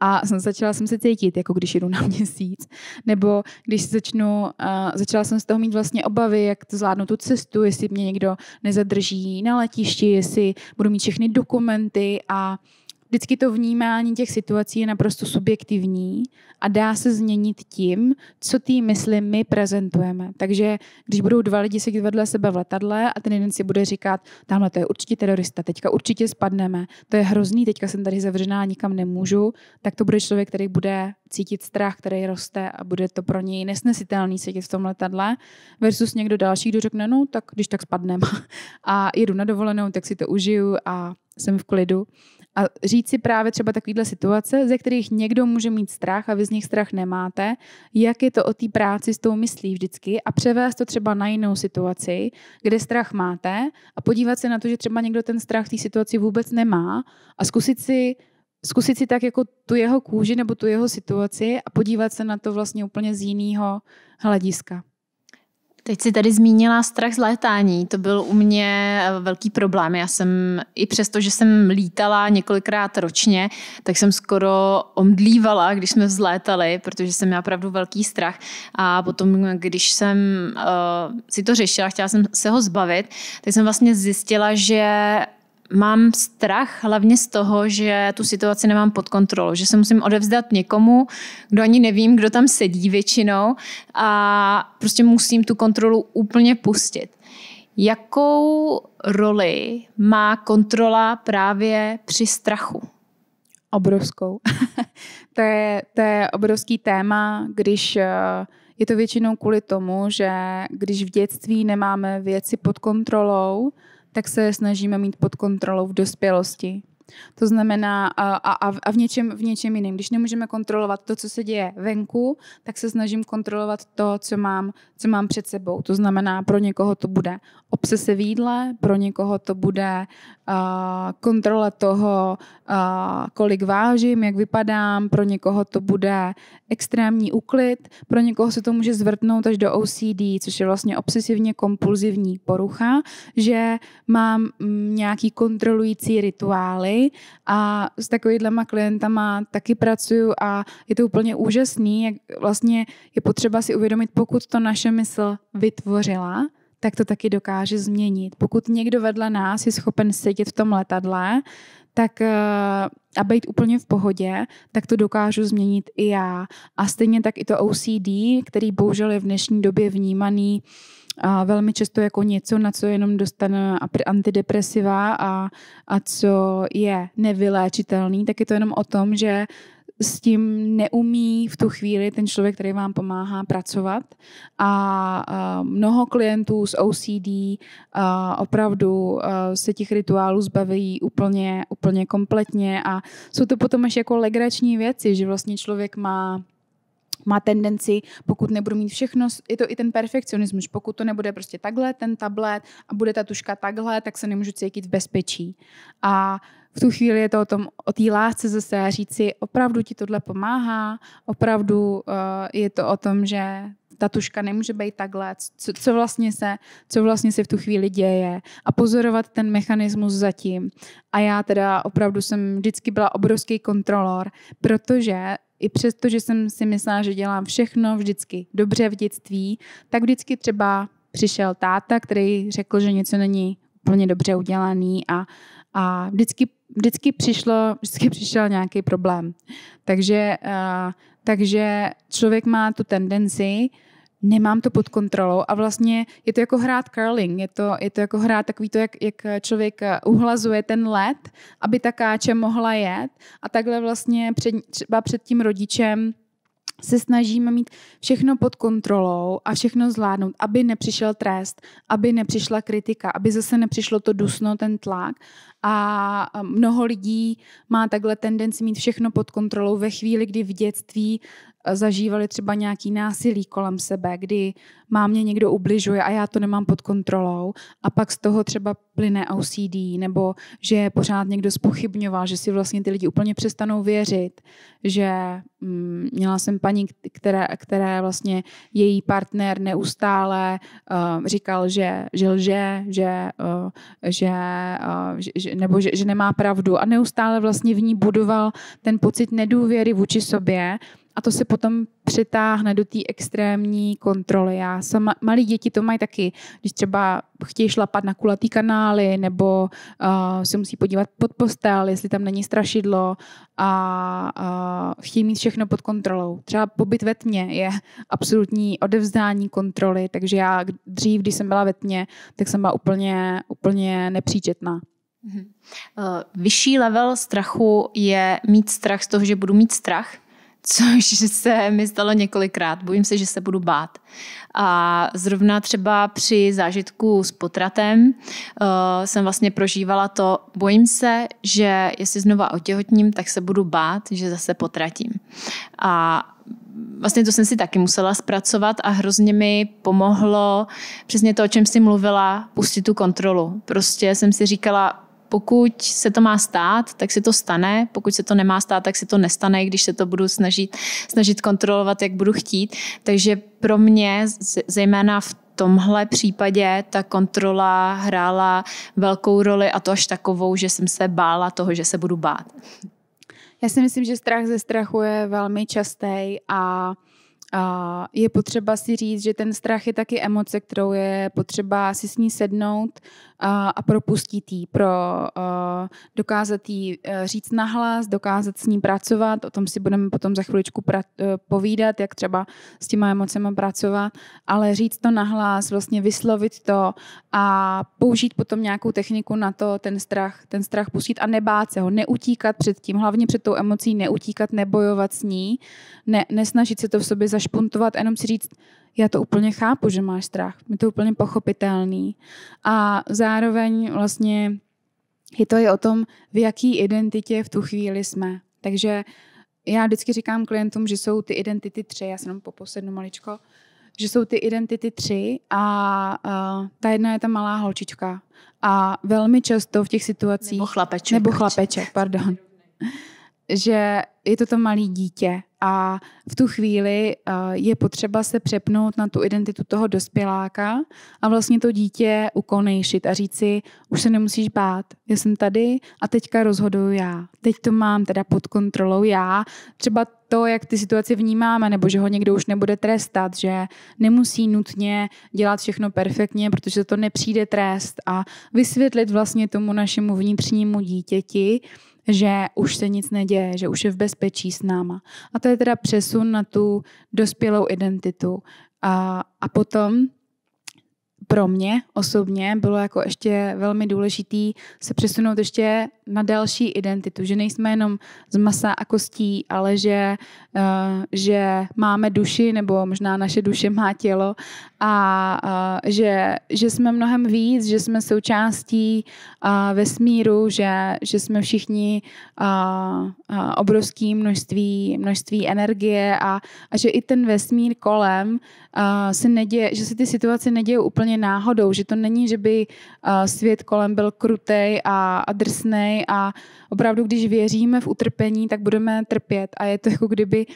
A jsem začala jsem se cítit, jako když jdu na <laughs> měsíc. Nebo když začnu, uh, začala jsem z toho mít vlastně obavy, jak to zvládnu tu cestu, jestli mě někdo nezadrží na letišti, jestli budu mít všechny dokumenty a uh, vždycky to vnímání těch situací je naprosto subjektivní a dá se změnit tím, co ty mysli my prezentujeme. Takže když budou dva lidi sedět vedle sebe v letadle a ten jeden si bude říkat, tamhle to je určitě terorista, teďka určitě spadneme, to je hrozný, teďka jsem tady zavřená, nikam nemůžu, tak to bude člověk, který bude cítit strach, který roste a bude to pro něj nesnesitelný sedět v tom letadle, versus někdo další, kdo řekne, no tak když tak spadneme <laughs> a jedu na dovolenou, tak si to užiju a jsem v klidu. A říct si právě třeba takovýhle situace, ze kterých někdo může mít strach a vy z nich strach nemáte, jak je to o té práci s tou myslí vždycky a převést to třeba na jinou situaci, kde strach máte a podívat se na to, že třeba někdo ten strach v té situaci vůbec nemá a zkusit si zkusit si tak jako tu jeho kůži nebo tu jeho situaci a podívat se na to vlastně úplně z jiného hlediska. Teď si tady zmínila strach z létání. To byl u mě eh, velký problém. Já jsem, i přesto, že jsem lítala několikrát ročně, tak jsem skoro omdlívala, když jsme vzlétali, protože jsem měla opravdu velký strach. A potom, když jsem uh, si to řešila, chtěla jsem se ho zbavit, tak jsem vlastně zjistila, že mám strach hlavně z toho, že tu situaci nemám pod kontrolou, že se musím odevzdat někomu, kdo ani nevím, kdo tam sedí většinou a prostě musím tu kontrolu úplně pustit. Jakou roli má kontrola právě při strachu? Obrovskou. <laughs> to, je, to je obrovský téma, když eh, je to většinou kvůli tomu, že když v dětství nemáme věci pod kontrolou, tak se snažíme mít pod kontrolou v dospělosti. To znamená, a, a, a v, něčem, v něčem jiném. Když nemůžeme kontrolovat to, co se děje venku, tak se snažím kontrolovat to, co mám, co mám před sebou. To znamená, pro někoho to bude obsese v jídle, pro někoho to bude uh, kontrola toho, uh, kolik vážím, jak vypadám, pro někoho to bude extrémní uklid, pro někoho se to může zvrtnout až do OCD, což je vlastně obsesivně kompulzivní porucha, že mám mm, nějaký kontrolující rituály a s takovýhlema klientama taky pracuju a je to úplně úžasný, jak vlastně je potřeba si uvědomit, pokud to naše mysl vytvořila, tak to taky dokáže změnit. Pokud někdo vedle nás je schopen sedět v tom letadle, tak eh, a být úplně v pohodě, tak to dokážu změnit i já. A stejně tak i to OCD, který bohužel je v dnešní době vnímaný a eh, velmi často jako něco, na co jenom dostane antidepresiva a, a co je nevyléčitelný, tak je to jenom o tom, že s tím neumí v tu chvíli ten člověk, který vám pomáhá pracovat. A mnoho klientů s OCD opravdu se těch rituálů zbaví úplně, úplně kompletně a jsou to potom až jako legrační věci, že vlastně člověk má má tendenci, pokud nebudu mít všechno, je to i ten perfekcionismus, pokud to nebude prostě takhle, ten tablet a bude ta tuška takhle, tak se nemůžu cítit v bezpečí. A v tu chvíli je to o, tom, o té lásce zase a říci, opravdu ti tohle pomáhá, opravdu uh, je to o tom, že ta tuška nemůže být takhle, co, co, vlastně se, co vlastně se v tu chvíli děje a pozorovat ten mechanismus zatím. A já teda opravdu jsem vždycky byla obrovský kontrolor, protože i přesto, že jsem si myslela, že dělám všechno vždycky dobře v dětství, tak vždycky třeba přišel táta, který řekl, že něco není úplně dobře udělaný a a vždycky, vždycky, přišlo, vždycky přišel nějaký problém. Takže, uh, takže člověk má tu tendenci, nemám to pod kontrolou a vlastně je to jako hrát curling, je to, je to jako hrát takový to, jak, jak člověk eh, uhlazuje ten led, aby ta káče mohla jet a takhle vlastně před, třeba před tím rodičem se snažíme mít všechno pod kontrolou a všechno zvládnout, aby nepřišel trest, aby nepřišla kritika, aby zase nepřišlo to dusno, ten tlak. A mnoho lidí má takhle tendenci mít všechno pod kontrolou ve chvíli, kdy v dětství zažívali třeba nějaký násilí kolem sebe, kdy má mě někdo ubližuje a já to nemám pod kontrolou a pak z toho třeba plyne OCD nebo že pořád někdo spochybňoval, že si vlastně ty lidi úplně přestanou věřit, že mm, měla jsem paní, které, které vlastně její partner neustále uh, říkal, že, že lže, že, uh, že, uh, že nebo že, že nemá pravdu a neustále vlastně v ní budoval ten pocit nedůvěry vůči sobě a to se potom přetáhne do té extrémní kontroly. Já sama, malí děti to mají taky, když třeba chtějí šlapat na kulatý kanály nebo uh, se musí podívat pod postel, jestli tam není strašidlo a uh, chtějí mít všechno pod kontrolou. Třeba pobyt ve tmě je absolutní odevzdání kontroly, takže já dřív, když jsem byla ve tmě, tak jsem byla úplně, úplně nepříčetná. Uh, vyšší level strachu je mít strach z toho, že budu mít strach, což se mi stalo několikrát. Bojím se, že se budu bát. A zrovna třeba při zážitku s potratem uh, jsem vlastně prožívala to, bojím se, že jestli znova otěhotním, tak se budu bát, že zase potratím. A vlastně to jsem si taky musela zpracovat a hrozně mi pomohlo přesně to, o čem jsi mluvila, pustit tu kontrolu. Prostě jsem si říkala, pokud se to má stát, tak se to stane, pokud se to nemá stát, tak se to nestane, když se to budu snažit, snažit kontrolovat, jak budu chtít. Takže pro mě, zejména v tomhle případě ta kontrola hrála velkou roli a to až takovou, že jsem se bála toho, že se budu bát. Já si myslím, že strach ze strachu je velmi častý a a je potřeba si říct, že ten strach je taky emoce, kterou je potřeba si s ní sednout, a propustit jí, pro dokázat jí e, říct nahlas, dokázat s ní pracovat, o tom si budeme potom za chviličku pra- e, povídat, jak třeba s těma emocema pracovat, ale říct to nahlas, vlastně vyslovit to a použít potom nějakou techniku na to, ten strach, ten strach pustit a nebát se ho, neutíkat před tím, hlavně před tou emocí neutíkat, nebojovat s ní, ne, nesnažit se to v sobě zašpuntovat, jenom si říct, já to úplně chápu, že máš strach, je to úplně pochopitelný. A zároveň vlastně je to i o tom, v jaký identitě v tu chvíli jsme. Takže já vždycky říkám klientům, že jsou ty identity tři, já se jenom poposednu maličko, že jsou ty identity tři a, a ta jedna je ta malá holčička. A velmi často v těch situacích... Nebo chlapeček. Nebo chlapeček, pardon. <laughs> že je to to malé dítě a v tu chvíli eh, je potřeba se přepnout na tu identitu toho dospěláka a vlastně to dítě ukonejšit a říct si, už se nemusíš bát, já jsem tady a teďka rozhoduju já. Teď to mám teda pod kontrolou já. Třeba to, jak ty situaci vnímáme, nebo že ho někdo už nebude trestat, že nemusí nutně dělat všechno perfektně, protože to nepřijde trest a vysvětlit vlastně tomu našemu vnitřnímu dítěti, že už se nic neděje, že už je v bezpečí s náma. A to je teda přesun na tu dospělou identitu. A, a potom pro mě osobně bylo jako ještě velmi důležitý se přesunout ještě na další identitu, že nejsme jenom z masa a kostí, ale že, uh, že máme duši, nebo možná naše duše má tělo a uh, že, že jsme mnohem víc, že jsme součástí uh, vesmíru, že, že jsme všichni uh, uh, obrovský množství, množství energie a, a že i ten vesmír kolem uh, se neděje, že se ty situace nedějí úplně náhodou, že to není, že by uh, svět kolem byl krutej a, a drsnej a opravdu, když věříme v utrpení, tak budeme trpět a je to jako kdyby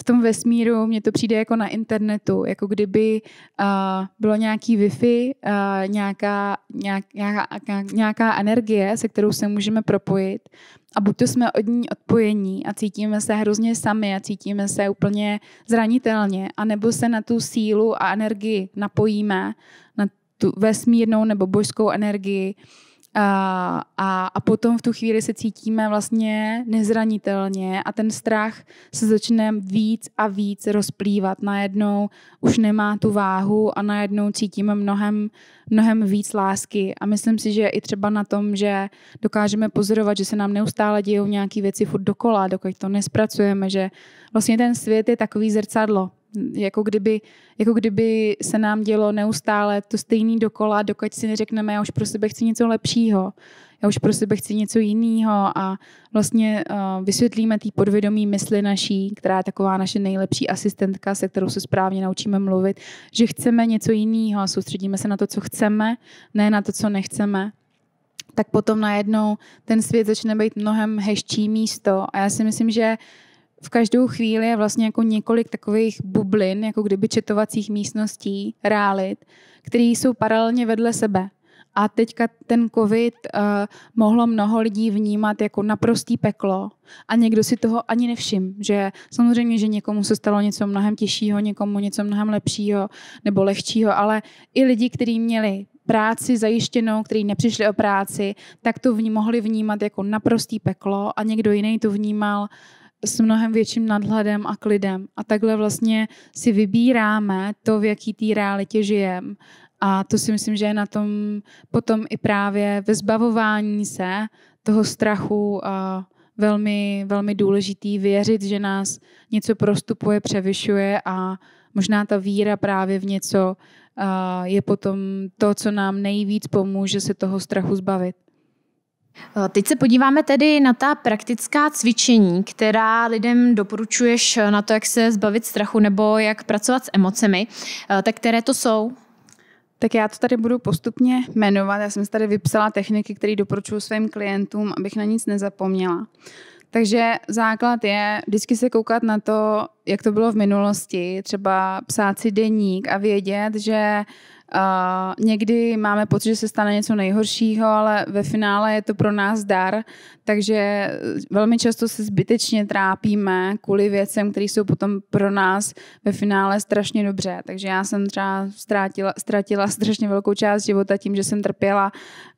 v tom vesmíru, mně to přijde jako na internetu, jako kdyby uh, bylo nějaký Wi-Fi, uh, nějaká, nějak, nějaká, nějaká energie, se kterou se můžeme propojit a buď to jsme od ní odpojení a cítíme se hrozně sami a cítíme se úplně zranitelně, anebo se na tu sílu a energii napojíme, na tu vesmírnou nebo božskou energii a, a, a potom v tu chvíli se cítíme vlastně nezranitelně a ten strach se začne víc a víc rozplývat. Najednou už nemá tu váhu a najednou cítíme mnohem, mnohem víc lásky. A myslím si, že i třeba na tom, že dokážeme pozorovat, že se nám neustále dějou nějaké věci furt dokola, dokud to nespracujeme, že vlastně ten svět je takový zrcadlo jako kdyby, jako kdyby se nám dělo neustále to stejný dokola, dokud si neřekneme, já už pro sebe chci něco lepšího, já už pro sebe chci něco jiného a vlastně uh, vysvětlíme té podvědomí mysli naší, která je taková naše nejlepší asistentka, se kterou se správně naučíme mluvit, že chceme něco jiného, soustředíme se na to, co chceme, ne na to, co nechceme tak potom najednou ten svět začne být mnohem hezčí místo. A já si myslím, že v každou chvíli je vlastně jako několik takových bublin, jako kdyby četovacích místností, realit, které jsou paralelně vedle sebe. A teďka ten covid uh, mohlo mnoho lidí vnímat jako naprostý peklo a někdo si toho ani nevšim, že samozřejmě, že někomu se stalo něco mnohem těžšího, někomu něco mnohem lepšího nebo lehčího, ale i lidi, kteří měli práci zajištěnou, kteří nepřišli o práci, tak to v ní mohli vnímat jako naprostý peklo a někdo jiný to vnímal uh, s mnohem větším nadhledem a klidem. A takhle vlastně si vybíráme to, v jaký té realitě žijeme. A to si myslím, že je na tom potom i právě ve zbavování se toho strachu a velmi, velmi důležitý věřit, že nás něco prostupuje, převyšuje a možná ta víra právě v něco je potom to, co nám nejvíc pomůže se toho strachu zbavit. Eh, teď se podíváme tedy na ta praktická cvičení, která lidem doporučuješ eh, na to, jak se zbavit strachu nebo jak pracovat s emocemi. Eh, tak které to jsou? Tak já to tady budu postupně jmenovat. Já jsem si tady vypsala techniky, které doporučuji svým klientům, abych na nic nezapomněla. Takže základ je vždycky se koukat na to, jak to bylo v minulosti, třeba psát si deník a vědět, že Uh, někdy máme pocit, že se stane něco nejhoršího, ale ve finále je to pro nás dar, takže eh, velmi často se zbytečně trápíme kvůli věcem, které jsou potom pro nás ve finále strašně dobře. Takže já jsem třeba ztratila, ztratila strašně velkou část života tím, že jsem trpěla,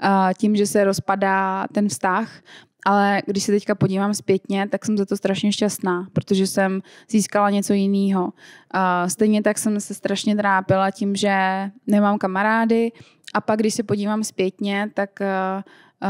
uh, tím, že se rozpadá ten vztah, ale když se teďka podívám zpětně, tak jsem za to strašně šťastná, protože jsem získala něco jiného. Stejně tak jsem se strašně trápila tím, že nemám kamarády a pak, když se podívám zpětně, tak, eh, eh,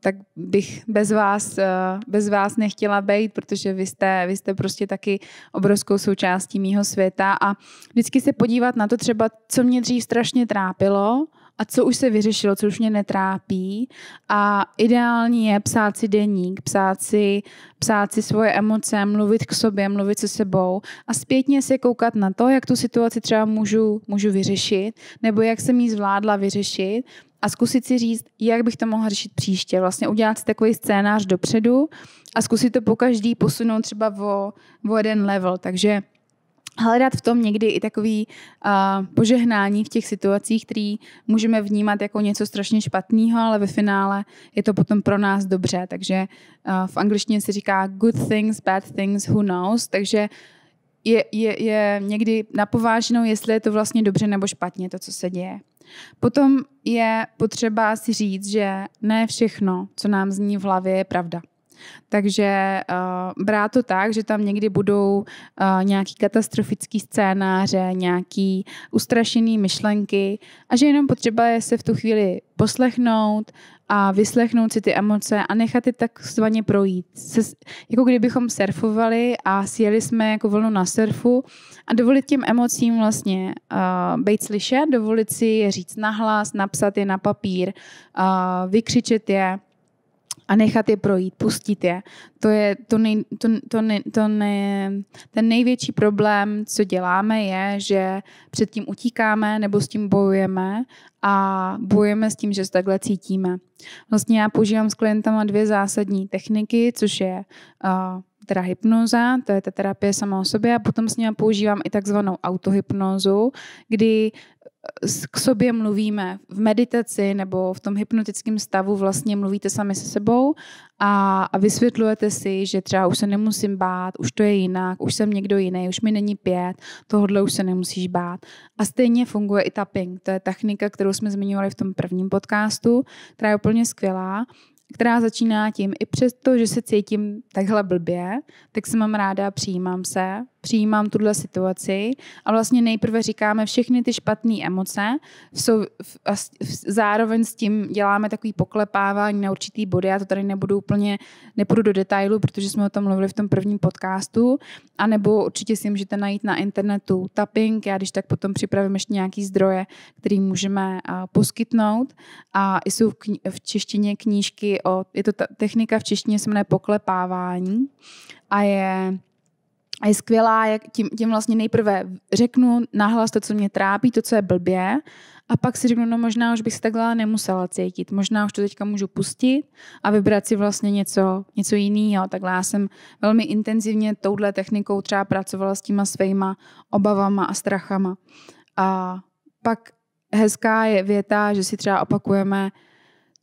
tak bych bez vás, eh, bez vás nechtěla být, protože vy jste, vy jste prostě taky obrovskou součástí mýho světa a vždycky se podívat na to třeba, co mě dřív strašně trápilo, a co už se vyřešilo, co už mě netrápí. A ideální je psát si deník, psát si, psát si svoje emoce, mluvit k sobě, mluvit se sebou a zpětně se koukat na to, jak tu situaci třeba můžu, můžu vyřešit, nebo jak jsem ji zvládla vyřešit a zkusit si říct, jak bych to mohla řešit příště. Vlastně udělat si takový scénář dopředu a zkusit to po každý posunout třeba o, o jeden level. Takže hledat v tom někdy i takový uh, požehnání v těch situacích, který můžeme vnímat jako něco strašně špatného, ale ve finále je to potom pro nás dobře. Takže uh, v angličtině se říká good things, bad things, who knows. Takže je, je, je někdy napováženou, jestli je to vlastně dobře nebo špatně, to, co se děje. Potom je potřeba si říct, že ne všechno, co nám zní v hlavě, je pravda. Takže uh, eh, brát to tak, že tam někdy budou uh, nějaký katastrofický scénáře, nějaký ustrašený myšlenky a že jenom potřeba je se v tu chvíli poslechnout a vyslechnout si ty emoce a nechat je takzvaně projít. Se, jako kdybychom surfovali a sjeli jsme jako vlnu na surfu a dovolit těm emocím vlastně uh, být slyšet, dovolit si je říct nahlas, napsat je na papír, uh, vykřičet je a nechat je projít, pustit je. To je to, nej, to, to, ne, to ne, ten největší problém, co děláme, je, že před tím utíkáme nebo s tím bojujeme a bojujeme s tím, že se takhle cítíme. Vlastně já používám s klientama dvě zásadní techniky, což je uh, teda hypnoza, to je ta terapie sama o sobě a potom s ním používám i takzvanou autohypnózu, kdy k sobě mluvíme v meditaci nebo v tom hypnotickém stavu vlastně mluvíte sami se sebou a, a vysvětlujete si, že třeba už se nemusím bát, už to je jinak, už jsem někdo jiný, už mi není pět, tohle už se nemusíš bát. A stejně funguje i tapping. To je technika, kterou jsme zmiňovali v tom prvním podcastu, která je úplně skvělá která začíná tím, i přesto, že se cítím takhle blbě, tak se mám ráda, přijímám se, přijímám tuhle situaci a vlastně nejprve říkáme všechny ty špatné emoce jsou, a zároveň s tím děláme takový poklepávání na určitý body, já to tady nebudu úplně, nepůjdu do detailu, protože jsme o tom mluvili v tom prvním podcastu, a nebo určitě si můžete najít na internetu tapping, já když tak potom připravím ještě nějaký zdroje, který můžeme poskytnout a jsou v, kni- v češtině knížky o, je to ta, technika v češtině se jmenuje poklepávání a je a je skvělá, jak tím, tím vlastně nejprve řeknu nahlas to, co mě trápí, to, co je blbě, a pak si řeknu, no možná už bych se takhle nemusela cítit, možná už to teďka můžu pustit a vybrat si vlastně něco, něco jiného. Takhle já jsem velmi intenzivně touhle technikou třeba pracovala s těma svýma obavama a strachama. A pak hezká je věta, že si třeba opakujeme,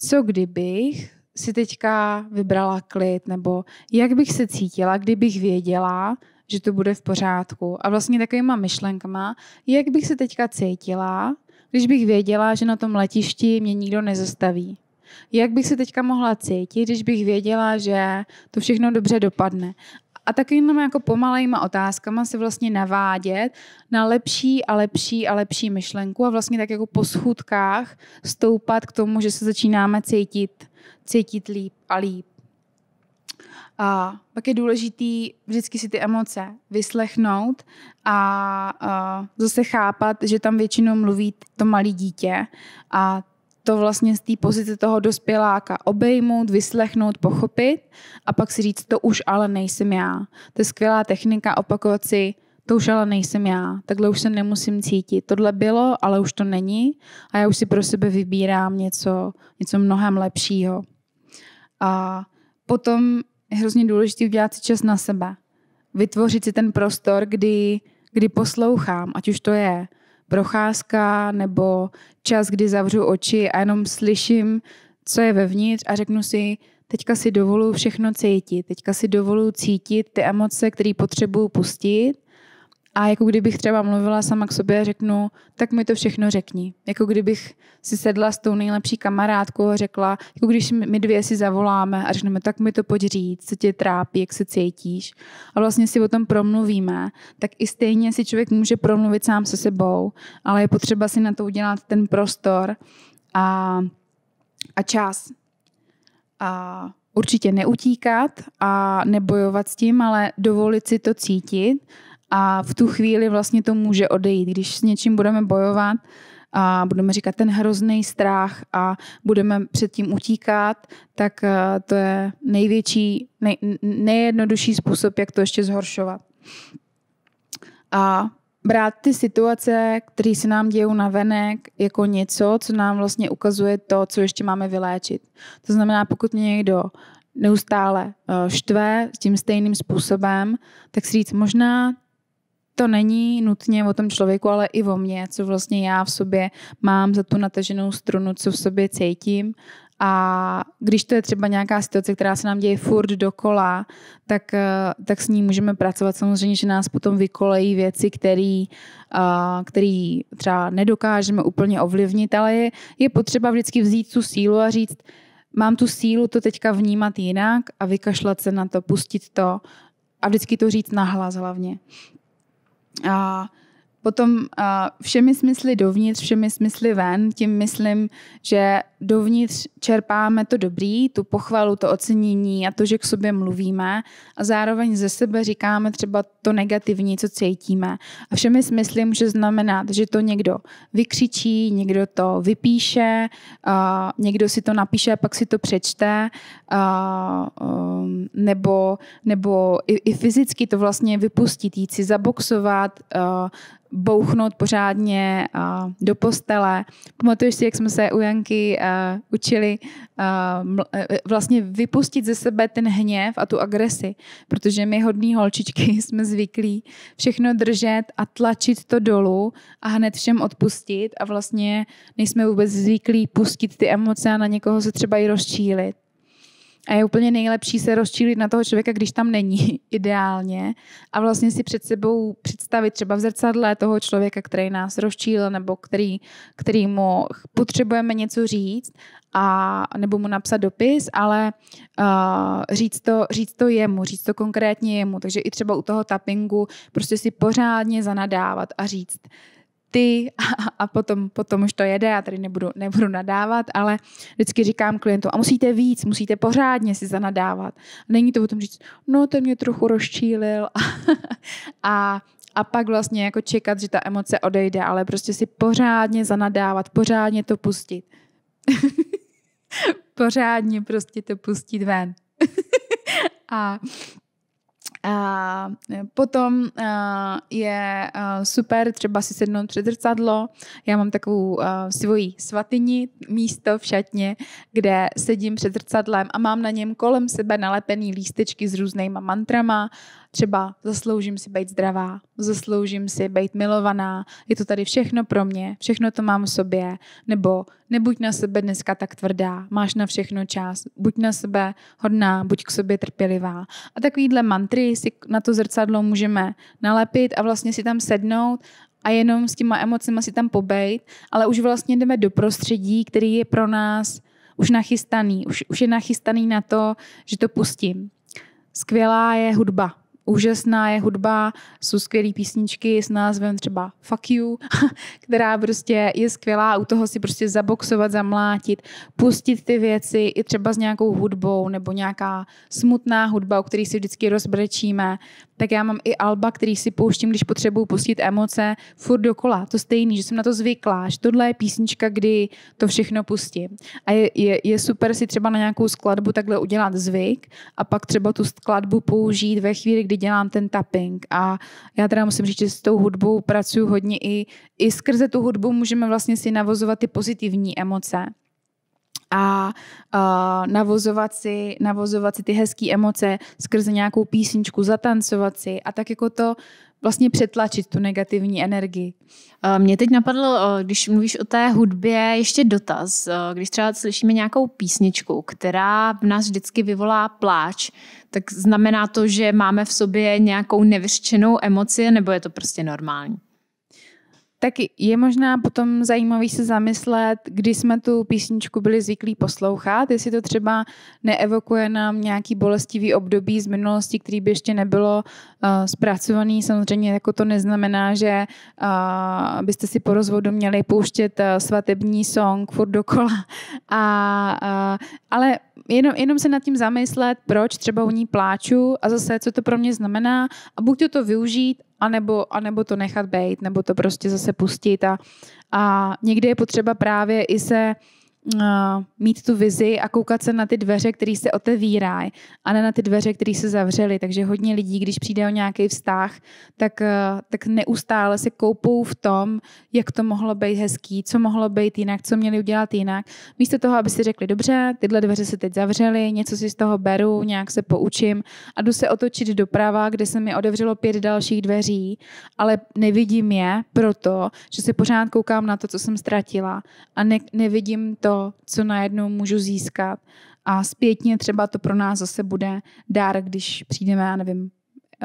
co kdybych si teďka vybrala klid, nebo jak bych se cítila, kdybych věděla, že to bude v pořádku. A vlastně takovýma myšlenkama, jak bych se teďka cítila, když bych věděla, že na tom letišti mě nikdo nezastaví. Jak bych se teďka mohla cítit, když bych věděla, že to všechno dobře dopadne. A takovými jako pomalejma otázkama se vlastně navádět na lepší a lepší a lepší myšlenku a vlastně tak jako po schůdkách stoupat k tomu, že se začínáme cítit, cítit líp a líp. A pak je důležitý vždycky si ty emoce vyslechnout a, a zase chápat, že tam většinou mluví to malé dítě a to vlastně z té pozice toho dospěláka obejmout, vyslechnout, pochopit a pak si říct, to už ale nejsem já. To je skvělá technika opakovat si, to už ale nejsem já, takhle už se nemusím cítit. Tohle bylo, ale už to není a já už si pro sebe vybírám něco, něco mnohem lepšího. A potom je hrozně důležité udělat si čas na sebe. Vytvořit si ten prostor, kdy, kdy poslouchám, ať už to je procházka nebo čas, kdy zavřu oči a jenom slyším, co je vevnitř a řeknu si, teďka si dovolu všechno cítit, teďka si dovolu cítit ty emoce, které potřebuju pustit a jako kdybych třeba mluvila sama k sobě a řeknu, tak mi to všechno řekni. Jako kdybych si sedla s tou nejlepší kamarádkou a řekla, jako když my dvě si zavoláme a řekneme, tak mi to pojď říct, co tě trápí, jak se cítíš. A vlastně si o tom promluvíme, tak i stejně si člověk může promluvit sám se sebou, ale je potřeba si na to udělat ten prostor a, a čas. A určitě neutíkat a nebojovat s tím, ale dovolit si to cítit a v tu chvíli vlastně to může odejít. Když s něčím budeme bojovat a budeme říkat ten hrozný strach a budeme před tím utíkat, tak eh, to je největší, nej, nejjednodušší způsob, jak to ještě zhoršovat. A brát ty situace, které se nám dějou na venek, jako něco, co nám vlastně ukazuje to, co ještě máme vyléčit. To znamená, pokud mě někdo neustále eh, štve tím stejným způsobem, tak si říct, možná to není nutně o tom člověku, ale i o mně, co vlastně já v sobě mám za tu nataženou strunu, co v sobě cítím. A když to je třeba nějaká situace, která se nám děje furt dokola, tak, eh, tak s ní můžeme pracovat. Samozřejmě, že nás potom vykolejí věci, které eh, který třeba nedokážeme úplně ovlivnit, ale je, je potřeba vždycky vzít tu sílu a říct, mám tu sílu to teďka vnímat jinak a vykašlat se na to, pustit to a vždycky to říct nahlas hlavně a potom a všemi smysly dovnitř, všemi smysly ven, tím myslím, že dovnitř čerpáme to dobrý, tu pochvalu, to ocenění a to, že k sobě mluvíme a zároveň ze sebe říkáme třeba to negativní, co cítíme. A všemi smysly může znamenat, že to někdo vykřičí, někdo to vypíše, někdo si to napíše a pak si to přečte um, nebo, nebo i, i fyzicky to vlastně vypustit, jít si zaboxovat, bouchnout pořádně do postele. Pamatuješ si, jak jsme se u Janky uh, učili uh, vlastně vypustit ze sebe ten hněv a tu agresi, protože my hodní holčičky <laughs> jsme zvyklí všechno držet a tlačit to dolů a hned všem odpustit a vlastně nejsme vůbec zvyklí pustit ty emoce a na někoho se třeba i rozčílit. A je úplně nejlepší se rozčílit na toho člověka, když tam není <laughs> ideálně a vlastně si před sebou představit třeba v zrcadle toho člověka, který nás rozčílil nebo který, který mu potřebujeme něco říct a, nebo mu napsat dopis, ale uh, říct, to, říct to jemu, říct to konkrétně jemu. Takže i třeba u toho tappingu prostě si pořádně zanadávat a říct, ty <laughs> a, a potom, potom už to jede, já tady nebudu, nebudu nadávat, ale vždycky říkám klientům, a musíte víc, musíte pořádně si zanadávat. Není to o tom říct, no ten mě trochu rozčílil a, <laughs> a a pak vlastně jako čekat, že ta emoce odejde, ale prostě si pořádně zanadávat, pořádně to pustit. <laughs> pořádně prostě to pustit ven. a a e, potom e, je e, super třeba si sednout před zrcadlo. Já mám takovou svoji svatyni, místo v šatně, kde sedím před zrcadlem a mám na něm kolem sebe nalepený lístečky s různýma mantrama, Třeba zasloužím si být zdravá, zasloužím si být milovaná, je to tady všechno pro mě, všechno to mám v sobě, nebo nebuď na sebe dneska tak tvrdá, máš na všechno čas, buď na sebe hodná, buď k sobě trpělivá. A takovýhle mantry si na to zrcadlo můžeme nalepit a vlastně si tam sednout a jenom s těma emocema si tam pobejt, ale už vlastně jdeme do prostředí, který je pro nás už nachystaný, už, už je nachystaný na to, že to pustím. Skvělá je hudba, úžasná je hudba, jsou skvělé písničky s názvem třeba Fuck You, <laughs> která prostě je skvělá, u toho si prostě zaboxovat, zamlátit, pustit ty věci i třeba s nějakou hudbou nebo nějaká smutná hudba, o který si vždycky rozbrečíme. Tak já mám i alba, který si pouštím, když potřebuju pustit emoce, furt dokola. To stejný, že jsem na to zvyklá, že tohle je písnička, kdy to všechno pustím. A je, je, je super si třeba na nějakou skladbu takhle udělat zvyk a pak třeba tu skladbu použít ve chvíli, kdy kdy dělám ten tapping. A já teda musím říct, že s tou hudbou pracuji hodně i, i skrze tu hudbu můžeme vlastně si navozovat ty pozitivní emoce a uh, navozovat, si, navozovat si ty hezké emoce skrze nějakou písničku, zatancovat si a tak jako to vlastně přetlačit tu negativní energii. Mě teď napadlo, když mluvíš o té hudbě, ještě dotaz. Když třeba slyšíme nějakou písničku, která v nás vždycky vyvolá pláč, tak znamená to, že máme v sobě nějakou nevyřčenou emoci, nebo je to prostě normální? tak je možná potom zajímavý se zamyslet, kdy jsme tu písničku byli zvyklí poslouchat, jestli to třeba neevokuje nám nějaký bolestivý období z minulosti, který by ještě nebylo uh, zpracovaný. Samozřejmě jako to neznamená, že uh, eh, byste si po rozvodu měli pouštět uh, svatební song furt dokola. A, uh, ale jenom, jenom se nad tím zamyslet, proč třeba u ní pláču a zase, co to pro mě znamená a buď to, to využít, anebo, anebo to nechat být, nebo to prostě zase pustit a, a někdy je potřeba právě i se uh, mít tu vizi a koukat se na ty dveře, které se otevírají a ne na ty dveře, které se zavřely. Takže hodně lidí, když přijde o nějaký vztah, tak, uh, tak neustále se koupou v tom, jak to mohlo být hezký, co mohlo být jinak, co měli udělat jinak. Místo toho, aby si řekli, dobře, tyhle dveře se teď zavřely, něco si z toho beru, nějak se poučím a jdu se otočit doprava, kde se mi otevřelo pět dalších dveří, ale nevidím je proto, že se pořád koukám na to, co jsem ztratila a ne, nevidím to, to, co najednou můžu získat. A zpětně třeba to pro nás zase bude dár, když přijdeme, já nevím,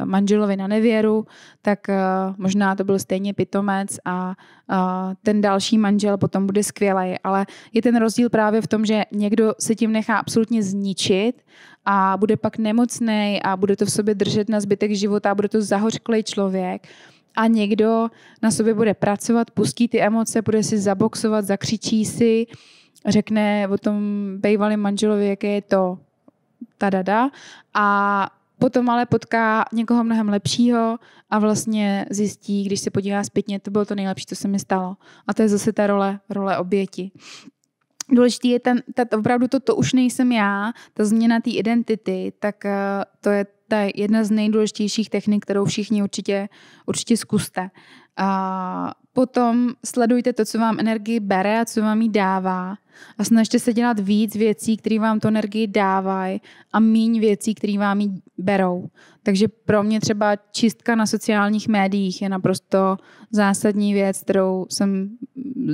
manželovi na nevěru, tak eh, možná to byl stejně pitomec a eh, ten další manžel potom bude skvělej. Ale je ten rozdíl právě v tom, že někdo se tím nechá absolutně zničit a bude pak nemocný a bude to v sobě držet na zbytek života a bude to zahořklej člověk a někdo na sobě bude pracovat, pustí ty emoce, bude si zaboxovat, zakřičí si, řekne o tom bývalém manželovi, jaké je to ta dada a potom ale potká někoho mnohem lepšího a vlastně zjistí, když se podívá zpětně, to bylo to nejlepší, co se mi stalo. A to je zase ta role, role oběti. Důležitý je ten, ta, opravdu to, to už nejsem já, ta změna té identity, tak eh, to je ta jedna z nejdůležitějších technik, kterou všichni určitě, určitě zkuste. A potom sledujte to, co vám energii bere a co vám ji dává. A snažte se dělat víc věcí, které vám tu energii dávají a míň věcí, které vám ji berou. Takže pro mě třeba čistka na sociálních médiích je naprosto zásadní věc, kterou jsem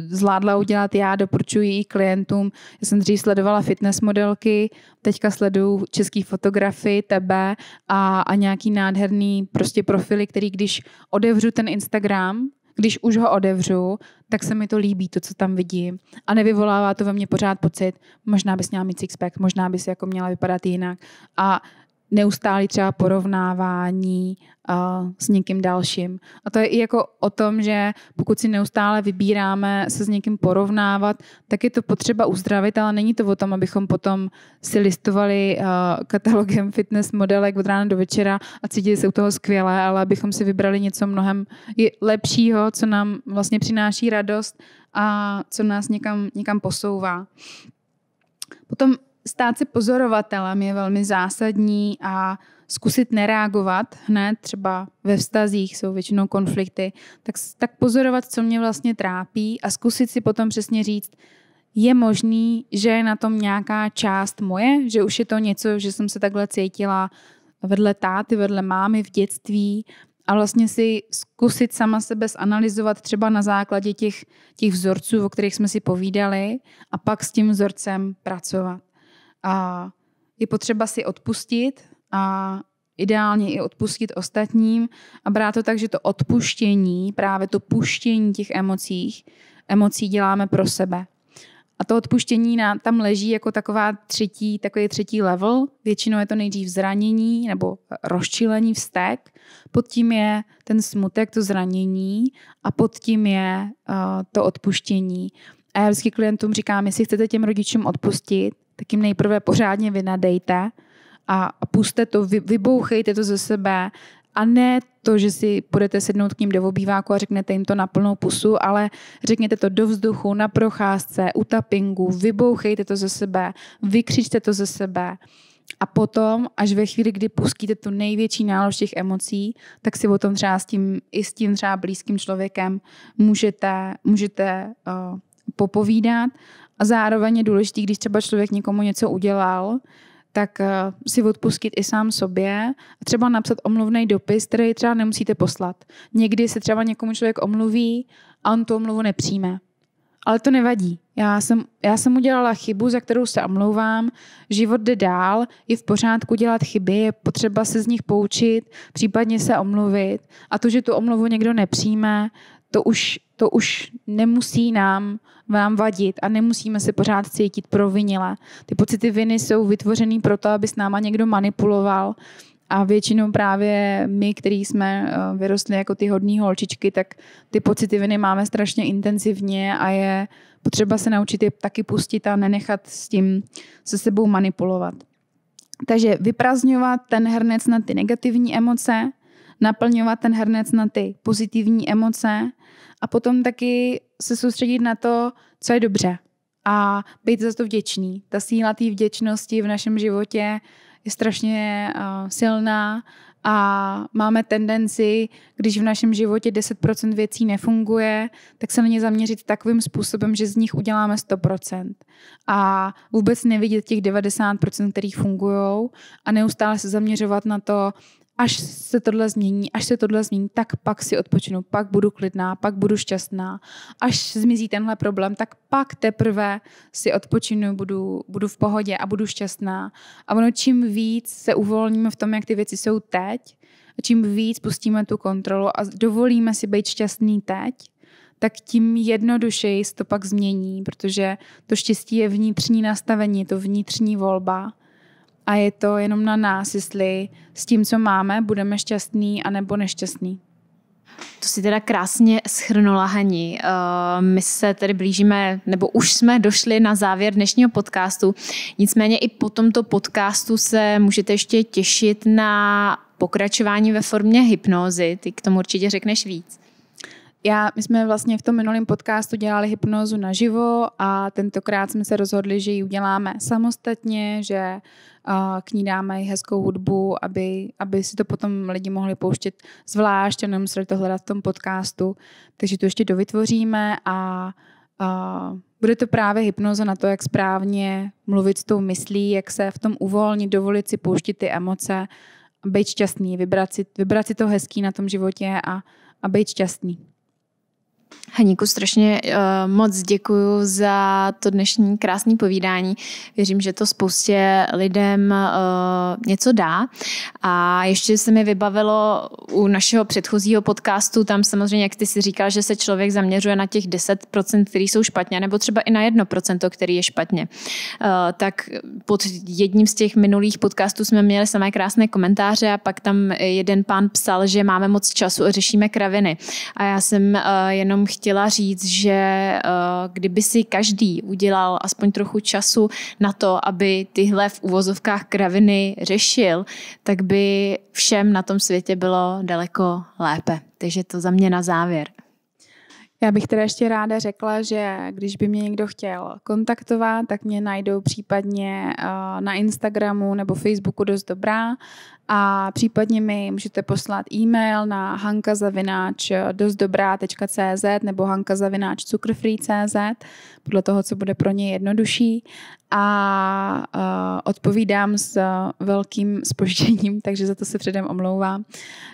zvládla udělat já, doporučuji i klientům. Já jsem dřív sledovala fitness modelky, teďka sleduju český fotografy, tebe a, a nějaký nádherný prostě profily, který když odevřu ten Instagram, když už ho odevřu, tak se mi to líbí, to, co tam vidím. A nevyvolává to ve mně pořád pocit, možná bys měla mít sixpack, možná bys jako měla vypadat jinak. A neustálý třeba porovnávání uh, s někým dalším. A to je i jako o tom, že pokud si neustále vybíráme se s někým porovnávat, tak je to potřeba uzdravit, ale není to o tom, abychom potom si listovali uh, katalogem fitness modelek od rána do večera a cítili se u toho skvěle, ale abychom si vybrali něco mnohem lepšího, co nám vlastně přináší radost a co nás někam, někam posouvá. Potom stát se pozorovatelem je velmi zásadní a zkusit nereagovat hned, třeba ve vztazích jsou většinou konflikty, tak, tak pozorovat, co mě vlastně trápí a zkusit si potom přesně říct, je možný, že je na tom nějaká část moje, že už je to něco, že jsem se takhle cítila vedle táty, vedle mámy v dětství a vlastně si zkusit sama sebe zanalizovat třeba na základě těch, těch vzorců, o kterých jsme si povídali a pak s tím vzorcem pracovat. A je potřeba si odpustit a ideálně i odpustit ostatním a brát to tak, že to odpuštění, právě to puštění těch emocích, emocí děláme pro sebe. A to odpuštění na, tam leží jako taková třetí, takový třetí level. Většinou je to nejdřív zranění nebo rozčilení vztek, pod tím je ten smutek, to zranění a pod tím je uh, to odpuštění. A já vždycky klientům říkám, jestli chcete těm rodičům odpustit, tak jim nejprve pořádně vynadejte a, puste to, vybouchejte to ze sebe a ne to, že si budete sednout k ním do obýváku a řeknete jim to na plnou pusu, ale řekněte to do vzduchu, na procházce, u tapingu, vybouchejte to ze sebe, vykřičte to ze sebe. A potom, až ve chvíli, kdy pustíte tu největší nálož těch emocí, tak si o tom třeba s tím, i s tím třeba blízkým člověkem můžete, můžete uh, popovídat a zároveň je důležité, když třeba člověk někomu něco udělal, tak eh, si odpustit i sám sobě a třeba napsat omluvný dopis, který třeba nemusíte poslat. Někdy se třeba někomu člověk omluví a on tu omluvu nepřijme. Ale to nevadí. Já jsem, já jsem udělala chybu, za kterou se omlouvám. Život jde dál, je v pořádku dělat chyby, je potřeba se z nich poučit, případně se omluvit. A to, že tu omluvu někdo nepřijme, to už to už nemusí nám vám vadit a nemusíme se pořád cítit provinile. Ty pocity viny jsou vytvořený proto, aby s náma někdo manipuloval a většinou právě my, který jsme eh, vyrostli jako ty hodní holčičky, tak ty pocity viny máme strašně intenzivně a je potřeba se naučit je taky pustit a nenechat s tím se sebou manipulovat. Takže vyprazňovat ten hrnec na ty negativní emoce, naplňovat ten hrnec na ty pozitivní emoce a potom taky se soustředit na to, co je dobře a být za to vděčný. Ta síla té vděčnosti v našem životě je strašně uh, silná a máme tendenci, když v našem životě 10% věcí nefunguje, tak se na ně zaměřit takovým způsobem, že z nich uděláme 100%. A vůbec nevidět těch 90%, který fungují a neustále se zaměřovat na to, až se tohle změní, až se tohle změní, tak pak si odpočinu, pak budu klidná, pak budu šťastná. Až zmizí tenhle problém, tak pak teprve si odpočinu, budu, budu v pohodě a budu šťastná. A ono čím víc se uvolníme v tom, jak ty věci jsou teď, a čím víc pustíme tu kontrolu a dovolíme si být šťastný teď, tak tím jednodušeji se to pak změní, protože to štěstí je vnitřní nastavení, je to vnitřní volba a je to jenom na nás, jestli s tím, co máme, budeme šťastní anebo nešťastní. To si teda krásně schrnula Hani. Eh, my se tedy blížíme, nebo už jsme došli na závěr dnešního podcastu. Nicméně i po tomto podcastu se můžete ještě těšit na pokračování ve formě hypnózy. Ty k tomu určitě řekneš víc já, my jsme vlastně v tom minulém podcastu dělali hypnózu naživo a tentokrát jsme se rozhodli, že ji uděláme samostatně, že uh, k ní dáme hezkou hudbu, aby, aby si to potom lidi mohli pouštět zvlášť a nemuseli to hledat v tom podcastu. Takže to ještě dovytvoříme a uh, bude to právě hypnoza na to, jak správně mluvit s tou myslí, jak se v tom uvolnit, dovolit si pouštit ty emoce, být šťastný, vybrat si, vybrat si to hezký na tom životě a, a být šťastný. Haníku strašně uh, moc děkuji za to dnešní krásné povídání. Věřím, že to spoustě lidem uh, něco dá. A ještě se mi vybavilo u našeho předchozího podcastu, tam samozřejmě, jak ty si říkal, že se člověk zaměřuje na těch 10%, který jsou špatně, nebo třeba i na 1%, který je špatně. Uh, tak pod jedním z těch minulých podcastů jsme měli samé krásné komentáře a pak tam jeden pán psal, že máme moc času a řešíme kraviny. A já jsem uh, jenom jenom chtěla říct, že eh, kdyby si každý udělal aspoň trochu času na to, aby tyhle v uvozovkách kraviny řešil, tak by všem na tom světě bylo daleko lépe. Takže to za mě na závěr. Já bych teda ještě ráda řekla, že když by mě někdo chtěl kontaktovat, tak mě najdou případně eh, na Instagramu nebo Facebooku dost dobrá a případně mi můžete poslat e-mail na hankazavináč nebo hankazavináč.cukrfree.cz podle toho, co bude pro ně jednodušší a uh, odpovídám s eh, velkým spožděním, <laughs> takže za to se předem omlouvám,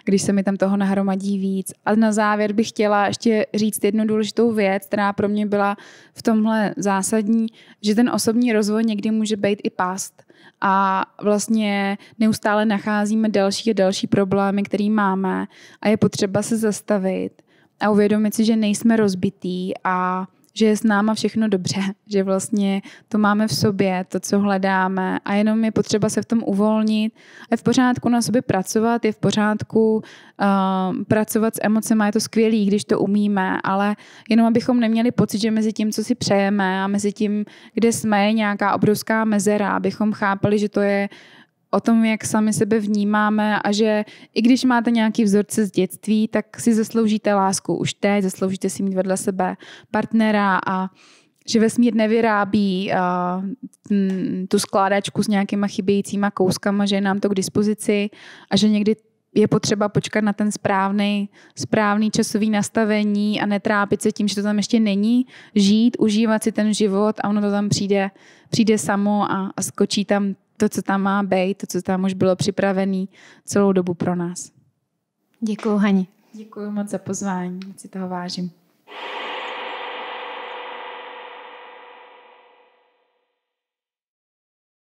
když se mi tam toho nahromadí víc. A na závěr bych chtěla ještě říct jednu důležitou věc, která pro mě byla v tomhle zásadní, že ten osobní rozvoj někdy může být i past. A vlastně neustále nacházíme další a další problémy, které máme a je potřeba se zastavit a uvědomit si, že nejsme rozbití a že je s náma všechno dobře, <laughs> že vlastně to máme v sobě, to, co hledáme a jenom je potřeba se v tom uvolnit a je v pořádku na sobě pracovat, je v pořádku uh, pracovat s emocemi, je to skvělý, když to umíme, ale jenom abychom neměli pocit, že mezi tím, co si přejeme a mezi tím, kde jsme, je nějaká obrovská mezera, abychom chápali, že to je uh, o tom, jak sami sebe vnímáme a že i když máte nějaký vzorce z dětství, tak si zasloužíte lásku už teď, zasloužíte si mít vedle sebe partnera a že vesmír nevyrábí uh, tu skládačku s nějakýma chybějícíma kouskama, že je nám to k dispozici a že někdy je potřeba počkat na ten správný, správný časový nastavení a netrápit se tím, že to tam ještě není, žít, užívat si ten život a ono to tam přijde, přijde samo a, a skočí tam to, co tam má být, to, co tam už bylo připravené celou dobu pro nás. Děkuji, Hani. Děkuji moc za pozvání, si toho vážím.